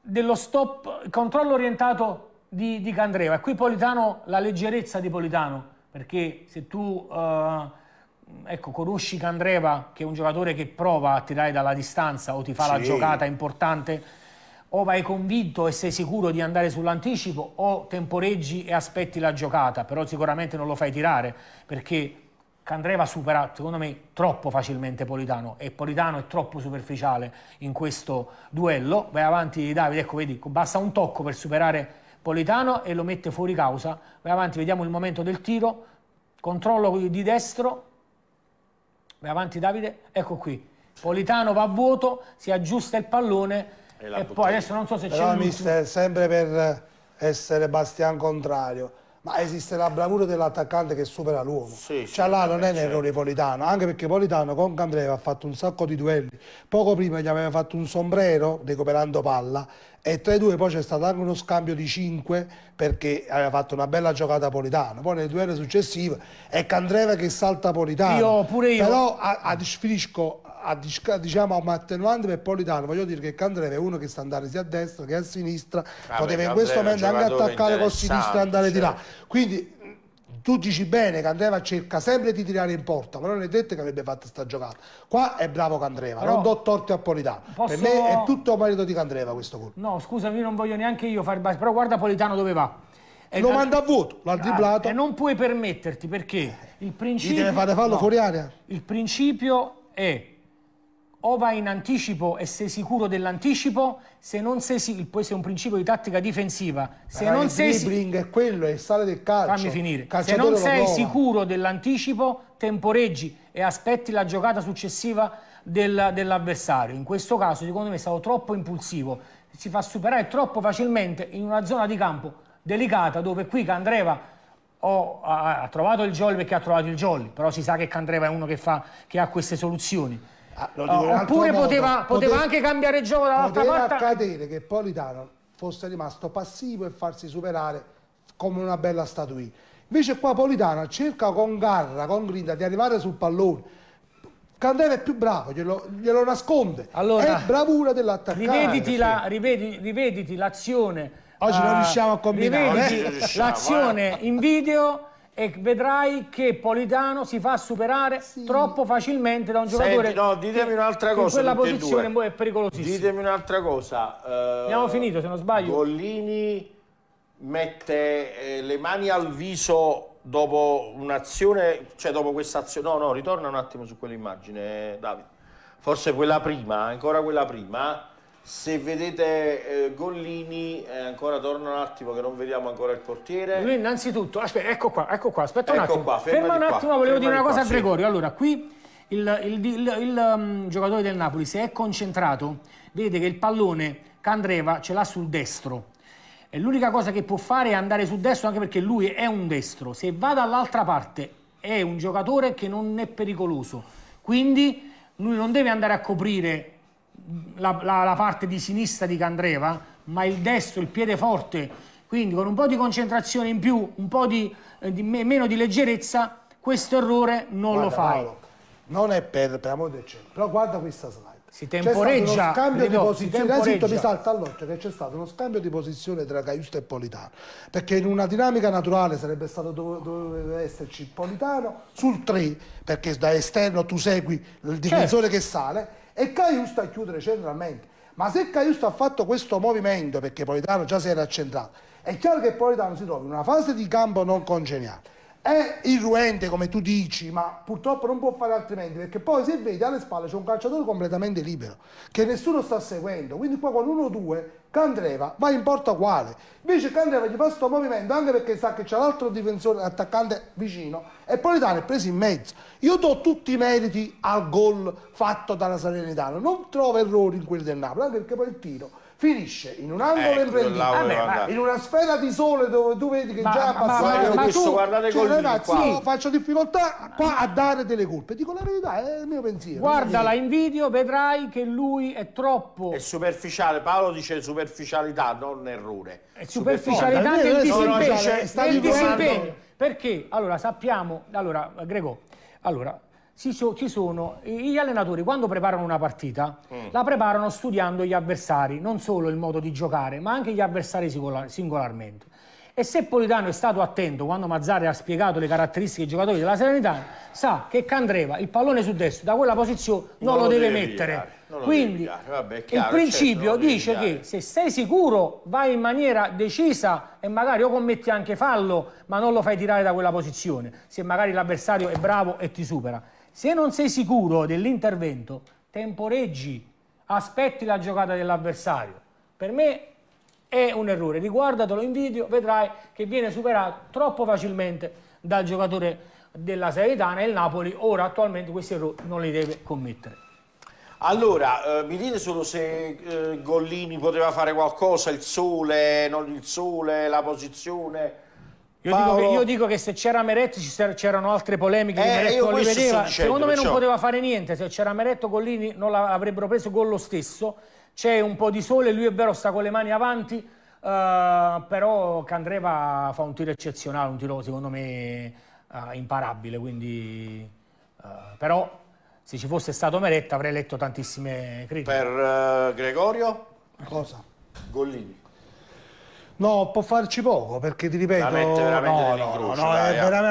dello stop, controllo orientato di, di Candreva. E qui Politano, la leggerezza di Politano, perché se tu eh, ecco, conosci Candreva, che è un giocatore che prova a tirare dalla distanza o ti fa sì. la giocata importante, o vai convinto e sei sicuro di andare sull'anticipo, o temporeggi e aspetti la giocata, però sicuramente non lo fai tirare, perché Candreva supera, secondo me, troppo facilmente Politano e Politano è troppo superficiale in questo duello. Vai avanti Davide, ecco vedi, basta un tocco per superare Politano e lo mette fuori causa. Vai avanti, vediamo il momento del tiro, controllo di destro. Vai avanti Davide, ecco qui. Politano va a vuoto, si aggiusta il pallone e, e poi adesso non so se c'è... Però mister, sempre per essere bastian contrario ma esiste la bravura dell'attaccante che supera l'uomo. Sì, Cialà sì, cioè, non è un certo. errore Politano, anche perché Politano con Candreva ha fatto un sacco di duelli. Poco prima gli aveva fatto un sombrero recuperando palla e tra i due poi c'è stato anche uno scambio di 5 perché aveva fatto una bella giocata Politano. Poi nel duello successivo è Candreva che salta Politano. Io pure io. Però a, a, finisco a, diciamo, a un attenuante per Politano voglio dire che Candreva è uno che sa andare sia a destra che a sinistra ah poteva in questo momento anche attaccare con sinistra e andare certo. di là certo. quindi tu dici bene che Andreva cerca sempre di tirare in porta, però non è detto che avrebbe fatto sta giocata. Qua è bravo Candreva, Però non do torti a Politano. Posso... Per me è tutto merito di Candreva questo colpo. No, scusami, non voglio neanche io fare base. Però guarda Politano dove va. E lo la... manda a voto, l'ha ah, dribblato. e non puoi permetterti perché il principio... Gli deve fare fallo no. fuori area. Il principio è o vai in anticipo e sei sicuro dell'anticipo, se non sei sicuro, poi è un principio di tattica difensiva, se Però non il sei dribbling si- è quello, è il sale del calcio. Fammi finire. Se non sei prova. sicuro dell'anticipo, temporeggi e aspetti la giocata successiva del, dell'avversario. In questo caso, secondo me è stato troppo impulsivo, si fa superare troppo facilmente in una zona di campo delicata dove qui Candreva o ha, trovato il jolly perché ha trovato il jolly, però si sa che Candreva è uno che, fa, che ha queste soluzioni. Ah, ah oppure poteva, poteva, anche cambiare gioco dall'altra parte. Poteva accadere che Politano fosse rimasto passivo e farsi superare come una bella statuina. Invece qua Politano cerca con garra, con grinta di arrivare sul pallone. Candela è più bravo, glielo, glielo nasconde. Allora, è bravura dell'attaccante. Rivediti l'azione. Oggi uh, non eh, riusciamo a combinare. Eh. L'azione in video e vedrai che Politano si fa superare sì. troppo facilmente da un giocatore Senti, no, ditemi un'altra cosa, in quella posizione è pericolosissimo. Ditemi un'altra cosa. Uh, Abbiamo finito, se non sbaglio. Gollini mette eh, le mani al viso dopo un'azione, cioè dopo questa azione... No, no, ritorna un attimo su quell'immagine, eh, Davide. Forse quella prima, ancora quella prima se vedete eh, Gollini, eh, ancora torna un attimo che non vediamo ancora il portiere. Lui innanzitutto, aspetta, ecco qua, ecco qua, aspetta ecco un attimo. Qua, Ferma un attimo, qua, volevo dire una cosa qua, a Gregorio. Sì. Allora, qui il, il, il, il um, giocatore del Napoli se è concentrato, vede che il pallone Candreva ce l'ha sul destro. l'unica cosa che può fare è andare sul destro anche perché lui è un destro. Se va dall'altra parte è un giocatore che non è pericoloso. Quindi lui non deve andare a coprire la, la, la parte di sinistra di Candreva, ma il destro, il piede forte, quindi con un po' di concentrazione in più, un po' di, eh, di me, meno di leggerezza, questo errore non guarda, lo fai. Paolo, non è per, per amore del cielo, però guarda questa slide. Si temporeggia. C'è scambio vedo, di posizione. Innanzitutto mi salta all'occhio che c'è stato uno scambio di posizione tra Caiusto e Politano. Perché in una dinamica naturale sarebbe stato dove esserci Politano sul 3, perché da esterno tu segui il difensore certo. che sale e Caiu sta a chiudere centralmente. Ma se Caiu sta fatto questo movimento, perché Politano già si era accentrato, è chiaro che Politano si trova in una fase di campo non congeniale. È irruente come tu dici, ma purtroppo non può fare altrimenti, perché poi se vedi alle spalle c'è un calciatore completamente libero, che nessuno sta seguendo, quindi qua con 1-2 Candreva va in porta uguale. Invece Candreva gli fa questo movimento anche perché sa che c'è l'altro difensore attaccante vicino e Politano è preso in mezzo. Io do tutti i meriti al gol fatto dalla Salernitana, non trovo errori in quelli del Napoli, anche perché poi il tiro finisce in un angolo imprendibile, eh, in una sfera di sole dove tu vedi che ma, già ma, passato. Ma, ma, questo, tu, guardate cioè, ragazzi, qua. io faccio difficoltà qua a dare delle colpe. Dico la verità, è il mio pensiero. Guardala in video, vedrai che lui è troppo. È superficiale. Paolo dice superficialità, non errore. È superficialità del disimpegno. del disimpegno. Perché? Allora sappiamo, allora Gregor, allora, ci sono gli allenatori quando preparano una partita mm. la preparano studiando gli avversari non solo il modo di giocare ma anche gli avversari singolarmente e se Politano è stato attento quando Mazzari ha spiegato le caratteristiche dei giocatori della Serenità, sa che Candreva il pallone su destro da quella posizione non, non lo, deve, deve mettere. Pigliare, Quindi Vabbè, chiaro, il principio certo, dice che se sei sicuro vai in maniera decisa e magari o commetti anche fallo, ma non lo fai tirare da quella posizione, se magari l'avversario è bravo e ti supera. Se non sei sicuro dell'intervento, temporeggi, aspetti la giocata dell'avversario. Per me è un errore. Riguardatelo in video, vedrai che viene superato troppo facilmente dal giocatore della Seritana e il Napoli ora attualmente questi errori non li deve commettere. Allora, eh, mi dite solo se eh, Gollini poteva fare qualcosa, il sole, non il sole, la posizione... Io, Paolo... dico, che, io dico, che, se c'era Meretti c'erano altre polemiche, eh, Meretto non li vedeva, dicendo, secondo me perciò... non poteva fare niente, se c'era Meretto Gollini non l'avrebbero preso gol lo stesso, c'è un po' di sole, lui è vero sta con le mani avanti, eh, però Candreva fa un tiro eccezionale, un tiro secondo me eh, imparabile, quindi eh, però se ci fosse stato Meretta avrei letto tantissime critiche. Per eh, Gregorio? Cosa? Gollini. No, può farci poco perché ti ripeto, veramente, veramente no, no, no,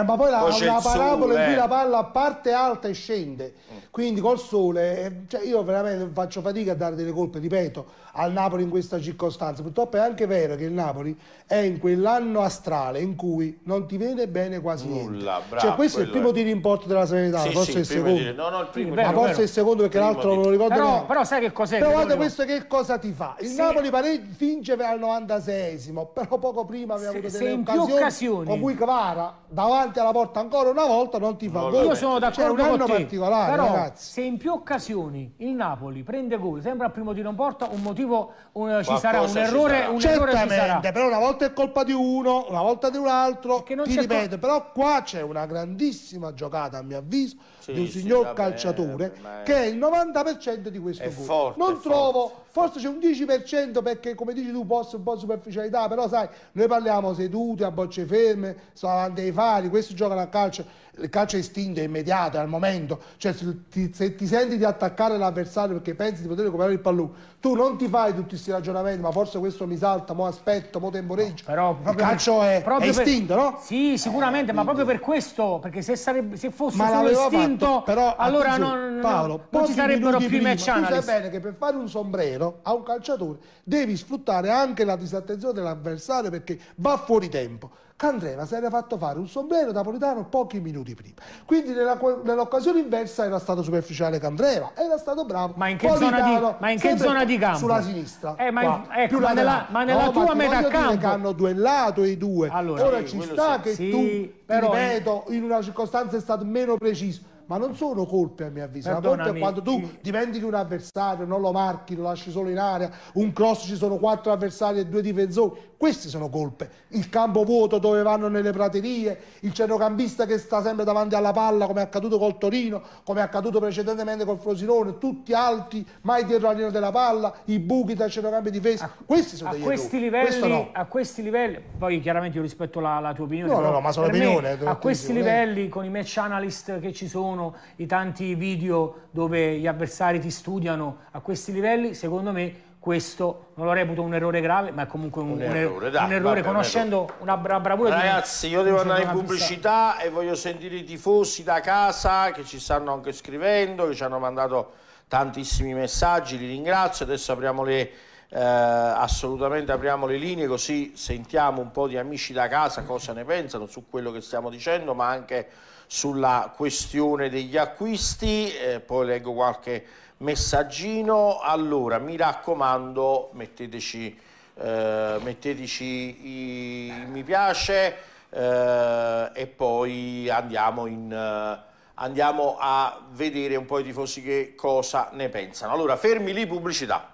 ma poi la, la parabola sole. in cui eh. la palla parte alta e scende, quindi col sole, eh, cioè io veramente faccio fatica a dare delle colpe, ripeto, al Napoli in questa circostanza, purtroppo è anche vero che il Napoli è in quell'anno astrale in cui non ti vede bene quasi Nulla, cioè, bravo, cioè questo è il primo tiro in porto della Serenità, sì, forse sì, il secondo, di... no, no, il primo, sì, vero, ma forse vero. il secondo perché l'altro non lo ricordo però, però sai che cos'è? Però guarda questo che cosa ti fa, il Napoli finge per il 96 benissimo, però poco prima abbiamo se, avuto delle occasioni, occasioni, con cui Clara davanti alla porta ancora una volta non ti fa no, gol. Io sono d'accordo con te, un particolare, però ragazzi. se in più occasioni il Napoli prende gol, sempre al primo tiro in porta, un motivo un, ci sarà, un errore, sarà. un errore ci sarà. però una volta è colpa di uno, una volta di un altro, ti ripeto, però qua c'è una grandissima giocata a mio avviso sì, di un signor sì, calciatore bene, che è il 90% di questo è gol. Forte, non trovo forse c'è un 10% perché come dici tu posso un po' superficialità, però sai, noi parliamo seduti a bocce ferme, sono davanti ai fari, questi giocano a calcio il calcio è istinto, è immediato, è al momento, cioè se ti, se ti senti di attaccare l'avversario perché pensi di poter recuperare il pallone, tu non ti fai tutti questi ragionamenti, ma forse questo mi salta, mo aspetto, mo temporeggio, no, però il calcio per, è, proprio è istinto, per, no? Sì, sicuramente, eh, ma proprio per questo, perché se, sarebbe, se fosse ma solo istinto, fatto, però, allora non, Paolo, non ci sarebbero più i match analyst. Tu sai bene che per fare un sombrero a un calciatore devi sfruttare anche la disattenzione dell'avversario perché va fuori tempo. Candreva si era fatto fare un sombrero napoletano pochi minuti prima. Quindi nell'occasione inversa era stato superficiale Candreva, era stato bravo. Ma in che, zona di, ma in che zona di, campo? Sulla sinistra. Eh, ma, in, ecco, ma nella, ma nella no, tua ma metà campo. Che hanno duellato i due. Allora, Ora sì, ci sta sì. che sì, tu, però... ripeto, in una circostanza è stato meno preciso ma non sono colpe a mio avviso. La colpa è quando tu dimentichi un avversario, non lo marchi, lo lasci solo in area, un cross ci sono quattro avversari e due difensori. Queste sono colpe. Il campo vuoto dove vanno nelle praterie, il centrocampista che sta sempre davanti alla palla, come è accaduto col Torino, come è accaduto precedentemente col Frosinone, tutti alti, mai dietro la linea della palla, i buchi dal centrocampo di difesa. A, questi sono a degli questi livelli, no. A questi livelli, poi chiaramente io rispetto la, la tua opinione. No, no, no, ma sono opinione. Me, a questi eh. livelli, con i match analyst che ci sono, sono i tanti video dove gli avversari ti studiano a questi livelli, secondo me questo non lo reputo un errore grave, ma è comunque un, un errore, er-, dai, un errore vabbè, conoscendo un errore. una bra bravura Ragazzi, di io devo andare in pubblicità pista. e voglio sentire i tifosi da casa che ci stanno anche scrivendo, che ci hanno mandato tantissimi messaggi, li ringrazio. Adesso apriamo le, eh, assolutamente apriamo le linee così sentiamo un po' di amici da casa cosa ne pensano su quello che stiamo dicendo, ma anche sulla questione degli acquisti, eh, poi leggo qualche messaggino. Allora, mi raccomando, metteteci, eh, metteteci i, i mi piace eh, e poi andiamo, in, eh, andiamo a vedere un po' i tifosi che cosa ne pensano. Allora, fermi lì pubblicità.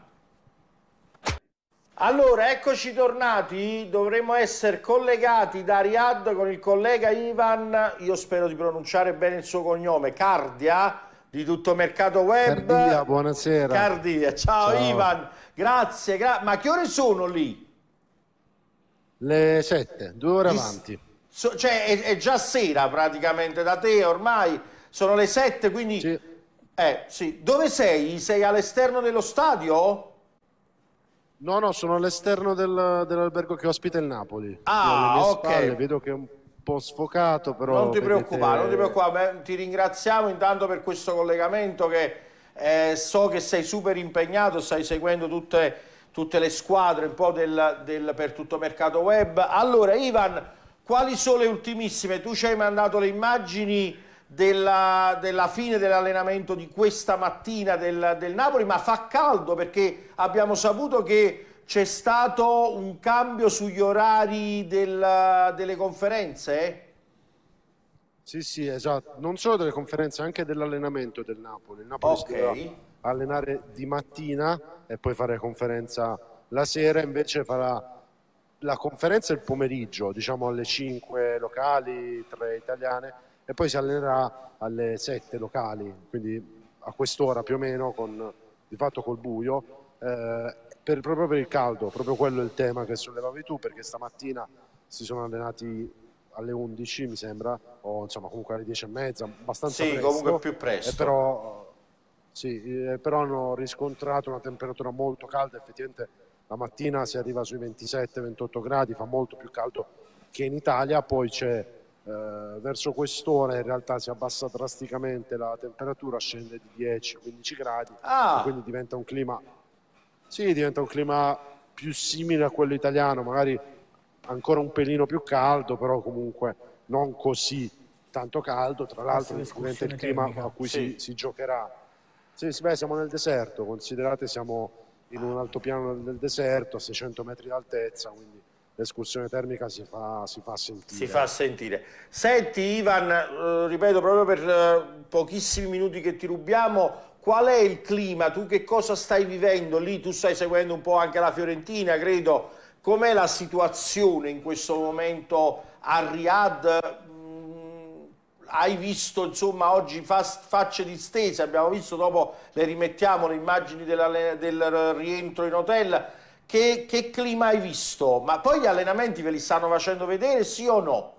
Allora, eccoci tornati, dovremo essere collegati da Riyadh con il collega Ivan, io spero di pronunciare bene il suo cognome, Cardia, di tutto mercato web. Cardia, buonasera. Cardia, ciao, ciao. Ivan, grazie, gra ma che ore sono lì? Le 7, due ore di... avanti. So, cioè è, è, già sera praticamente da te ormai, sono le 7, quindi... Sì. Eh, sì. Dove sei? Sei all'esterno dello stadio? No, no, sono all'esterno del, dell'albergo che ospita il Napoli. Ah, ok. Spalle, vedo che è un po' sfocato, però... Non ti preoccupare, vedete... non ti preoccupare. Ti ringraziamo intanto per questo collegamento che eh, so che sei super impegnato, stai seguendo tutte, tutte le squadre un po' del, del, per tutto mercato web. Allora, Ivan, quali sono le ultimissime? Tu ci hai mandato le immagini della, della, fine dell'allenamento di questa mattina del, del, Napoli, ma fa caldo perché abbiamo saputo che c'è stato un cambio sugli orari del, delle conferenze. Eh? Sì, sì, esatto. Non solo delle conferenze, anche dell'allenamento del Napoli. Il Napoli okay. allenare di mattina e poi fare conferenza la sera, invece farà la conferenza il pomeriggio, diciamo alle 5 locali, 3 italiane e poi si allenerà alle 7 locali, quindi a quest'ora più o meno, con, di fatto col buio, eh, per, proprio per il caldo, proprio quello è il tema che sollevavi tu, perché stamattina si sono allenati alle 11 mi sembra, o insomma comunque alle 10 e mezza, abbastanza sì, presto. comunque più presto. Eh, però, sì, eh, però hanno riscontrato una temperatura molto calda, effettivamente la mattina si arriva sui 27-28 gradi, fa molto più caldo che in Italia, poi c'è eh, verso quest'ora in realtà si abbassa drasticamente la temperatura, scende di 10-15 gradi, ah. quindi diventa un clima, sì, diventa un clima più simile a quello italiano, magari ancora un pelino più caldo, però comunque non così tanto caldo, tra l'altro diventa il clima termica. a cui sì. si, si, giocherà. Sì, sì, beh, siamo nel deserto, considerate siamo in un altopiano del deserto a 600 metri d'altezza, quindi l'escursione termica si fa, si fa, sentire. Si fa sentire. Senti Ivan, eh, ripeto proprio per eh, pochissimi minuti che ti rubiamo, qual è il clima? Tu che cosa stai vivendo lì? Tu stai seguendo un po' anche la Fiorentina, credo. Com'è la situazione in questo momento a Riyadh? Mm, hai visto insomma oggi facce distese, abbiamo visto dopo le rimettiamo le immagini della, del rientro in hotel che, che, clima hai visto? Ma poi gli allenamenti ve li stanno facendo vedere, sì o no?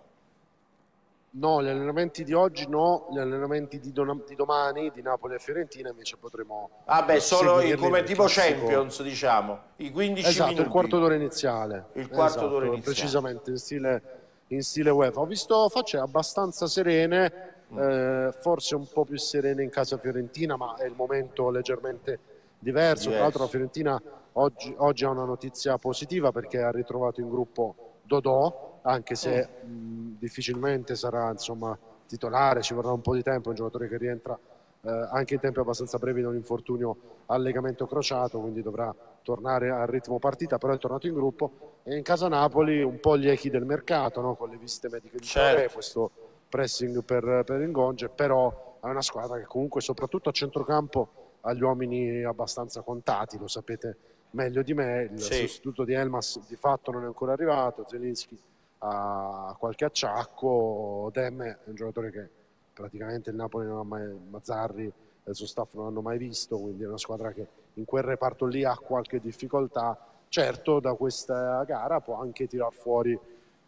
No, gli allenamenti di oggi no, gli allenamenti di, di domani, di Napoli e Fiorentina invece potremo... Ah beh, solo come tipo Champions, diciamo, i 15 esatto, minuti. il quarto d'ora iniziale. Il quarto esatto, d'ora iniziale. Precisamente, in stile, in stile UEFA. Ho visto facce abbastanza serene, mm. eh, forse un po' più serene in casa Fiorentina, ma è il momento leggermente diverso. diverso. Tra l'altro la Fiorentina Oggi, oggi, è una notizia positiva perché ha ritrovato in gruppo Dodò, anche se mm. mh, difficilmente sarà insomma, titolare, ci vorrà un po' di tempo, un giocatore che rientra eh, anche in tempi abbastanza brevi da un infortunio al legamento crociato, quindi dovrà tornare al ritmo partita, però è tornato in gruppo e in casa Napoli un po' gli echi del mercato, no? con le visite mediche di certo. Torre, questo pressing per, per Ingonge, però è una squadra che comunque soprattutto a centrocampo ha gli uomini abbastanza contati, lo sapete meglio di me, il sì. sostituto di Elmas di fatto non è ancora arrivato, Zelinski ha qualche acciacco, Demme è un giocatore che praticamente il Napoli non ha mai, Mazzarri e il suo staff non hanno mai visto, quindi è una squadra che in quel reparto lì ha qualche difficoltà. Certo, da questa gara può anche tirar fuori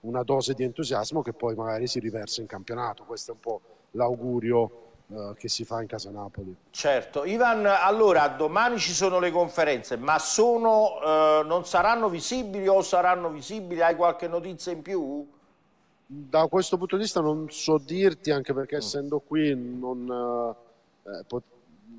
una dose di entusiasmo che poi magari si riversa in campionato, questo è un po' l'augurio eh, che si fa in casa Napoli. Certo, Ivan, allora domani ci sono le conferenze, ma sono, eh, non saranno visibili o saranno visibili? Hai qualche notizia in più? Da questo punto di vista non so dirti, anche perché essendo qui non, eh, eh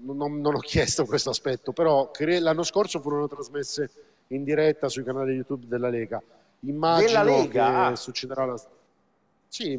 non, non ho chiesto questo aspetto, però l'anno scorso furono trasmesse in diretta sui canali YouTube della Lega. Immagino Lega? che ah. succederà la... Sì,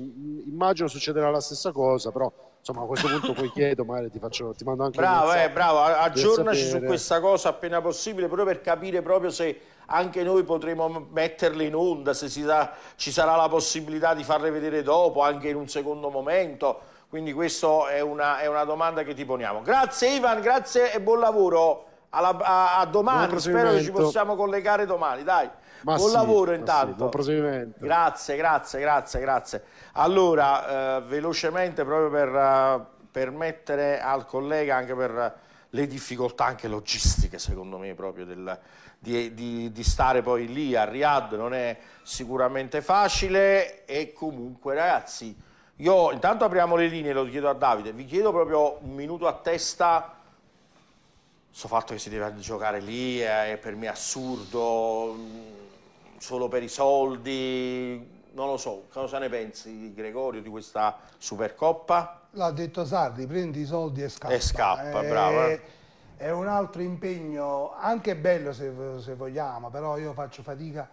immagino succederà la stessa cosa, però insomma a questo punto poi chiedo magari ti, faccio, ti mando anche bravo, eh, bravo. aggiornaci su questa cosa appena possibile proprio per capire proprio se anche noi potremo metterle in onda se sa, ci sarà la possibilità di farle vedere dopo anche in un secondo momento quindi questa è una, è una domanda che ti poniamo grazie Ivan, grazie e buon lavoro Alla, a, a, domani, spero che ci possiamo collegare domani dai ma buon sì, lavoro intanto. Sì, buon Grazie, grazie, grazie, grazie. Allora, eh, velocemente proprio per eh, permettere al collega anche per le difficoltà anche logistiche secondo me proprio del, di, di, di, stare poi lì a Riyadh non è sicuramente facile e comunque ragazzi io intanto apriamo le linee lo chiedo a Davide vi chiedo proprio un minuto a testa sto fatto che si deve giocare lì eh, è per me assurdo solo per i soldi, non lo so, cosa ne pensi Gregorio di questa Supercoppa? L'ha detto Sardi, prendi i soldi e scappa. E scappa, è, eh, bravo. È un altro impegno, anche bello se, se vogliamo, però io faccio fatica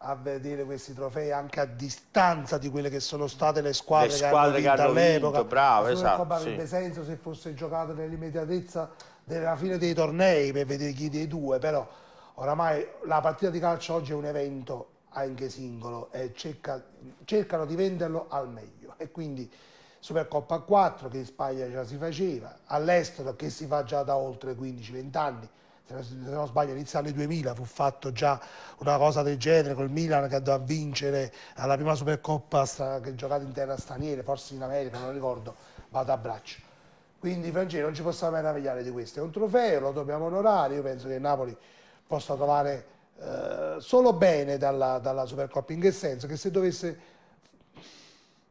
a vedere questi trofei anche a distanza di quelle che sono state le squadre, le squadre che hanno all'epoca. Bravo, esatto. avrebbe sì. senso se fosse giocato nell'immediatezza della fine dei tornei per vedere chi dei due, però oramai la partita di calcio oggi è un evento anche singolo e cerca, cercano di venderlo al meglio e quindi Supercoppa 4 che in Spagna già si faceva, all'estero che si fa già da oltre 15-20 anni, se non sbaglio inizio anni 2000 fu fatto già una cosa del genere col Milan che andò a vincere alla prima Supercoppa che giocata in terra straniera, forse in America, non ricordo, vado a braccio. Quindi Francesco non ci possiamo meravigliare di questo, è un trofeo, lo dobbiamo onorare, io penso che Napoli possa trovare eh, solo bene dalla, dalla Supercoppa, in che senso? Che se dovesse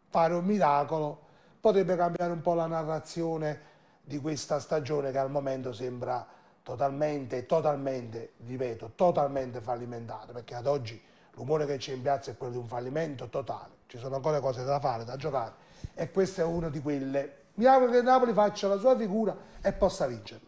fare un miracolo potrebbe cambiare un po' la narrazione di questa stagione che al momento sembra totalmente, totalmente, ripeto, totalmente fallimentata, perché ad oggi l'umore che c'è in piazza è quello di un fallimento totale, ci sono ancora cose da fare, da giocare e questa è una di quelle. Mi auguro che Napoli faccia la sua figura e possa vincerla.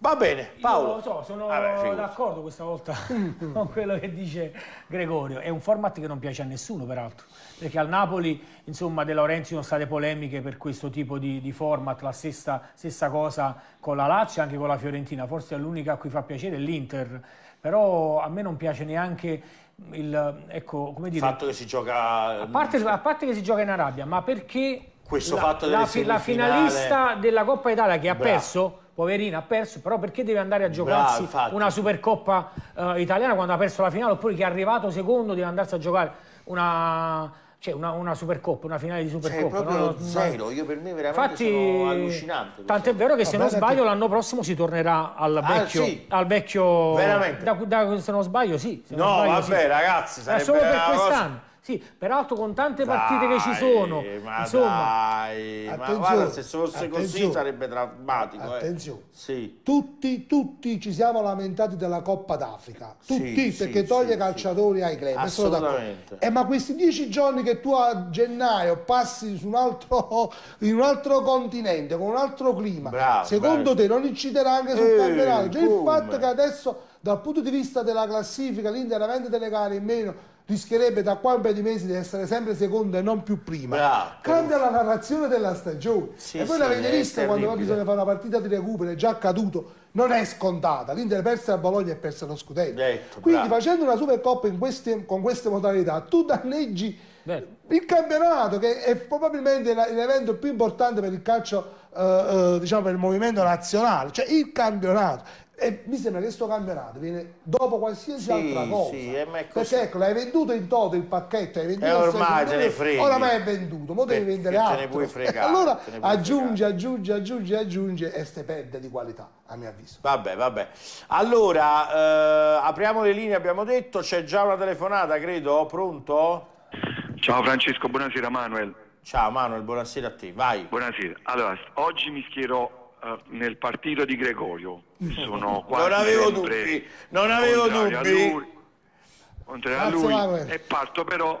Va bene, Paolo. Io lo so, sono ah, d'accordo questa volta [LAUGHS] con quello che dice Gregorio. È un format che non piace a nessuno, peraltro, perché al Napoli, insomma, De Laurenti sono state polemiche per questo tipo di, di format, la stessa, stessa, cosa con la Lazio e anche con la Fiorentina. Forse è l'unica a cui fa piacere l'Inter, però a me non piace neanche il, ecco, come dire, fatto che si gioca... A parte, a parte che si gioca in Arabia, ma perché questo la, fatto della la, finalista della Coppa Italia che ha Bravo. perso poverina ha perso però perché deve andare a giocarsi Bravo, una Supercoppa eh, italiana quando ha perso la finale oppure che è arrivato secondo deve andarsi a giocare una, cioè una, una Supercoppa, una finale di cioè, Supercoppa. Cioè, proprio no? zero, io per me veramente Infatti, sono allucinante. tanto è vero che se Vabbè, non sbaglio l'anno prossimo si tornerà al ah, vecchio... Ah, sì. Al vecchio... Veramente? Da, da, se non sbaglio sì. Non no sbaglio, vabbè sì. ragazzi, sarebbe... È solo per quest'anno. Sì, peraltro con tante partite che ci sono, ma insomma, dai, ma guarda, se fosse così sarebbe drammatico. Eh. Attenzione, eh. sì. tutti, tutti ci siamo lamentati della Coppa d'Africa, tutti sì, perché sì, toglie calciatori ai club. Assolutamente. Eh, ma questi dieci giorni che tu a gennaio passi su un altro, [LAUGHS] in un altro continente, con un altro clima, bravo, secondo bravo. te non inciderà anche sul campionato? Eh, Già il fatto che adesso dal punto di vista della classifica l'Inter era delle gare in meno rischierebbe da qua a un paio di mesi di essere sempre seconda e non più prima. Bravo. Cambia la narrazione della stagione. Sì, e poi sì, l'avete visto quando bisogna fare una partita di recupero, è già accaduto. Non è scontata, l'Inter persa la Bologna e persa lo scudetto. Detto, Quindi bravo. facendo una Supercoppa queste, con queste modalità, tu danneggi Bello. il campionato che è probabilmente l'evento più importante per il calcio eh, eh, diciamo per il movimento nazionale cioè il campionato e mi sembra che questo campionato viene dopo qualsiasi sì, altra cosa. Sì, eh, perché ecco, l'hai venduto in toto il pacchetto, hai venduto e eh, ormai te ne frega ormai è venduto, ma devi vendere altro. Te ne puoi fregare. allora aggiunge, aggiunge, aggiunge, aggiunge e ste perde di qualità, a mio avviso. Vabbè, vabbè. Allora, eh, apriamo le linee, abbiamo detto, c'è già una telefonata, credo, pronto? Ciao Francesco, buonasera Manuel. Ciao Manuel, buonasera a te, vai. Buonasera. Allora, oggi mi schierò eh, nel partito di Gregorio. Mm. Sono non avevo dubbi, non avevo dubbi. Lui, a lui e parto però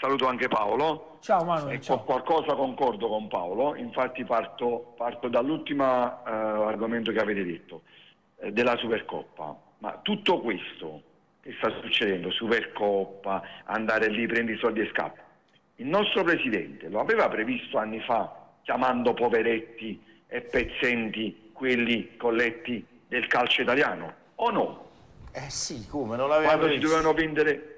saluto anche Paolo. Ciao Manuel. Ciao. Qualcosa concordo con Paolo, infatti parto, parto dall'ultimo eh, argomento che avete detto, eh, della Supercoppa. Ma tutto questo che sta succedendo, Supercoppa, andare lì, prendi i soldi e scappa, il nostro presidente lo aveva previsto anni fa chiamando poveretti e pezzenti quelli colletti del calcio italiano, o no? Eh sì, come non l'avevo Quando si dovevano vendere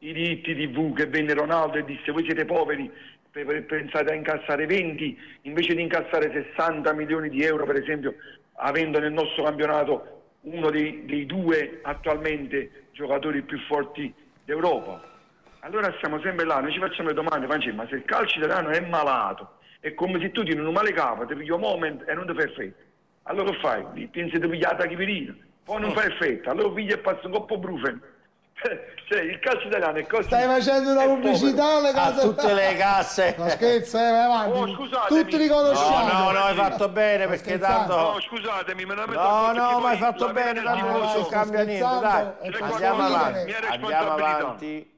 i diritti TV che venne Ronaldo e disse voi siete poveri, pensate a incassare 20 invece di incassare 60 milioni di euro per esempio avendo nel nostro campionato uno dei, dei, due attualmente giocatori più forti d'Europa. Allora siamo sempre là, noi ci facciamo le domande, ma se il calcio italiano è malato, è come se tu tieni un male capo, ti pigli un moment e non ti fai effetto. Allora che fai? Pensi di pigliare la chiverina, poi non fai effetto, allora pigli e passa un coppo brufen. [LAUGHS] cioè, il calcio italiano è così. Stai facendo una pubblicità alle case. A tutte le casse. No, scherzo, eh, vai avanti. Oh, Tutti li conosciamo. No, no, no, hai fatto bene perché tanto. No, scusatemi, me la metto No, no, ma hai fatto bene, tanto non cambia niente. Dai, andiamo avanti. Andiamo avanti.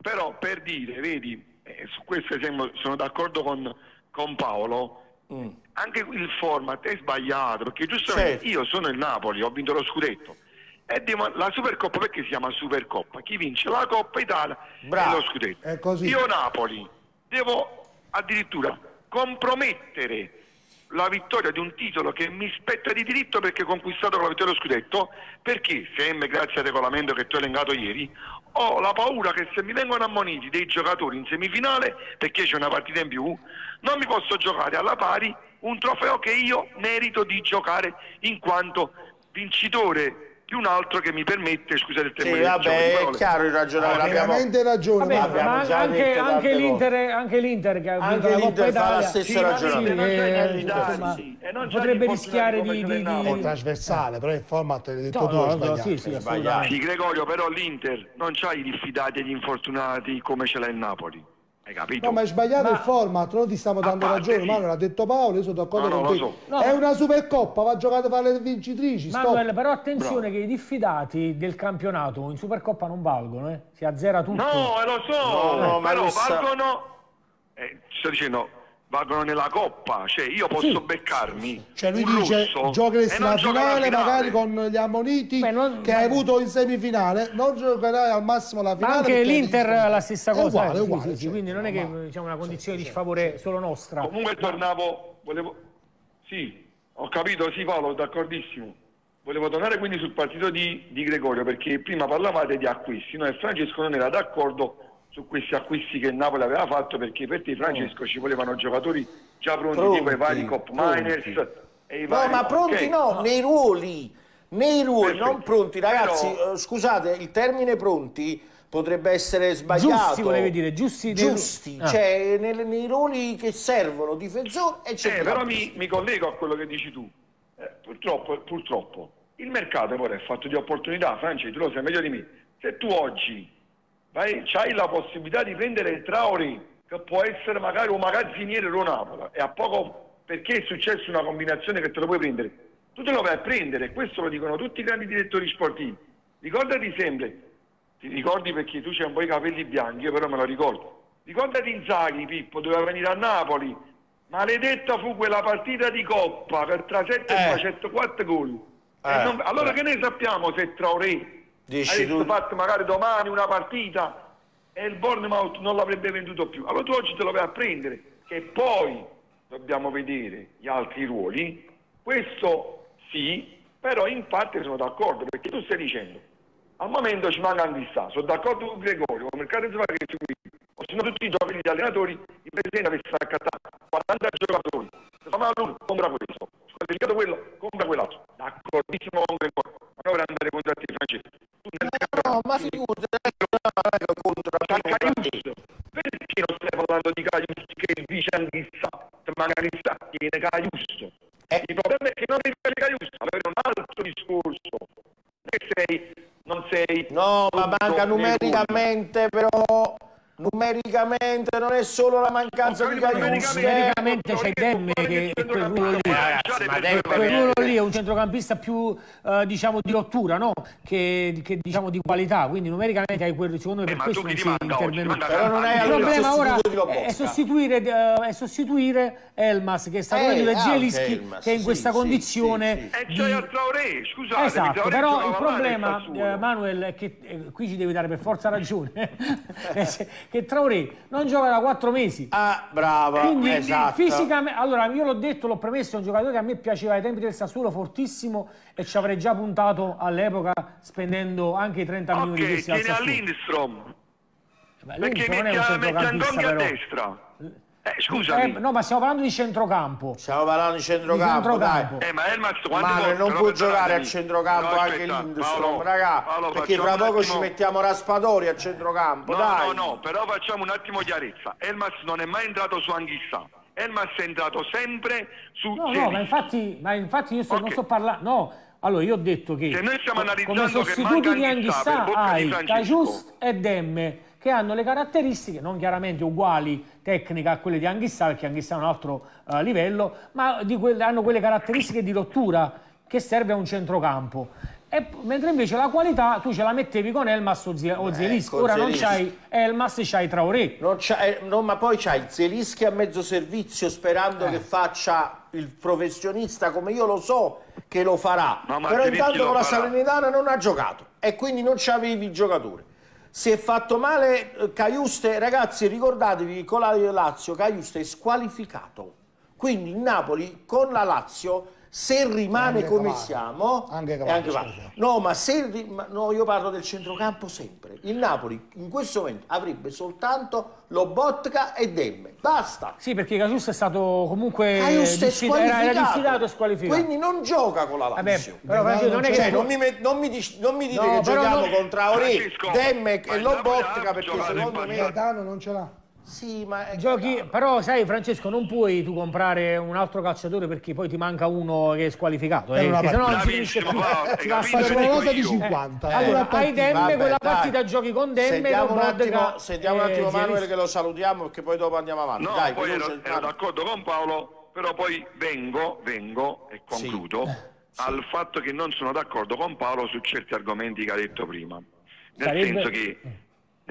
Però per dire, vedi, eh, su questo esempio sono d'accordo con con Paolo mm. anche il format è sbagliato perché giustamente certo. io sono il Napoli, ho vinto lo scudetto. E la Supercoppa perché si chiama Supercoppa? Chi vince la Coppa Italia Bravo. e lo scudetto. Io Napoli devo addirittura compromettere la vittoria di un titolo che mi spetta di diritto perché conquistato con la vittoria dello scudetto, perché se grazie al regolamento che tu hai elencato ieri, ho la paura che se mi vengono ammoniti dei giocatori in semifinale, perché c'è una partita in più, non mi posso giocare alla pari un trofeo che io merito di giocare in quanto vincitore di un altro che mi permette, scusate il termine. Sì, vabbè, è chiaro il ragionamento. Abbiamo veramente ragione. Vabbè, ma anche, anche l'Inter, anche l'Inter che ha vinto la Coppa la stessa sì, ragionamento. Sì, eh, non potrebbe rischiare di, di, È trasversale, però il format è detto no, no, sì, sì, Gregorio, però l'Inter non c'ha i diffidati e gli infortunati come ce l'ha il Napoli. Hai capito? No, ma è sbagliato ma... il format, noi ti stiamo dando parte, ragione, ma non l'ha detto Paolo, io sono d'accordo no, con no, te. So. è una supercoppa, va giocata fra le vincitrici. Manuel, stop. però attenzione Bro. che i diffidati del campionato in supercoppa non valgono, eh? si azzera tutto. No, lo so, no, no, però valgono, eh, sto dicendo, vadano nella coppa, cioè io posso sì. beccarmi cioè lui un dice giocheresti la finale, finale, magari con gli ammoniti Beh, non... che hai avuto in semifinale non giocherai al massimo la finale ma anche l'Inter è... la stessa cosa eh. è uguale, è uguale, cioè, quindi non è che diciamo, una condizione sì, di sfavore sì. solo nostra comunque tornavo volevo sì ho capito sì Paolo d'accordissimo Volevo tornare quindi sul partito di, di Gregorio perché prima parlavate di acquisti, no? E Francesco non era d'accordo su questi acquisti che Napoli aveva fatto perché per te Francesco mm. ci volevano giocatori già pronti, pronti tipo i vari Cop Miners e i vari... No, ma pronti okay. no, nei ruoli, nei ruoli, Perfetto. non pronti. Ragazzi, Però... Eh, scusate, il termine pronti potrebbe essere sbagliato. Giusti volevi dire, giusti. Giusti, ah. cioè nei, nei, ruoli che servono, difensore e Eh, però mi, mi, collego a quello che dici tu. Eh, purtroppo, purtroppo, il mercato è fatto di opportunità, Francesco tu lo sai meglio di me. Se tu oggi c'hai la possibilità di prendere il Traoré che può essere magari un magazziniere o Napoli e a poco perché è successa una combinazione che te lo puoi prendere tu te lo vai a prendere questo lo dicono tutti i grandi direttori sportivi ricordati sempre ti ricordi perché tu c'hai un po' i capelli bianchi io però me lo ricordo ricordati Inzaghi Pippo doveva venire a Napoli maledetta fu quella partita di Coppa per tra 7 eh. e 104 gol eh. non... allora eh. che ne sappiamo se Traoré Dici, tu... fatto magari domani una partita e il Bournemouth non l'avrebbe venduto più. Allora tu oggi te lo vai a prendere e poi dobbiamo vedere gli altri ruoli. Questo sì, però in parte sono d'accordo perché tu stai dicendo al momento ci manca un chissà, sono d'accordo con Gregorio, con il Mercato Zvaghetti, o se no tutti i giochi degli allenatori, il presidente avesse accattato 40 giocatori, se fa male uno, compra questo, se quello, compra quell'altro, d'accordissimo con Gregorio, ma non per andare contro te francesi. No, ma figurati, ecco, contro la Cariusso. Perché non stai parlando di Cariusso che il Vicenza di Sat, magari Sat viene Cariusso? Eh. Il problema è che non devi fare Cariusso, avere un altro discorso. Perché sei, non sei... No, ma manca numericamente però numericamente non è solo la mancanza di Caius numericamente c'è eh, Demme che è quel ruolo lì quel ruolo lì è un centrocampista più eh, diciamo di rottura no? che, che, diciamo di qualità quindi numericamente hai quel secondo me eh, per questo non sei intervenuto però non è il problema ora è sostituire, uh, è sostituire Elmas che è stato eh, di ah, Zielinski che è in questa sì, condizione sì, sì. Di... e c'è Traoré scusate esatto però il problema Manuel è che qui ci devi dare per forza ragione [LAUGHS] che Traoré non gioca da quattro mesi. Ah, brava, Quindi, esatto. fisicamente, allora io l'ho detto, l'ho premesso, è un giocatore che a me piaceva ai tempi del Sassuolo fortissimo e ci avrei già puntato all'epoca spendendo anche i 30 okay, milioni di al Sassuolo. Ok, tiene a Lindstrom. Eh, Perché mette, non è a destra. Eh, eh, scusami. Eh, no, ma stiamo parlando di centrocampo. Stiamo parlando di centrocampo. Di centrocampo. Eh, ma Elmas quando Mano, non può giocare a centrocampo no, anche l'Industrom, raga. Paolo, perché fra poco attimo... ci mettiamo Raspadori a centrocampo. No, dai. no, no, però facciamo un attimo chiarezza. Elmas non è mai entrato su Anghissà. Elmas è entrato sempre su. No, Ceris. no, ma infatti, ma infatti io sto, okay. non sto parlando. No. Allora, io ho detto che, Se noi stiamo analizzando come sostituti di Anghissà hai Tajust e Demme che hanno le caratteristiche non chiaramente uguali tecniche a quelle di Anghissà, perché Anghissà è un altro uh, livello, ma quelle, hanno quelle caratteristiche di rottura che serve a un centrocampo. E, mentre invece la qualità tu ce la mettevi con Elmas o, Zie, o eh, Zielischi. Ora Zielischi. non c'hai Elmas, c'hai Traoré. Non c'hai, eh, non, ma poi c'hai Zielischi a mezzo servizio sperando eh. che faccia il professionista come io lo so che lo farà. No, Però intanto con la Salernitana non ha giocato e quindi non c'avevi il giocatore. Si è fatto male eh, Caiuste, ragazzi ricordatevi con la Lazio Caiuste è squalificato. Quindi il Napoli con la Lazio se rimane anche come Cavani. siamo... Anche Cavani, anche Cavani. Certo. No, ma se... Rima... No, io parlo del centrocampo sempre. Il Napoli in questo momento avrebbe soltanto Lobotka e Demme. Basta. Sì, perché Cajus è stato comunque... Cajus è squalificato. Era diffidato e squalificato. Quindi non gioca con la Lazio. Vabbè, però, non, non, è che... non, mi, non mi, dici... mi dite no, che giochiamo non... con Traoré, Demme e Lobotka perché secondo me... Gaetano non ce l'ha. Sì, ma... Giochi, però sai Francesco, non puoi tu comprare un altro calciatore perché poi ti manca uno che è squalificato. Eh, se no non si finisce più. Faccio una cosa di 50. Eh. eh. Allora, hai Demme, quella dai. partita giochi con Demme. Sentiamo un eh, attimo, sentiamo un attimo Manuel che lo salutiamo perché poi dopo andiamo avanti. No, dai, poi ero, ero d'accordo con Paolo, però poi vengo, vengo e concludo eh, sì. al fatto che non sono d'accordo con Paolo su certi argomenti che ha detto prima. Nel Sarebbe... senso che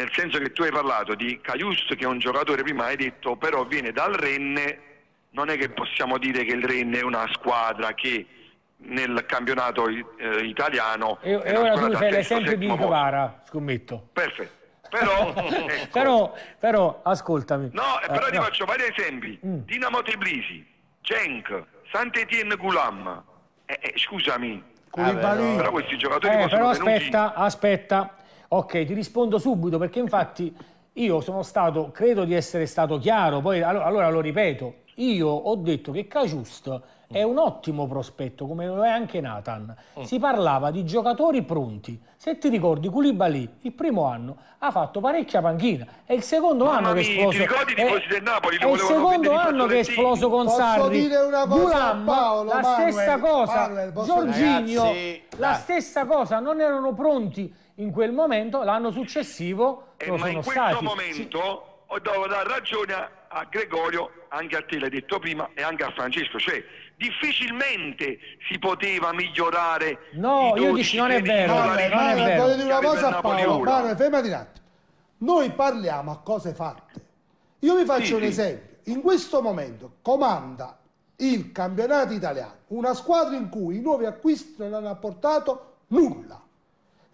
nel senso che tu hai parlato di Caius che è un giocatore prima hai detto però viene dal Renne non è che possiamo dire che il Renne è una squadra che nel campionato eh, italiano e, e ora tu fai l'esempio di Guevara scommetto perfetto però, [LAUGHS] ecco. però, però, ascoltami no però eh, ti no. faccio vari esempi mm. Dinamo Teblisi Genk Sant'Etienne Gulam eh, eh, scusami Vabbè, però questi giocatori eh, però aspetta, aspetta Ok, ti rispondo subito perché infatti io sono stato, credo di essere stato chiaro, poi allora, allora lo ripeto, io ho detto che Cajust è un ottimo prospetto, come lo è anche Nathan. Mm. Si parlava di giocatori pronti. Se ti ricordi, Koulibaly il primo anno ha fatto parecchia panchina. È il secondo Mamma anno che è esploso. Ti è, del Napoli, è il secondo anno che è esploso con posso Sarri. Dire una cosa Gulam, Paolo, la Manuel, stessa cosa. Giorginio, la stessa cosa. Non erano pronti in quel momento, l'anno successivo eh, lo ma sono in questo stati. momento ho devo dare ragione a, Gregorio, anche a te l'hai detto prima, e anche a Francesco, cioè difficilmente si poteva migliorare. No, io dici non è vero, non è vero. Voglio dire una cosa a Paolo, Paolo, fermati un attimo. Noi parliamo a cose fatte. Io vi faccio sì, un esempio. In questo momento comanda il campionato italiano una squadra in cui i nuovi acquisti non hanno apportato nulla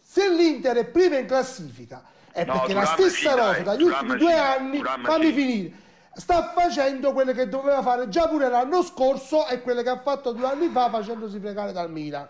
se l'Inter è prima in classifica è no, perché la stessa sì, rosa dagli ultimi due anni, fammi sì. finire, sta facendo quelle che doveva fare già pure l'anno scorso e quelle che ha fatto due anni fa facendosi fregare dal Milan.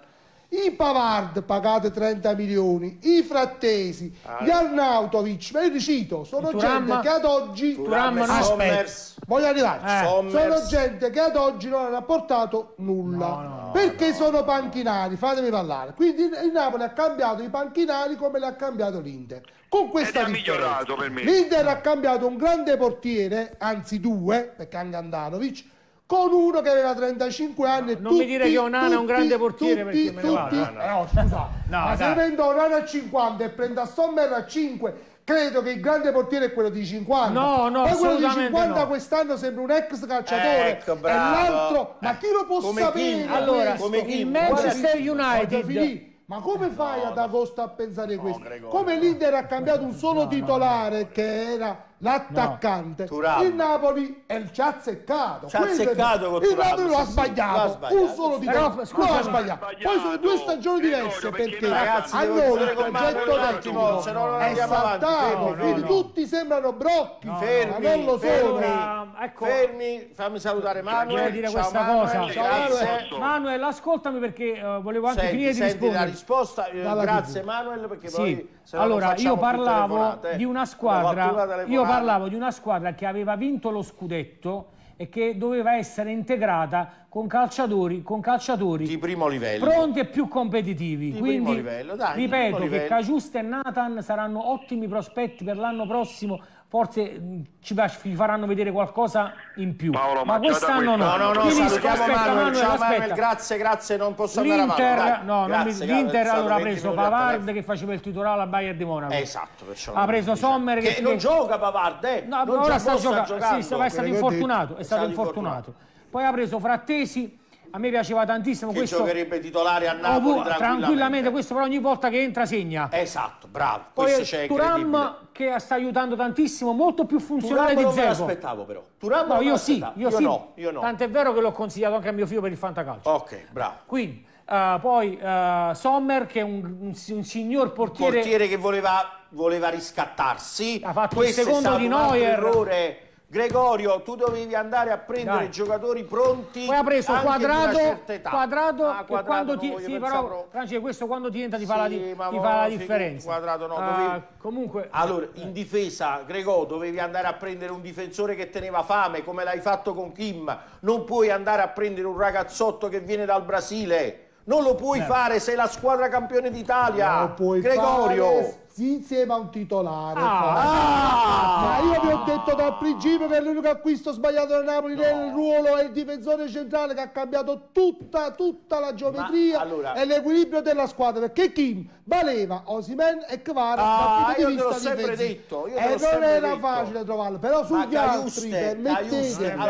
I Pavard pagate 30 milioni, i Frattesi, ah, gli Arnautovic, ma io li cito, sono Turam, gente che ad oggi... Turam, Turam, aspetta, Voglio arrivare. Eh. Sono gente che ad oggi non ha apportato nulla. No, no, perché no. sono panchinari? Fatemi parlare. Quindi il Napoli ha cambiato i panchinari come li ha cambiato l'Inter. Con questa Ed migliorato per me. L'Inter ha cambiato un grande portiere, anzi due, perché anche Andanovic, con uno che aveva 35 anni. No, non tutti, mi dire che Onana tutti, è un grande portiere tutti, perché me ne vado. No, no. no scusa, no, ma dai. se prendo Onana a 50 e prendo a Sommer a 5 credo che il grande portiere è quello di 50. No, no, Poi quello di 50 no. quest'anno sembra un ex calciatore. Ecco, bravo. E l'altro, ma eh, chi lo può come sapere? Kim, allora, come il Kim. Manchester United. Ma come fai no, ad agosto a pensare no, questo? Gregorio, come l'Inter ha cambiato un solo titolare che era l'attaccante. No. Il Napoli è, ci ha azzeccato. Ci ha azzeccato Il Napoli lo ha sbagliato. Un solo di gol. Scusa, ha sbagliato. Poi sono due stagioni diverse perché a noi il progetto tecnico è saltato. Quindi tutti sembrano brocchi, ma non lo sono. Eh. Ecco. Fermi, fammi salutare cioè, Manuel. dire questa cosa. Manuel, ascoltami perché eh, volevo anche finire di rispondere. la risposta. Eh, grazie Manuel perché poi Allora, io parlavo di una squadra. Io parlavo di una squadra che aveva vinto lo scudetto e che doveva essere integrata con calciatori, con calciatori di primo livello. pronti e più competitivi. Di Quindi, primo livello, dai, ripeto che Cajust e Nathan saranno ottimi prospetti per l'anno prossimo forse mm, ci faranno vedere qualcosa in più. Paolo, ma, ma quest'anno no. No, no, no, Finisco, aspetta, Manuel, ciao aspetta. Manuel, grazie, grazie, non posso andare avanti. No, l'Inter allora ha preso Pavard che faceva il titolare al Bayern di Monaco. Esatto, Ha preso diciamo. Sommer che, che non gioca Pavard, eh. No, non ora sta giocando, giocando. Sì, è stato infortunato, è stato infortunato. Poi ha preso Frattesi, a me piaceva tantissimo. Che questo giocherebbe titolare a Napoli tranquillamente. tranquillamente. Questo però ogni volta che entra segna. Esatto, bravo. Poi questo c'è Turam che sta aiutando tantissimo, molto più funzionale Turam di Zeko. Turam non me l'aspettavo però. Turam no, io sì, io, io sì. No, io no. Tant'è vero che l'ho consigliato anche a mio figlio per il fantacalcio. Ok, bravo. Quindi, uh, poi uh, Sommer che è un, un, un signor portiere... Un portiere che voleva, voleva riscattarsi. Ha fatto Questo il secondo di Neuer. errore Gregorio, tu dovevi andare a prendere Dai. giocatori pronti. Poi ha preso quadrato, quadrato, ah, quadrato quando ti, sì, però, Francesco, questo quando ti entra ti, sì, fa, la, ti no, fa la differenza. Quadrato no, dovevi... Ah, comunque... Allora, eh. in difesa, Gregorio, dovevi andare a prendere un difensore che teneva fame, come l'hai fatto con Kim. Non puoi andare a prendere un ragazzotto che viene dal Brasile. Non lo puoi Beh. fare, sei la squadra campione d'Italia. Gregorio. Fare insieme a un titolare. Ah, ah, ma io vi ho detto dal principio che l'unico acquisto sbagliato da Napoli no. nel ruolo è il difensore centrale che ha cambiato tutta, tutta la geometria ma, allora, e l'equilibrio della squadra. Perché Kim valeva Osimen e Kvara ah, dal punto di sempre detto. e eh, non era detto. facile trovarlo, però sugli altri, Caiuste, permettetemi,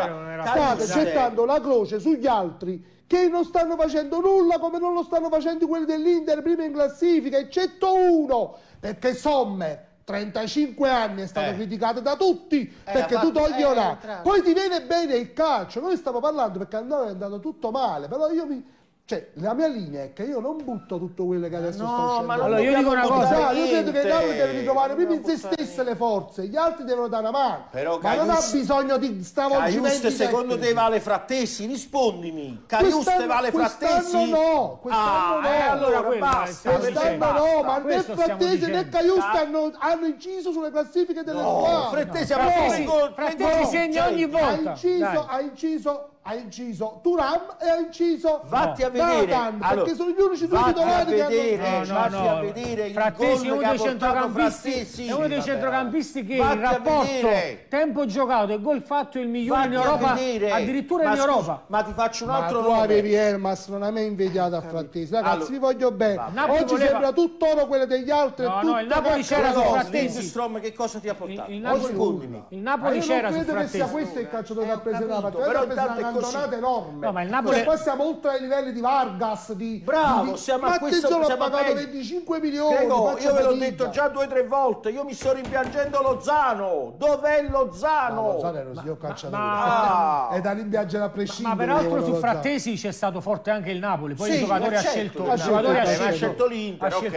state gettando la croce sugli altri che non stanno facendo nulla come non lo stanno facendo quelli dell'Inter prima in classifica, eccetto uno, perché somme 35 anni è stato eh. criticato da tutti eh, perché fatto, tu togli eh, ora. Poi ti viene bene il calcio. Noi stiamo parlando perché a noi è andato tutto male, però io mi, cioè, la mia linea è che io non butto tutto quello che adesso no, sto facendo. Ma allora io dico una cosa. Io credo che Napoli deve ritrovare prima in se stesse le forze, gli altri devono dare una mano. Però, ma Caius, non ha bisogno di stravolgimenti. Caius, secondo te vale frattesi? Rispondimi. Caiuste vale frattesi? No, quest'anno ah, no. Eh, allora basta. Quest'anno no, ma né frattesi né Caius ah. hanno, hanno, inciso sulle classifiche delle no, squadre. Frattesi, no. frattesi, frattesi segna cioè, ogni volta. Ha inciso, ha inciso ha inciso Turam e ha inciso Vatti a vedere Nathan, allora, perché sono gli unici due titolari che hanno no, no, no. a vedere Frattesi è uno dei centrocampisti Frattesi, è uno dei centrocampisti che il rapporto tempo giocato e gol fatto il migliore Vatti in Europa addirittura ma in Europa ma ti faccio un altro ma nome avevi Hermas non a me invidiato a Frattesi ragazzi allora, vi voglio bene oggi voleva... sembra tutt'oro quelle degli altri no, no, il Napoli c'era su Frattesi che cosa ti ha portato? il Napoli c'era su Frattesi io non credo che sia questo il calciatore che ha presentato però intanto campionato enorme. No, ma il Napoli... Cioè, poi siamo oltre ai livelli di Vargas, di... Bravo, di... siamo a questo... Mattezzo l'ha pagato 25 milioni. Prego, io ve l'ho detto già due o tre volte, io mi sto rimpiangendo Lozano. Dov'è Lozano? No, Lozano era lo zio calciatore. Ma... [LAUGHS] È da rimpiangere a prescindere. Ma, peraltro su Frattesi c'è stato forte anche il Napoli, poi il giocatore ha certo, scelto... l'Inter, Ha scelto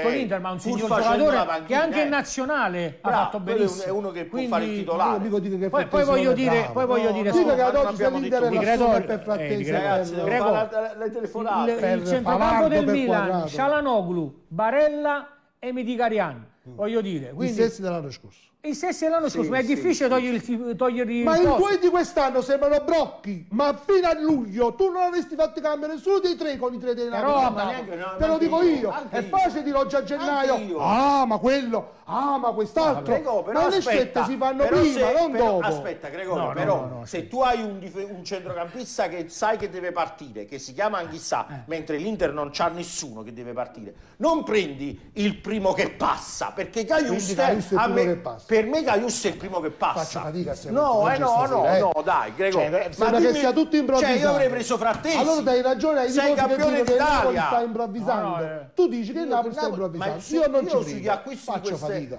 l'Inter, ma un signor giocatore che anche eh. in nazionale ha fatto benissimo. È uno che può fare il titolare. Poi voglio dire... Poi voglio dire... Dica che ad oggi l'Inter è la Sassuolo per far eh, ragazzi, Greco, la, la, telefonate. Il, centrocampo del Milan, Scialanoglu, Barella e Midigarian. Mm. Voglio dire, quindi, dell'anno scorso. I stessi dell'anno sì, scorso, ma è sì, difficile toglierli. toglierli ma i due di quest'anno sembrano brocchi, ma fino a luglio tu non avresti fatto cambiare nessuno dei tre con i tre dei Però, ma neanche, no, Te lo dico io, io. è facile dirlo già a gennaio. Ah, ma quello, ah, ma quest'altro. Ah, ma le scelte si fanno prima, se, non però, dopo. Aspetta, Gregorio, no, però no, se tu hai un, un, centrocampista che sai che deve partire, che si chiama chissà, eh. mentre l'Inter non c'ha nessuno che deve partire, non prendi il primo che passa, perché è il primo Che passa per me Caius è il primo che passa. Faccio fatica se No, eh, no, no, eh. no, dai, Gregor. Cioè, sembra dimmi... che sia tutto improvvisato. Cioè, io avrei preso frattesi. Allora dai ragione ai Sei campione d'Italia. sta improvvisando. No, no, eh. Tu dici che il Napoli sta improvvisando. Ma io non io ci sugli acquisti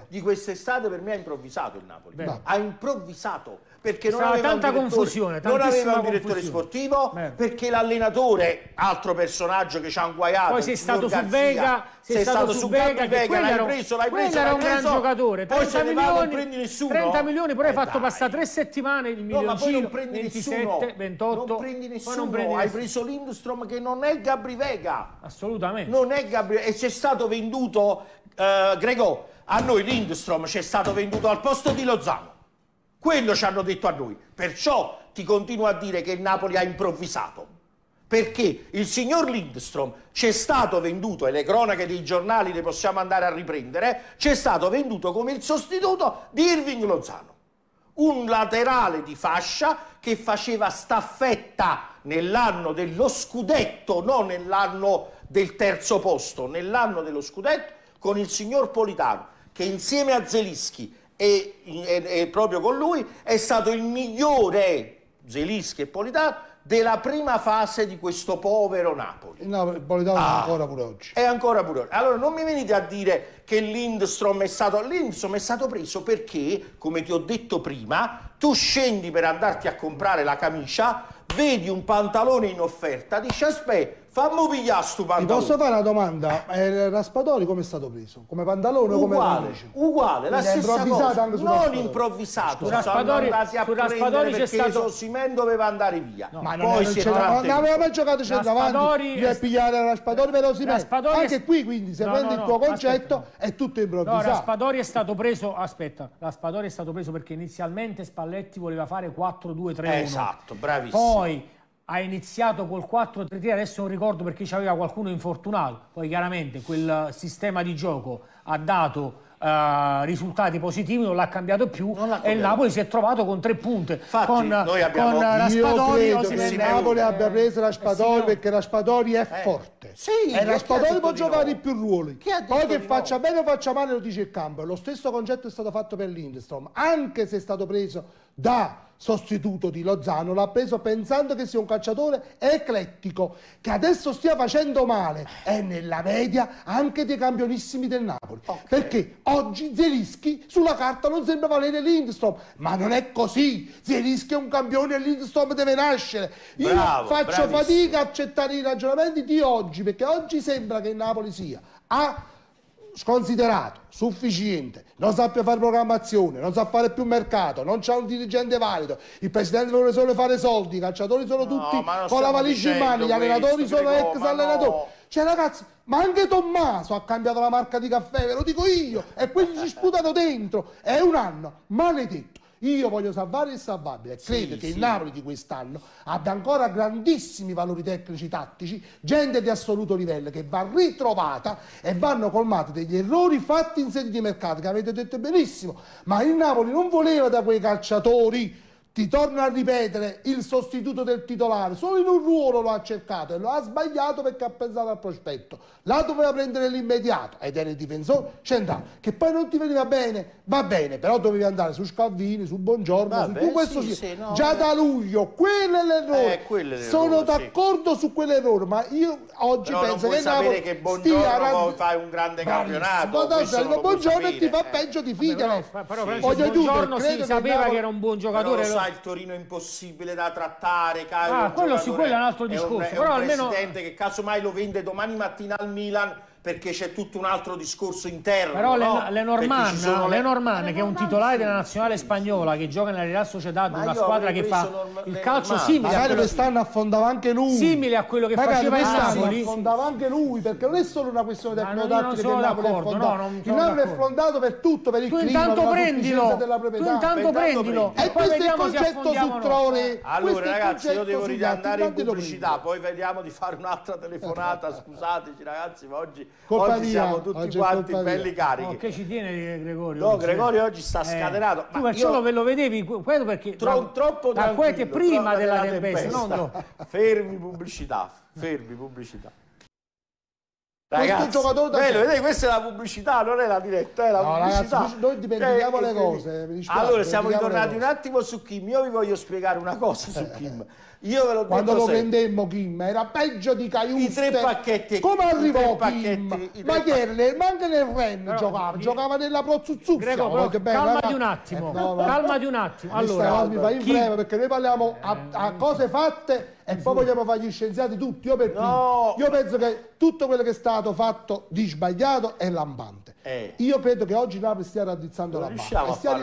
di quest'estate per me ha improvvisato il Napoli. Ha improvvisato perché non aveva, tanta confusione, non aveva un direttore sportivo, Beh. perché l'allenatore, altro personaggio che ci ha guaiato, poi sei stato su Vega, sei, sei stato, stato su Vega, Vega l'hai preso, l'hai preso, era un preso, gran giocatore, 30 milioni, 30 milioni, però eh hai fatto passare tre settimane il milioncino, no, ma poi non prendi 27, nessuno, 28, non prendi nessuno, non prendi hai preso Lindstrom che non è Gabri Vega, assolutamente, non è Gabri e c'è stato venduto uh, Gregò, a noi Lindstrom c'è stato venduto al posto di Lozano quello ci hanno detto a noi. Perciò ti continuo a dire che il Napoli ha improvvisato. Perché il signor Lindstrom ci è stato venduto, e le cronache dei giornali le possiamo andare a riprendere, ci è stato venduto come il sostituto di Irving Lozano. Un laterale di fascia che faceva staffetta nell'anno dello scudetto, non nell'anno del terzo posto, nell'anno dello scudetto con il signor Politano, che insieme a Zelischi e, e, e proprio con lui è stato il migliore Zelischi e Politano della prima fase di questo povero Napoli. No, Politano ah, è ancora pure oggi. È ancora pure oggi. Allora non mi venite a dire che Lindstrom è stato Lindstrom è stato preso perché, come ti ho detto prima, tu scendi per andarti a comprare la camicia, vedi un pantalone in offerta, dici aspetta Fammi pigliare sto pantalone. Ti posso fare una domanda? Eh, il Raspadori come è stato preso? Come pantalone o come pantalone? Uguale, la Quindi stessa cosa. Anche non Raspadori. improvvisato. Su Raspadori, su Raspadori c'è stato... Sosimento doveva andare via. No. Ma non, Poi non, non, non aveva mai giocato centravanti. Gli è pigliare Raspadori per Osimento. Anche qui, quindi, seguendo no, no, il tuo concetto, aspetta. è tutto improvvisato. No, Raspadori è stato preso... Aspetta, Raspadori è stato preso perché inizialmente Spalletti voleva fare 4-2-3-1. Esatto, bravissimo. Poi ha iniziato col 4-3-3, adesso non ricordo perché c'aveva qualcuno infortunato, poi chiaramente quel sistema di gioco ha dato Uh, risultati positivi, non l'ha cambiato più l'ha e il Napoli si è trovato con tre punte. Infatti, con, noi abbiamo... con la Spadori che il Napoli abbia preso la Spadori eh, perché la Spadori è eh. forte. Sì, e la Spadori può giocare in più ruoli. Poi che faccia no? bene o faccia male lo dice il campo. Lo stesso concetto è stato fatto per l'Indestrom, anche se è stato preso da sostituto di Lozano, l'ha preso pensando che sia un calciatore eclettico, che adesso stia facendo male, è nella media anche dei campionissimi del Napoli. Okay. Perché oggi Zelischi sulla carta non sembra valere Lindstrom, ma non è così. Zelischi è un campione e Lindstrom deve nascere. Io faccio bravissimo. fatica a accettare i ragionamenti di oggi, perché oggi sembra che il Napoli sia A sconsiderato, sufficiente, non sa più fare programmazione, non sa fare più mercato, non c'è un dirigente valido, il presidente vuole solo fare soldi, i calciatori sono no, tutti con la valigia in mano, gli allenatori sono ex allenatori. No. Cioè ragazzi, ma anche Tommaso ha cambiato la marca di caffè, ve lo dico io, e quelli ci sputano dentro, è un anno maledetto. Io voglio salvare il salvabile. Credo sì, che sì. il Napoli di quest'anno abbia ancora grandissimi valori tecnici tattici, gente di assoluto livello che va ritrovata e vanno colmati degli errori fatti in sede di mercato, che avete detto benissimo. Ma il Napoli non voleva da quei calciatori ti torno a ripetere, il sostituto del titolare, solo in un ruolo lo ha cercato e lo ha sbagliato perché ha pensato al prospetto. Là doveva prendere l'immediato ed era il difensore centrale, che poi non ti veniva bene, va bene, però dovevi andare su Scalvini, su Buongiorno, Vabbè, su questo sì, sì. No, già da luglio, quello è l'errore. Eh, Sono d'accordo sì. su quell'errore, ma io oggi però penso che Napoli che Buongiorno stia fai un grande campionato. Ma dai, ma Buongiorno ti fa eh. peggio di Fidelis. Voglio aggiungere, credo si sapeva che era un buon giocatore, Lo fa il Torino impossibile da trattare. Caio, ah, quello sì, quello è un altro discorso. È un, però un almeno... presidente che casomai lo vende domani mattina al Milan perché c'è tutto un altro discorso interno. Però no? Lenormand, le Lenormand le che è un titolare della nazionale spagnola che gioca nella Real Sociedad, una squadra che fa norma, il eh, calcio simile. Magari quest'anno affondava anche lui. Simile a quello che Magari faceva in Napoli. affondava anche lui, perché non è solo una questione tecnodattile che il Napoli è affondato. No, il Napoli è affondato per tutto, per il tu clima, intanto prendilo, della proprietà. Tu intanto prendilo. E questo è il concetto su Traoré. Allora ragazzi, io devo andare in pubblicità, poi vediamo di fare un'altra telefonata, scusateci ragazzi, ma oggi colpa oggi mia. siamo tutti oggi quanti belli mia. carichi. No, che ci tiene Gregorio? No, Gregorio oggi sta eh. scatenato. Ma tu perciò ve lo vedevi quello perché tro, troppo da quiete prima della, della tempesta. tempesta. Non do. [LAUGHS] fermi pubblicità, fermi pubblicità. Ragazzi, bello, vedete, questa è la pubblicità, non è la diretta, è la no, pubblicità. Ragazzi, noi dimentichiamo eh, le eh, cose. Dispiace, allora, siamo ritornati un attimo su Kim. Io vi voglio spiegare una cosa su [LAUGHS] Kim. Io ve lo Quando lo vendemmo Kim era peggio di Caiuste. I tre pacchetti. Come arrivò Kim? Pacchetti, ma ieri ma anche nel Ren però, giocava, giocava nella Prozzuzzuzia. Greco, però, calmati un attimo, eh, no, calmati un attimo. Allora, mi fai in breve perché noi parliamo a, a cose fatte e poi vogliamo fare gli scienziati tutti. Io, per no. io penso che tutto quello che è stato fatto di sbagliato è lampante. Eh. Io credo che oggi Napoli stia raddrizzando la barra e stia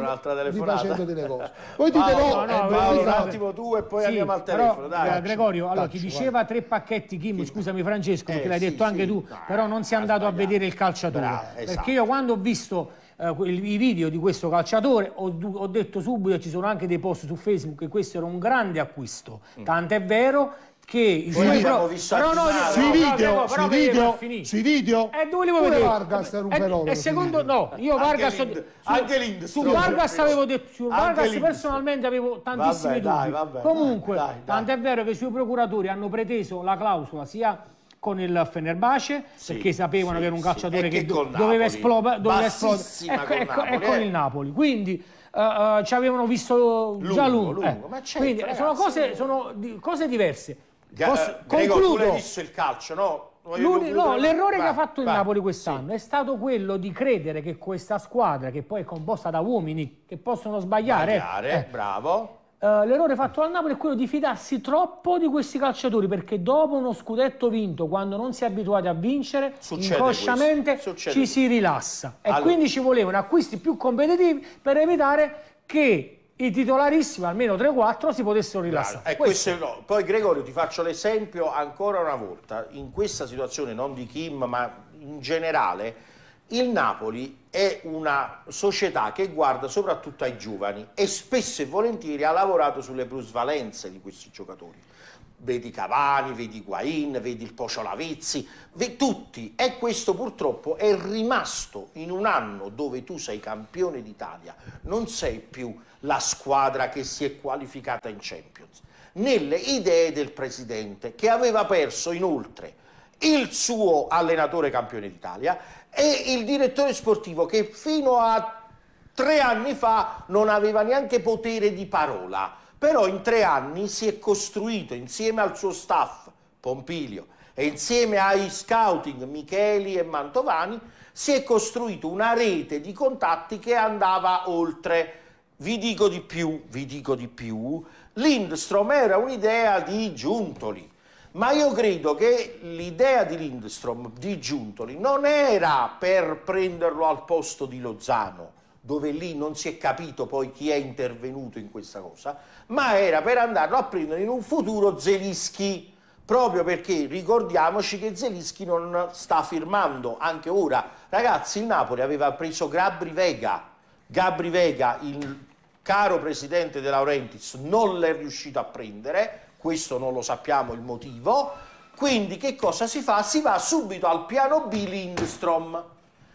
rifacendo delle cose. Poi [LAUGHS] dite no, no, no, Paolo, eh, un attimo tu e poi sì, andiamo al telefono. Dai, però, eh, Gregorio, allora tacci, ti diceva vai. tre pacchetti, Kim, sì. scusami Francesco, eh, perché l'hai sì, detto anche tu, dai, però non sei andato sbagliato. a vedere il calciatore. Bravo, esatto. Perché io quando ho visto uh, i video di questo calciatore ho, ho, detto subito, ci sono anche dei post su Facebook, che questo era un grande acquisto. Mm. Tant'è vero che Noi il libro... visto però no, no, sui video, no, eh, sui, video sui video e dove li vuoi vedere Vargas eh, e, secondo no io Vargas Lind, anche Lind, su Vargas avevo detto su Vargas personalmente avevo tantissimi vabbè, dubbi comunque tanto è vero che i suoi procuratori hanno preteso la clausola sia con il Fenerbahce sì, perché sapevano sì, che era un calciatore sì. che, che doveva esplodere doveva esplodere ecco, ecco, e con, con il eh. Napoli quindi uh, uh, ci avevano visto lungo, già lungo, lungo. Eh. quindi sono cose, sono cose diverse Posso, eh, Gregor, concludo. tu visto il calcio, no? No, l'errore che ha fatto il vai, Napoli quest'anno sì. è stato quello di credere che questa squadra, che poi è composta da uomini che possono sbagliare, sbagliare eh, bravo. Eh, l'errore fatto al Napoli è quello di fidarsi troppo di questi calciatori perché dopo uno scudetto vinto, quando non si è abituati a vincere, Succede inconsciamente ci si rilassa. E allora. quindi ci volevano acquisti più competitivi per evitare che i titolarissimi, almeno 3-4, si potessero rilassare. Claro. Eh, questo. Questo no. Poi Gregorio ti faccio l'esempio ancora una volta, in questa situazione non di Kim ma in generale, il Napoli è una società che guarda soprattutto ai giovani e spesso e volentieri ha lavorato sulle plusvalenze di questi giocatori vedi Cavani, vedi Guain, vedi il Pocio Lavezzi, vedi tutti. E questo purtroppo è rimasto in un anno dove tu sei campione d'Italia, non sei più la squadra che si è qualificata in Champions, nelle idee del presidente che aveva perso inoltre il suo allenatore campione d'Italia e il direttore sportivo che fino a tre anni fa non aveva neanche potere di parola però in tre anni si è costruito insieme al suo staff, Pompilio, e insieme ai scouting Micheli e Mantovani, si è costruita una rete di contatti che andava oltre. Vi dico di più, vi dico di più, Lindstrom era un'idea di Giuntoli, ma io credo che l'idea di Lindstrom, di Giuntoli, non era per prenderlo al posto di Lozano, dove lì non si è capito poi chi è intervenuto in questa cosa, ma era per andarlo a prendere in un futuro Zelischi, proprio perché ricordiamoci che Zelischi non sta firmando anche ora. Ragazzi, il Napoli aveva preso Gabri Vega, Gabri Vega, il caro presidente della Laurentiis, non l'è riuscito a prendere, questo non lo sappiamo il motivo, quindi che cosa si fa? Si va subito al piano B Lindstrom,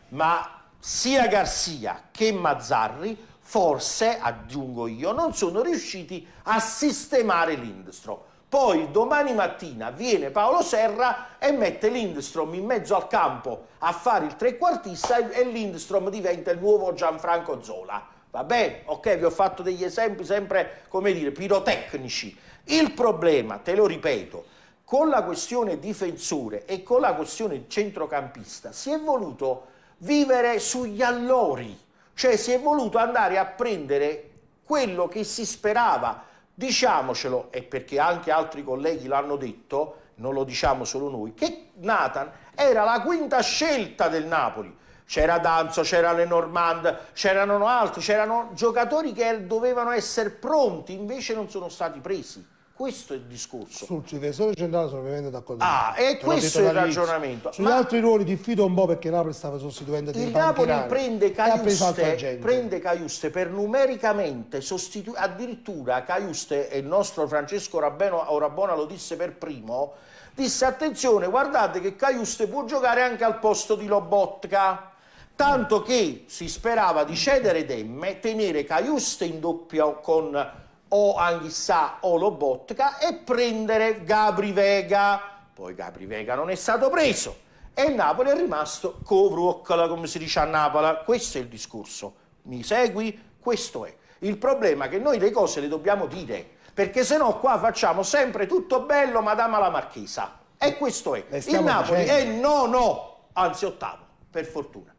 ma sia Garcia che Mazzarri forse, aggiungo io, non sono riusciti a sistemare Lindstrom. Poi domani mattina viene Paolo Serra e mette Lindstrom in mezzo al campo a fare il trequartista e Lindstrom diventa il nuovo Gianfranco Zola. Va bene, ok, vi ho fatto degli esempi sempre, come dire, pirotecnici. Il problema, te lo ripeto, con la questione difensore e con la questione centrocampista si è voluto vivere sugli allori, cioè si è voluto andare a prendere quello che si sperava, diciamocelo, e perché anche altri colleghi l'hanno detto, non lo diciamo solo noi, che Nathan era la quinta scelta del Napoli. C'era Danzo, c'era Lenormand, c'erano altri, c'erano giocatori che er-, dovevano essere pronti, invece non sono stati presi. Questo è il discorso. Sul difensore centrale sono ovviamente d'accordo. Ah, e questo è il ragionamento. Sugli Ma... altri ruoli diffido un po' perché Napoli stava sostituendo dei Il Napoli prende Caiuste, prende Caiuste per numericamente sostituire, addirittura Caiuste e il nostro Francesco Rabbeno, Orabona lo disse per primo, disse attenzione guardate che Caiuste può giocare anche al posto di Lobotka tanto che si sperava di cedere Demme, tenere Caiuste in doppio con o Anghissà o Lobotka e prendere Gabri Vega. Poi Gabri Vega non è stato preso e Napoli è rimasto covruoccala, come si dice a Napoli. Questo è il discorso. Mi segui? Questo è. Il problema è che noi le cose le dobbiamo dire, perché se no qua facciamo sempre tutto bello, madama la marchesa. E questo è. Il Napoli dicendo. è nono, anzi ottavo, per fortuna.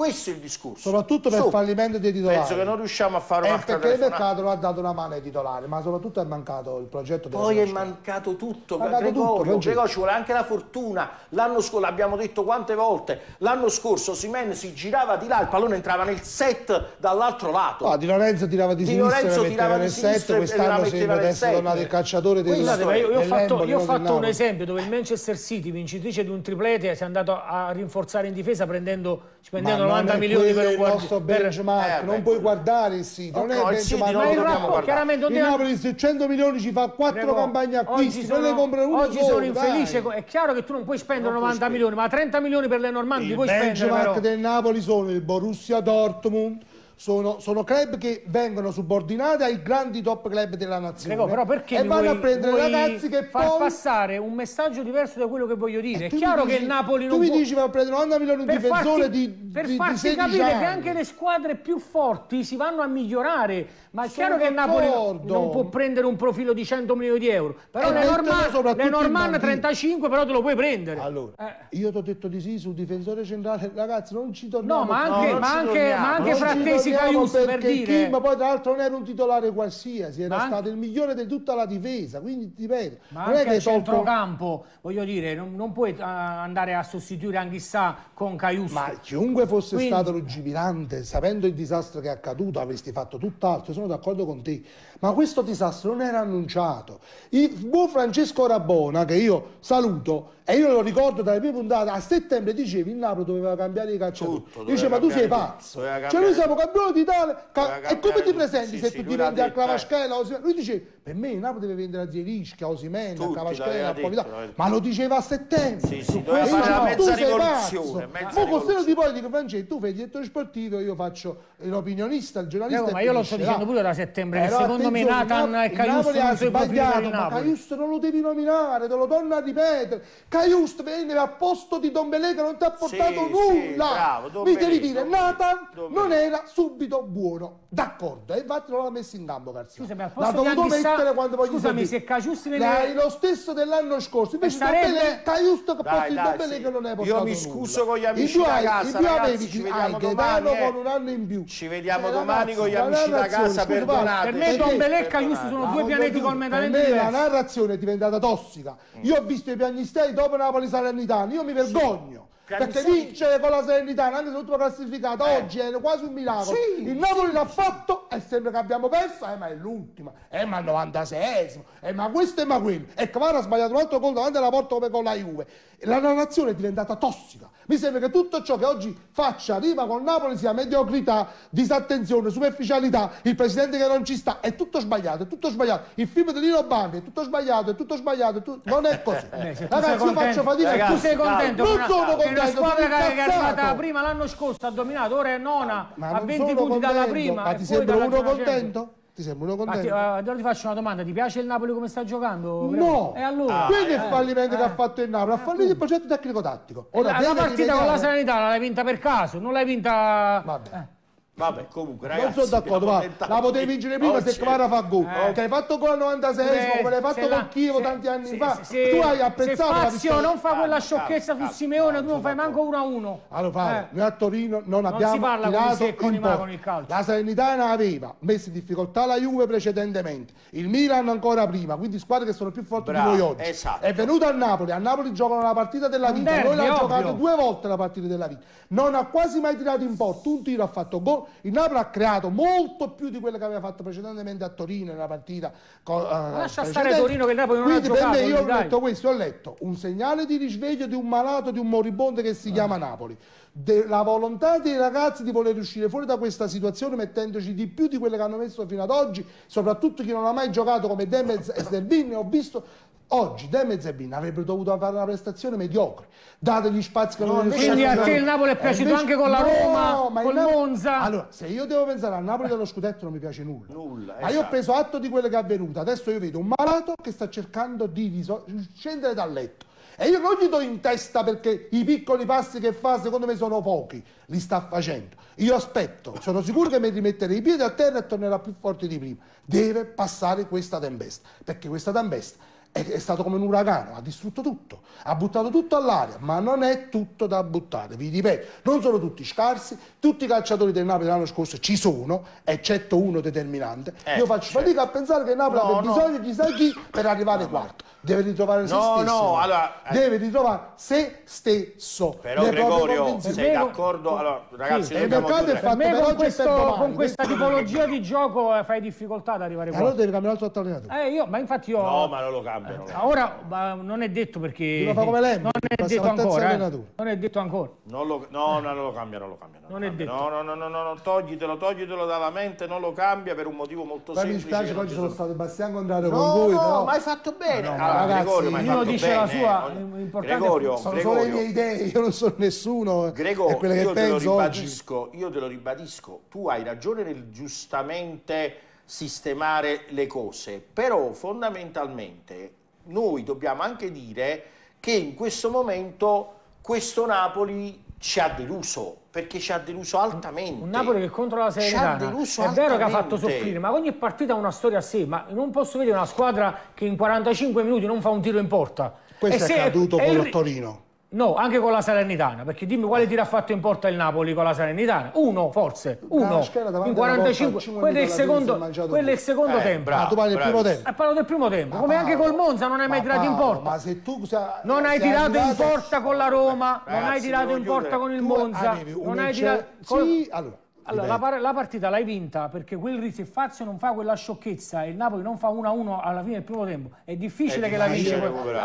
Questo è il discorso. Soprattutto per il fallimento dei titolari. Penso che non riusciamo a fare un'altra cosa. Perché il mercato non ha dato una mano ai titolari, ma soprattutto è mancato il progetto della Poi è mancato tutto. Mancato Gregorio, tutto Gregorio ci vuole anche la fortuna. L'anno scorso, l'abbiamo detto quante volte, l'anno scorso Simen si girava di là, il pallone entrava nel set dall'altro lato. No, ah, di Lorenzo tirava di, di sinistra, Lorenzo tirava nel di set, quest'anno sembra di essere tornato il calciatore dei titolari. Io ho fatto, io ho fatto un esempio dove il Manchester City, vincitrice di un triplete, si è andato a rinforzare in difesa prendendo, prendendo 90 milioni per un guardia. benchmark, eh, non puoi guardare il sito, okay, non è il benchmark. Ma il rapporto, chiaramente... Il Napoli se 100 milioni ci fa 4 campagne acquisti, non ne compra uno Oggi sono infelice, è chiaro che tu non puoi spendere 90 milioni, ma 30 milioni per le Normandie puoi spendere. Il benchmark del Napoli sono il Borussia Dortmund, sono, sono, club che vengono subordinati ai grandi top club della nazione Prego, però perché e vanno vuoi, a prendere ragazzi che far poi... passare un messaggio diverso da quello che voglio dire. È chiaro dici, che il Napoli non Tu mi dici ma prendono a Milano un difensore farti, di Per di, farti di capire anni. che anche le squadre più forti si vanno a migliorare, ma è sono chiaro che il Napoli non può prendere un profilo di 100 milioni di euro, però eh, le Norman, le Norman 35 però te lo puoi prendere. Allora, eh. io ti ho detto di sì sul difensore centrale, ragazzi, non ci torniamo. No, ma anche, no, ma anche, ma anche frattesi siamo per dire... Kim poi tra l'altro non era un titolare qualsiasi, era ma stato il migliore di tutta la difesa, quindi ti vedo. Ma non anche è che centrocampo, tolto... campo, voglio dire, non, non puoi eh, andare a sostituire Anghissà con Caius. Ma chiunque fosse quindi... stato lungimirante, sapendo il disastro che è accaduto, avresti fatto tutt'altro, sono d'accordo con te ma questo disastro non era annunciato. Il buon Francesco Rabona, che io saluto, e io lo ricordo dalle prime puntate, a settembre dicevi il Napoli doveva cambiare i calciatori. Tutto, dice ma tu sei pazzo, cioè noi siamo campioni d'Italia, ca e come ti presenti sì, se tu diventi a Clavascella? Eh. Lui dice, per me il Napoli deve vendere a Zierischia, a Osimena, a Clavascella, a Povitano, ma lo diceva a settembre. Sì, sì, doveva fare la mezza rivoluzione. Poi Costello di poi Francesco, tu fai il direttore sportivo, io faccio l'opinionista, il giornalista. ma io lo sto dicendo ah, pure da settembre, che secondo come Nathan e Caiusto non si può ma Caiusto non lo devi nominare te lo torno a ripetere Caiusto veniva a posto di Don Belè che non ti ha portato sì, nulla sì, bravo, mi devi dire Nathan non era subito buono d'accordo e eh, infatti non l'ha messo in campo Garzia l'ha dovuto mettere quando voglio scusami se Caiusto veniva lo stesso dell'anno scorso invece sarebbe... Caiusto che ha portato Don Belè che non è portato io mi scuso con gli amici da casa i più amici hai Gaetano con eh. un anno in più ci vediamo cioè, domani con gli amici da casa perdonate per me Don Pelecca e Iusso sono due ah, pianeti con mentalmente diversi. La narrazione è diventata tossica. Mm. Io ho visto i piagnistei dopo Napoli Salernitana, io mi vergogno. Perché vincere con la Salernitana, anche se l'ultima classificata, eh. oggi è quasi un miracolo. Sì, il Napoli sì, l'ha fatto e sembra che abbiamo perso, eh, ma è l'ultima, eh, ma il 96esimo, eh, ma questo e ma quello. E ecco, Cavara ha sbagliato un altro gol davanti alla porta come con la Juve. La narrazione è diventata tossica. Mi sembra che tutto ciò che oggi faccia rima con Napoli sia mediocrità, disattenzione, superficialità, il presidente che non ci sta, è tutto sbagliato, è tutto sbagliato. Il film di Lino Bandi è tutto sbagliato, è tutto sbagliato, è tutto... non è [LAUGHS] così. Beh, se ragazzi, io faccio fatica. Ragazzi, tu sei contento? Non una, sono contento. La squadra che è arrivata prima l'anno scorso, ha dominato, ora è nona, ma a 20 punti contento, dalla prima. Ma ti sembra uno contento? Ti sembra uno contento? Ma eh, allora ti faccio una domanda, ti piace il Napoli come sta giocando? No! E eh, allora? Ah, Quello è il eh, fallimento eh, che ha fatto il Napoli, ha fallito eh, il progetto tecnico-tattico. La, la partita con la Sanità l'hai vinta per caso, non l'hai vinta... Vabbè. Eh. Vabbè, comunque, ragazzi, non sono d'accordo. Va. La potevi vincere prima oggi. se Clara fa gol. Eh. Che hai fatto gol al 96 come l'hai fatto con Chievo se, tanti anni se, fa. Se, tu hai apprezzato. Se Fazio non fa quella sciocchezza su Simeone, tu non fai manco 1-1. Allora, Fabio, eh. noi a Torino non abbiamo tirato in porta. La Salernitana aveva messo in difficoltà la Juve precedentemente, il Milan ancora prima, quindi squadre che sono più forti di noi oggi. Esatto. È venuto a Napoli, a Napoli giocano la partita della vita. Noi l'abbiamo giocato due volte la partita della vita. Non ha quasi mai tirato in porto. un tiro ha fatto gol il Napoli ha creato molto più di quello che aveva fatto precedentemente a Torino nella partita con, eh, lascia stare Torino che il Napoli non quindi ha giocato per me io ho letto questo ho letto un segnale di risveglio di un malato di un moribondo che si ah. chiama Napoli De, la volontà dei ragazzi di voler uscire fuori da questa situazione mettendoci di più di quelle che hanno messo fino ad oggi soprattutto chi non ha mai giocato come Demez e Zerbin ho visto Oggi Demez e Bin avrebbero dovuto fare una prestazione mediocre, date gli spazi che non hanno Quindi a te il Napoli è piaciuto invece... anche con la no, Roma, con Napoli... Monza. Allora, se io devo pensare al Napoli dello scudetto non mi piace nulla. nulla esatto. Ma io ho esatto. preso atto di quello che è avvenuto. Adesso io vedo un malato che sta cercando di riso... scendere dal letto. E io non gli do in testa perché i piccoli passi che fa secondo me sono pochi, li sta facendo. Io aspetto, sono sicuro che mi rimetterà i piedi a terra e tornerà più forte di prima. Deve passare questa tempesta, perché questa tempesta è, è stato come un uragano, ha distrutto tutto, ha buttato tutto all'aria, ma non è tutto da buttare, vi ripeto, non sono tutti scarsi, tutti i calciatori del Napoli dell'anno scorso ci sono, eccetto uno determinante, eh, io faccio certo. fatica a pensare che il Napoli no, abbia no. bisogno di chissà chi per arrivare no, quarto, deve ritrovare no, se stesso, no, no, allora, eh. deve ritrovare se stesso. Però Le Gregorio, sei d'accordo? Allora, ragazzi, sì, noi abbiamo due... Per me con, questo, domani, con questa tipologia di gioco eh, fai difficoltà ad arrivare qua. Eh, allora devi cambiare altro allenatore. Eh, io, ma infatti io... No, ma non lo cambio cambiano. Eh, ora non è detto perché... Lo fa come lei, non è detto ancora. Eh. Non è detto ancora. Non lo, no, no, non lo cambia, non lo cambia. Non, non è detto. No, no, no, no, no, toglitelo, toglitelo dalla mente, non lo cambia per un motivo molto Poi semplice. Mi dispiace che oggi sono stato Bastian Contrario no, con voi. No, però... ma hai fatto bene. No, allora, ah, ragazzi, Gregorio, ognuno fatto dice bene. la sua. Importante Gregorio, sono Gregorio. solo le mie idee, io non sono nessuno. Eh, Gregorio, io te lo ribadisco, oggi. io te lo ribadisco. Tu hai ragione nel giustamente sistemare le cose, però fondamentalmente noi dobbiamo anche dire che in questo momento questo Napoli ci ha deluso perché ci ha deluso altamente. Un Napoli che contro la Serie A è altamente. vero che ha fatto soffrire, ma ogni partita ha una storia a sé, ma non posso vedere una squadra che in 45 minuti non fa un tiro in porta. Questo e è accaduto è con il Torino. No, anche con la Salernitana, perché dimmi quale tiro ha fatto in porta il Napoli con la Salernitana? Uno, forse, uno, in 45, porta, quello è il secondo, quello è il secondo eh, tempo. Ma tu parli del primo tempo. Eh, parlo del primo tempo, ma come Paolo, anche col Monza non hai mai tirato in porta. Ma se tu sa, non hai tirato in porta con la Roma, eh, ragazzi, non hai tirato in porta con il Monza, non hai tirato... Sì, allora, allora, la, par la, partita l'hai vinta perché Wilry se Fazio non fa quella sciocchezza e il Napoli non fa 1-1 alla fine del primo tempo, è difficile, è che la vinci.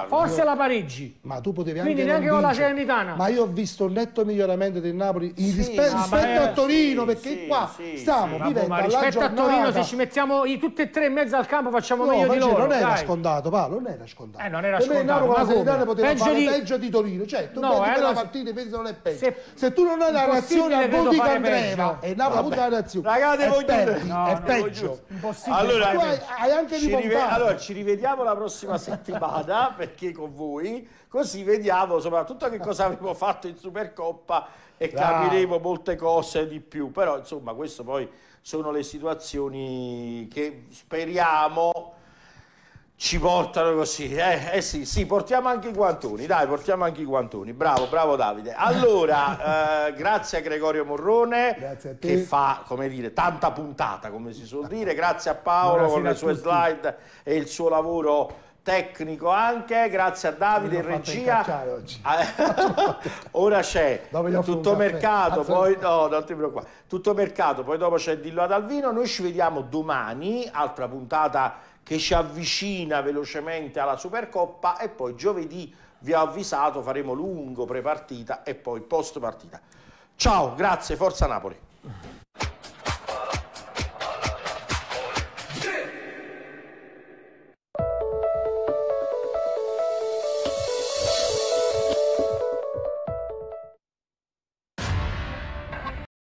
Forse io... la pareggi. Ma tu potevi anche Quindi neanche con la Serenitana. Ma io ho visto un netto miglioramento del Napoli sì, rispe no, rispetto a Torino sì, perché sì, qua stiamo vivendo ma rispetto giornata... a Torino se ci mettiamo i, tutte e tre in mezzo al campo facciamo no, meglio di loro. Non era dai. scontato, Paolo, non era scontato. Eh, non era per scontato. Ma la Serenitana poteva fare peggio di Torino, cioè tu no, eh, la partita pensi non è peggio. Se tu non hai la reazione a Bodica Andrea perché la valutazione Ragazzi, è, perdi, no, è peggio. Allora, hai, hai anche ci rive- allora, ci rivediamo la prossima [LAUGHS] settimana perché con voi, così vediamo soprattutto che cosa avevo fatto in Supercoppa e Bravo. capiremo molte cose di più. Però, insomma, queste poi sono le situazioni che speriamo ci portano così, eh, eh sì, sì, portiamo anche i guantoni, dai, portiamo anche i guantoni, bravo, bravo Davide. Allora, [LAUGHS] eh, grazie a Gregorio Morrone a che fa, come dire, tanta puntata, come si suol dire, grazie a Paolo Buonasera con le sue tutti. slide e il suo lavoro tecnico anche, grazie a Davide in regia. Oggi. Ah, [LAUGHS] ora c'è tutto eh. mercato, poi no, non ti preoccupare. Tutto mercato, poi dopo c'è Dillo ad Alvino, noi ci vediamo domani, altra puntata che ci avvicina velocemente alla Supercoppa e poi giovedì vi ho avvisato faremo lungo pre partita e poi post partita. Ciao, grazie, forza Napoli.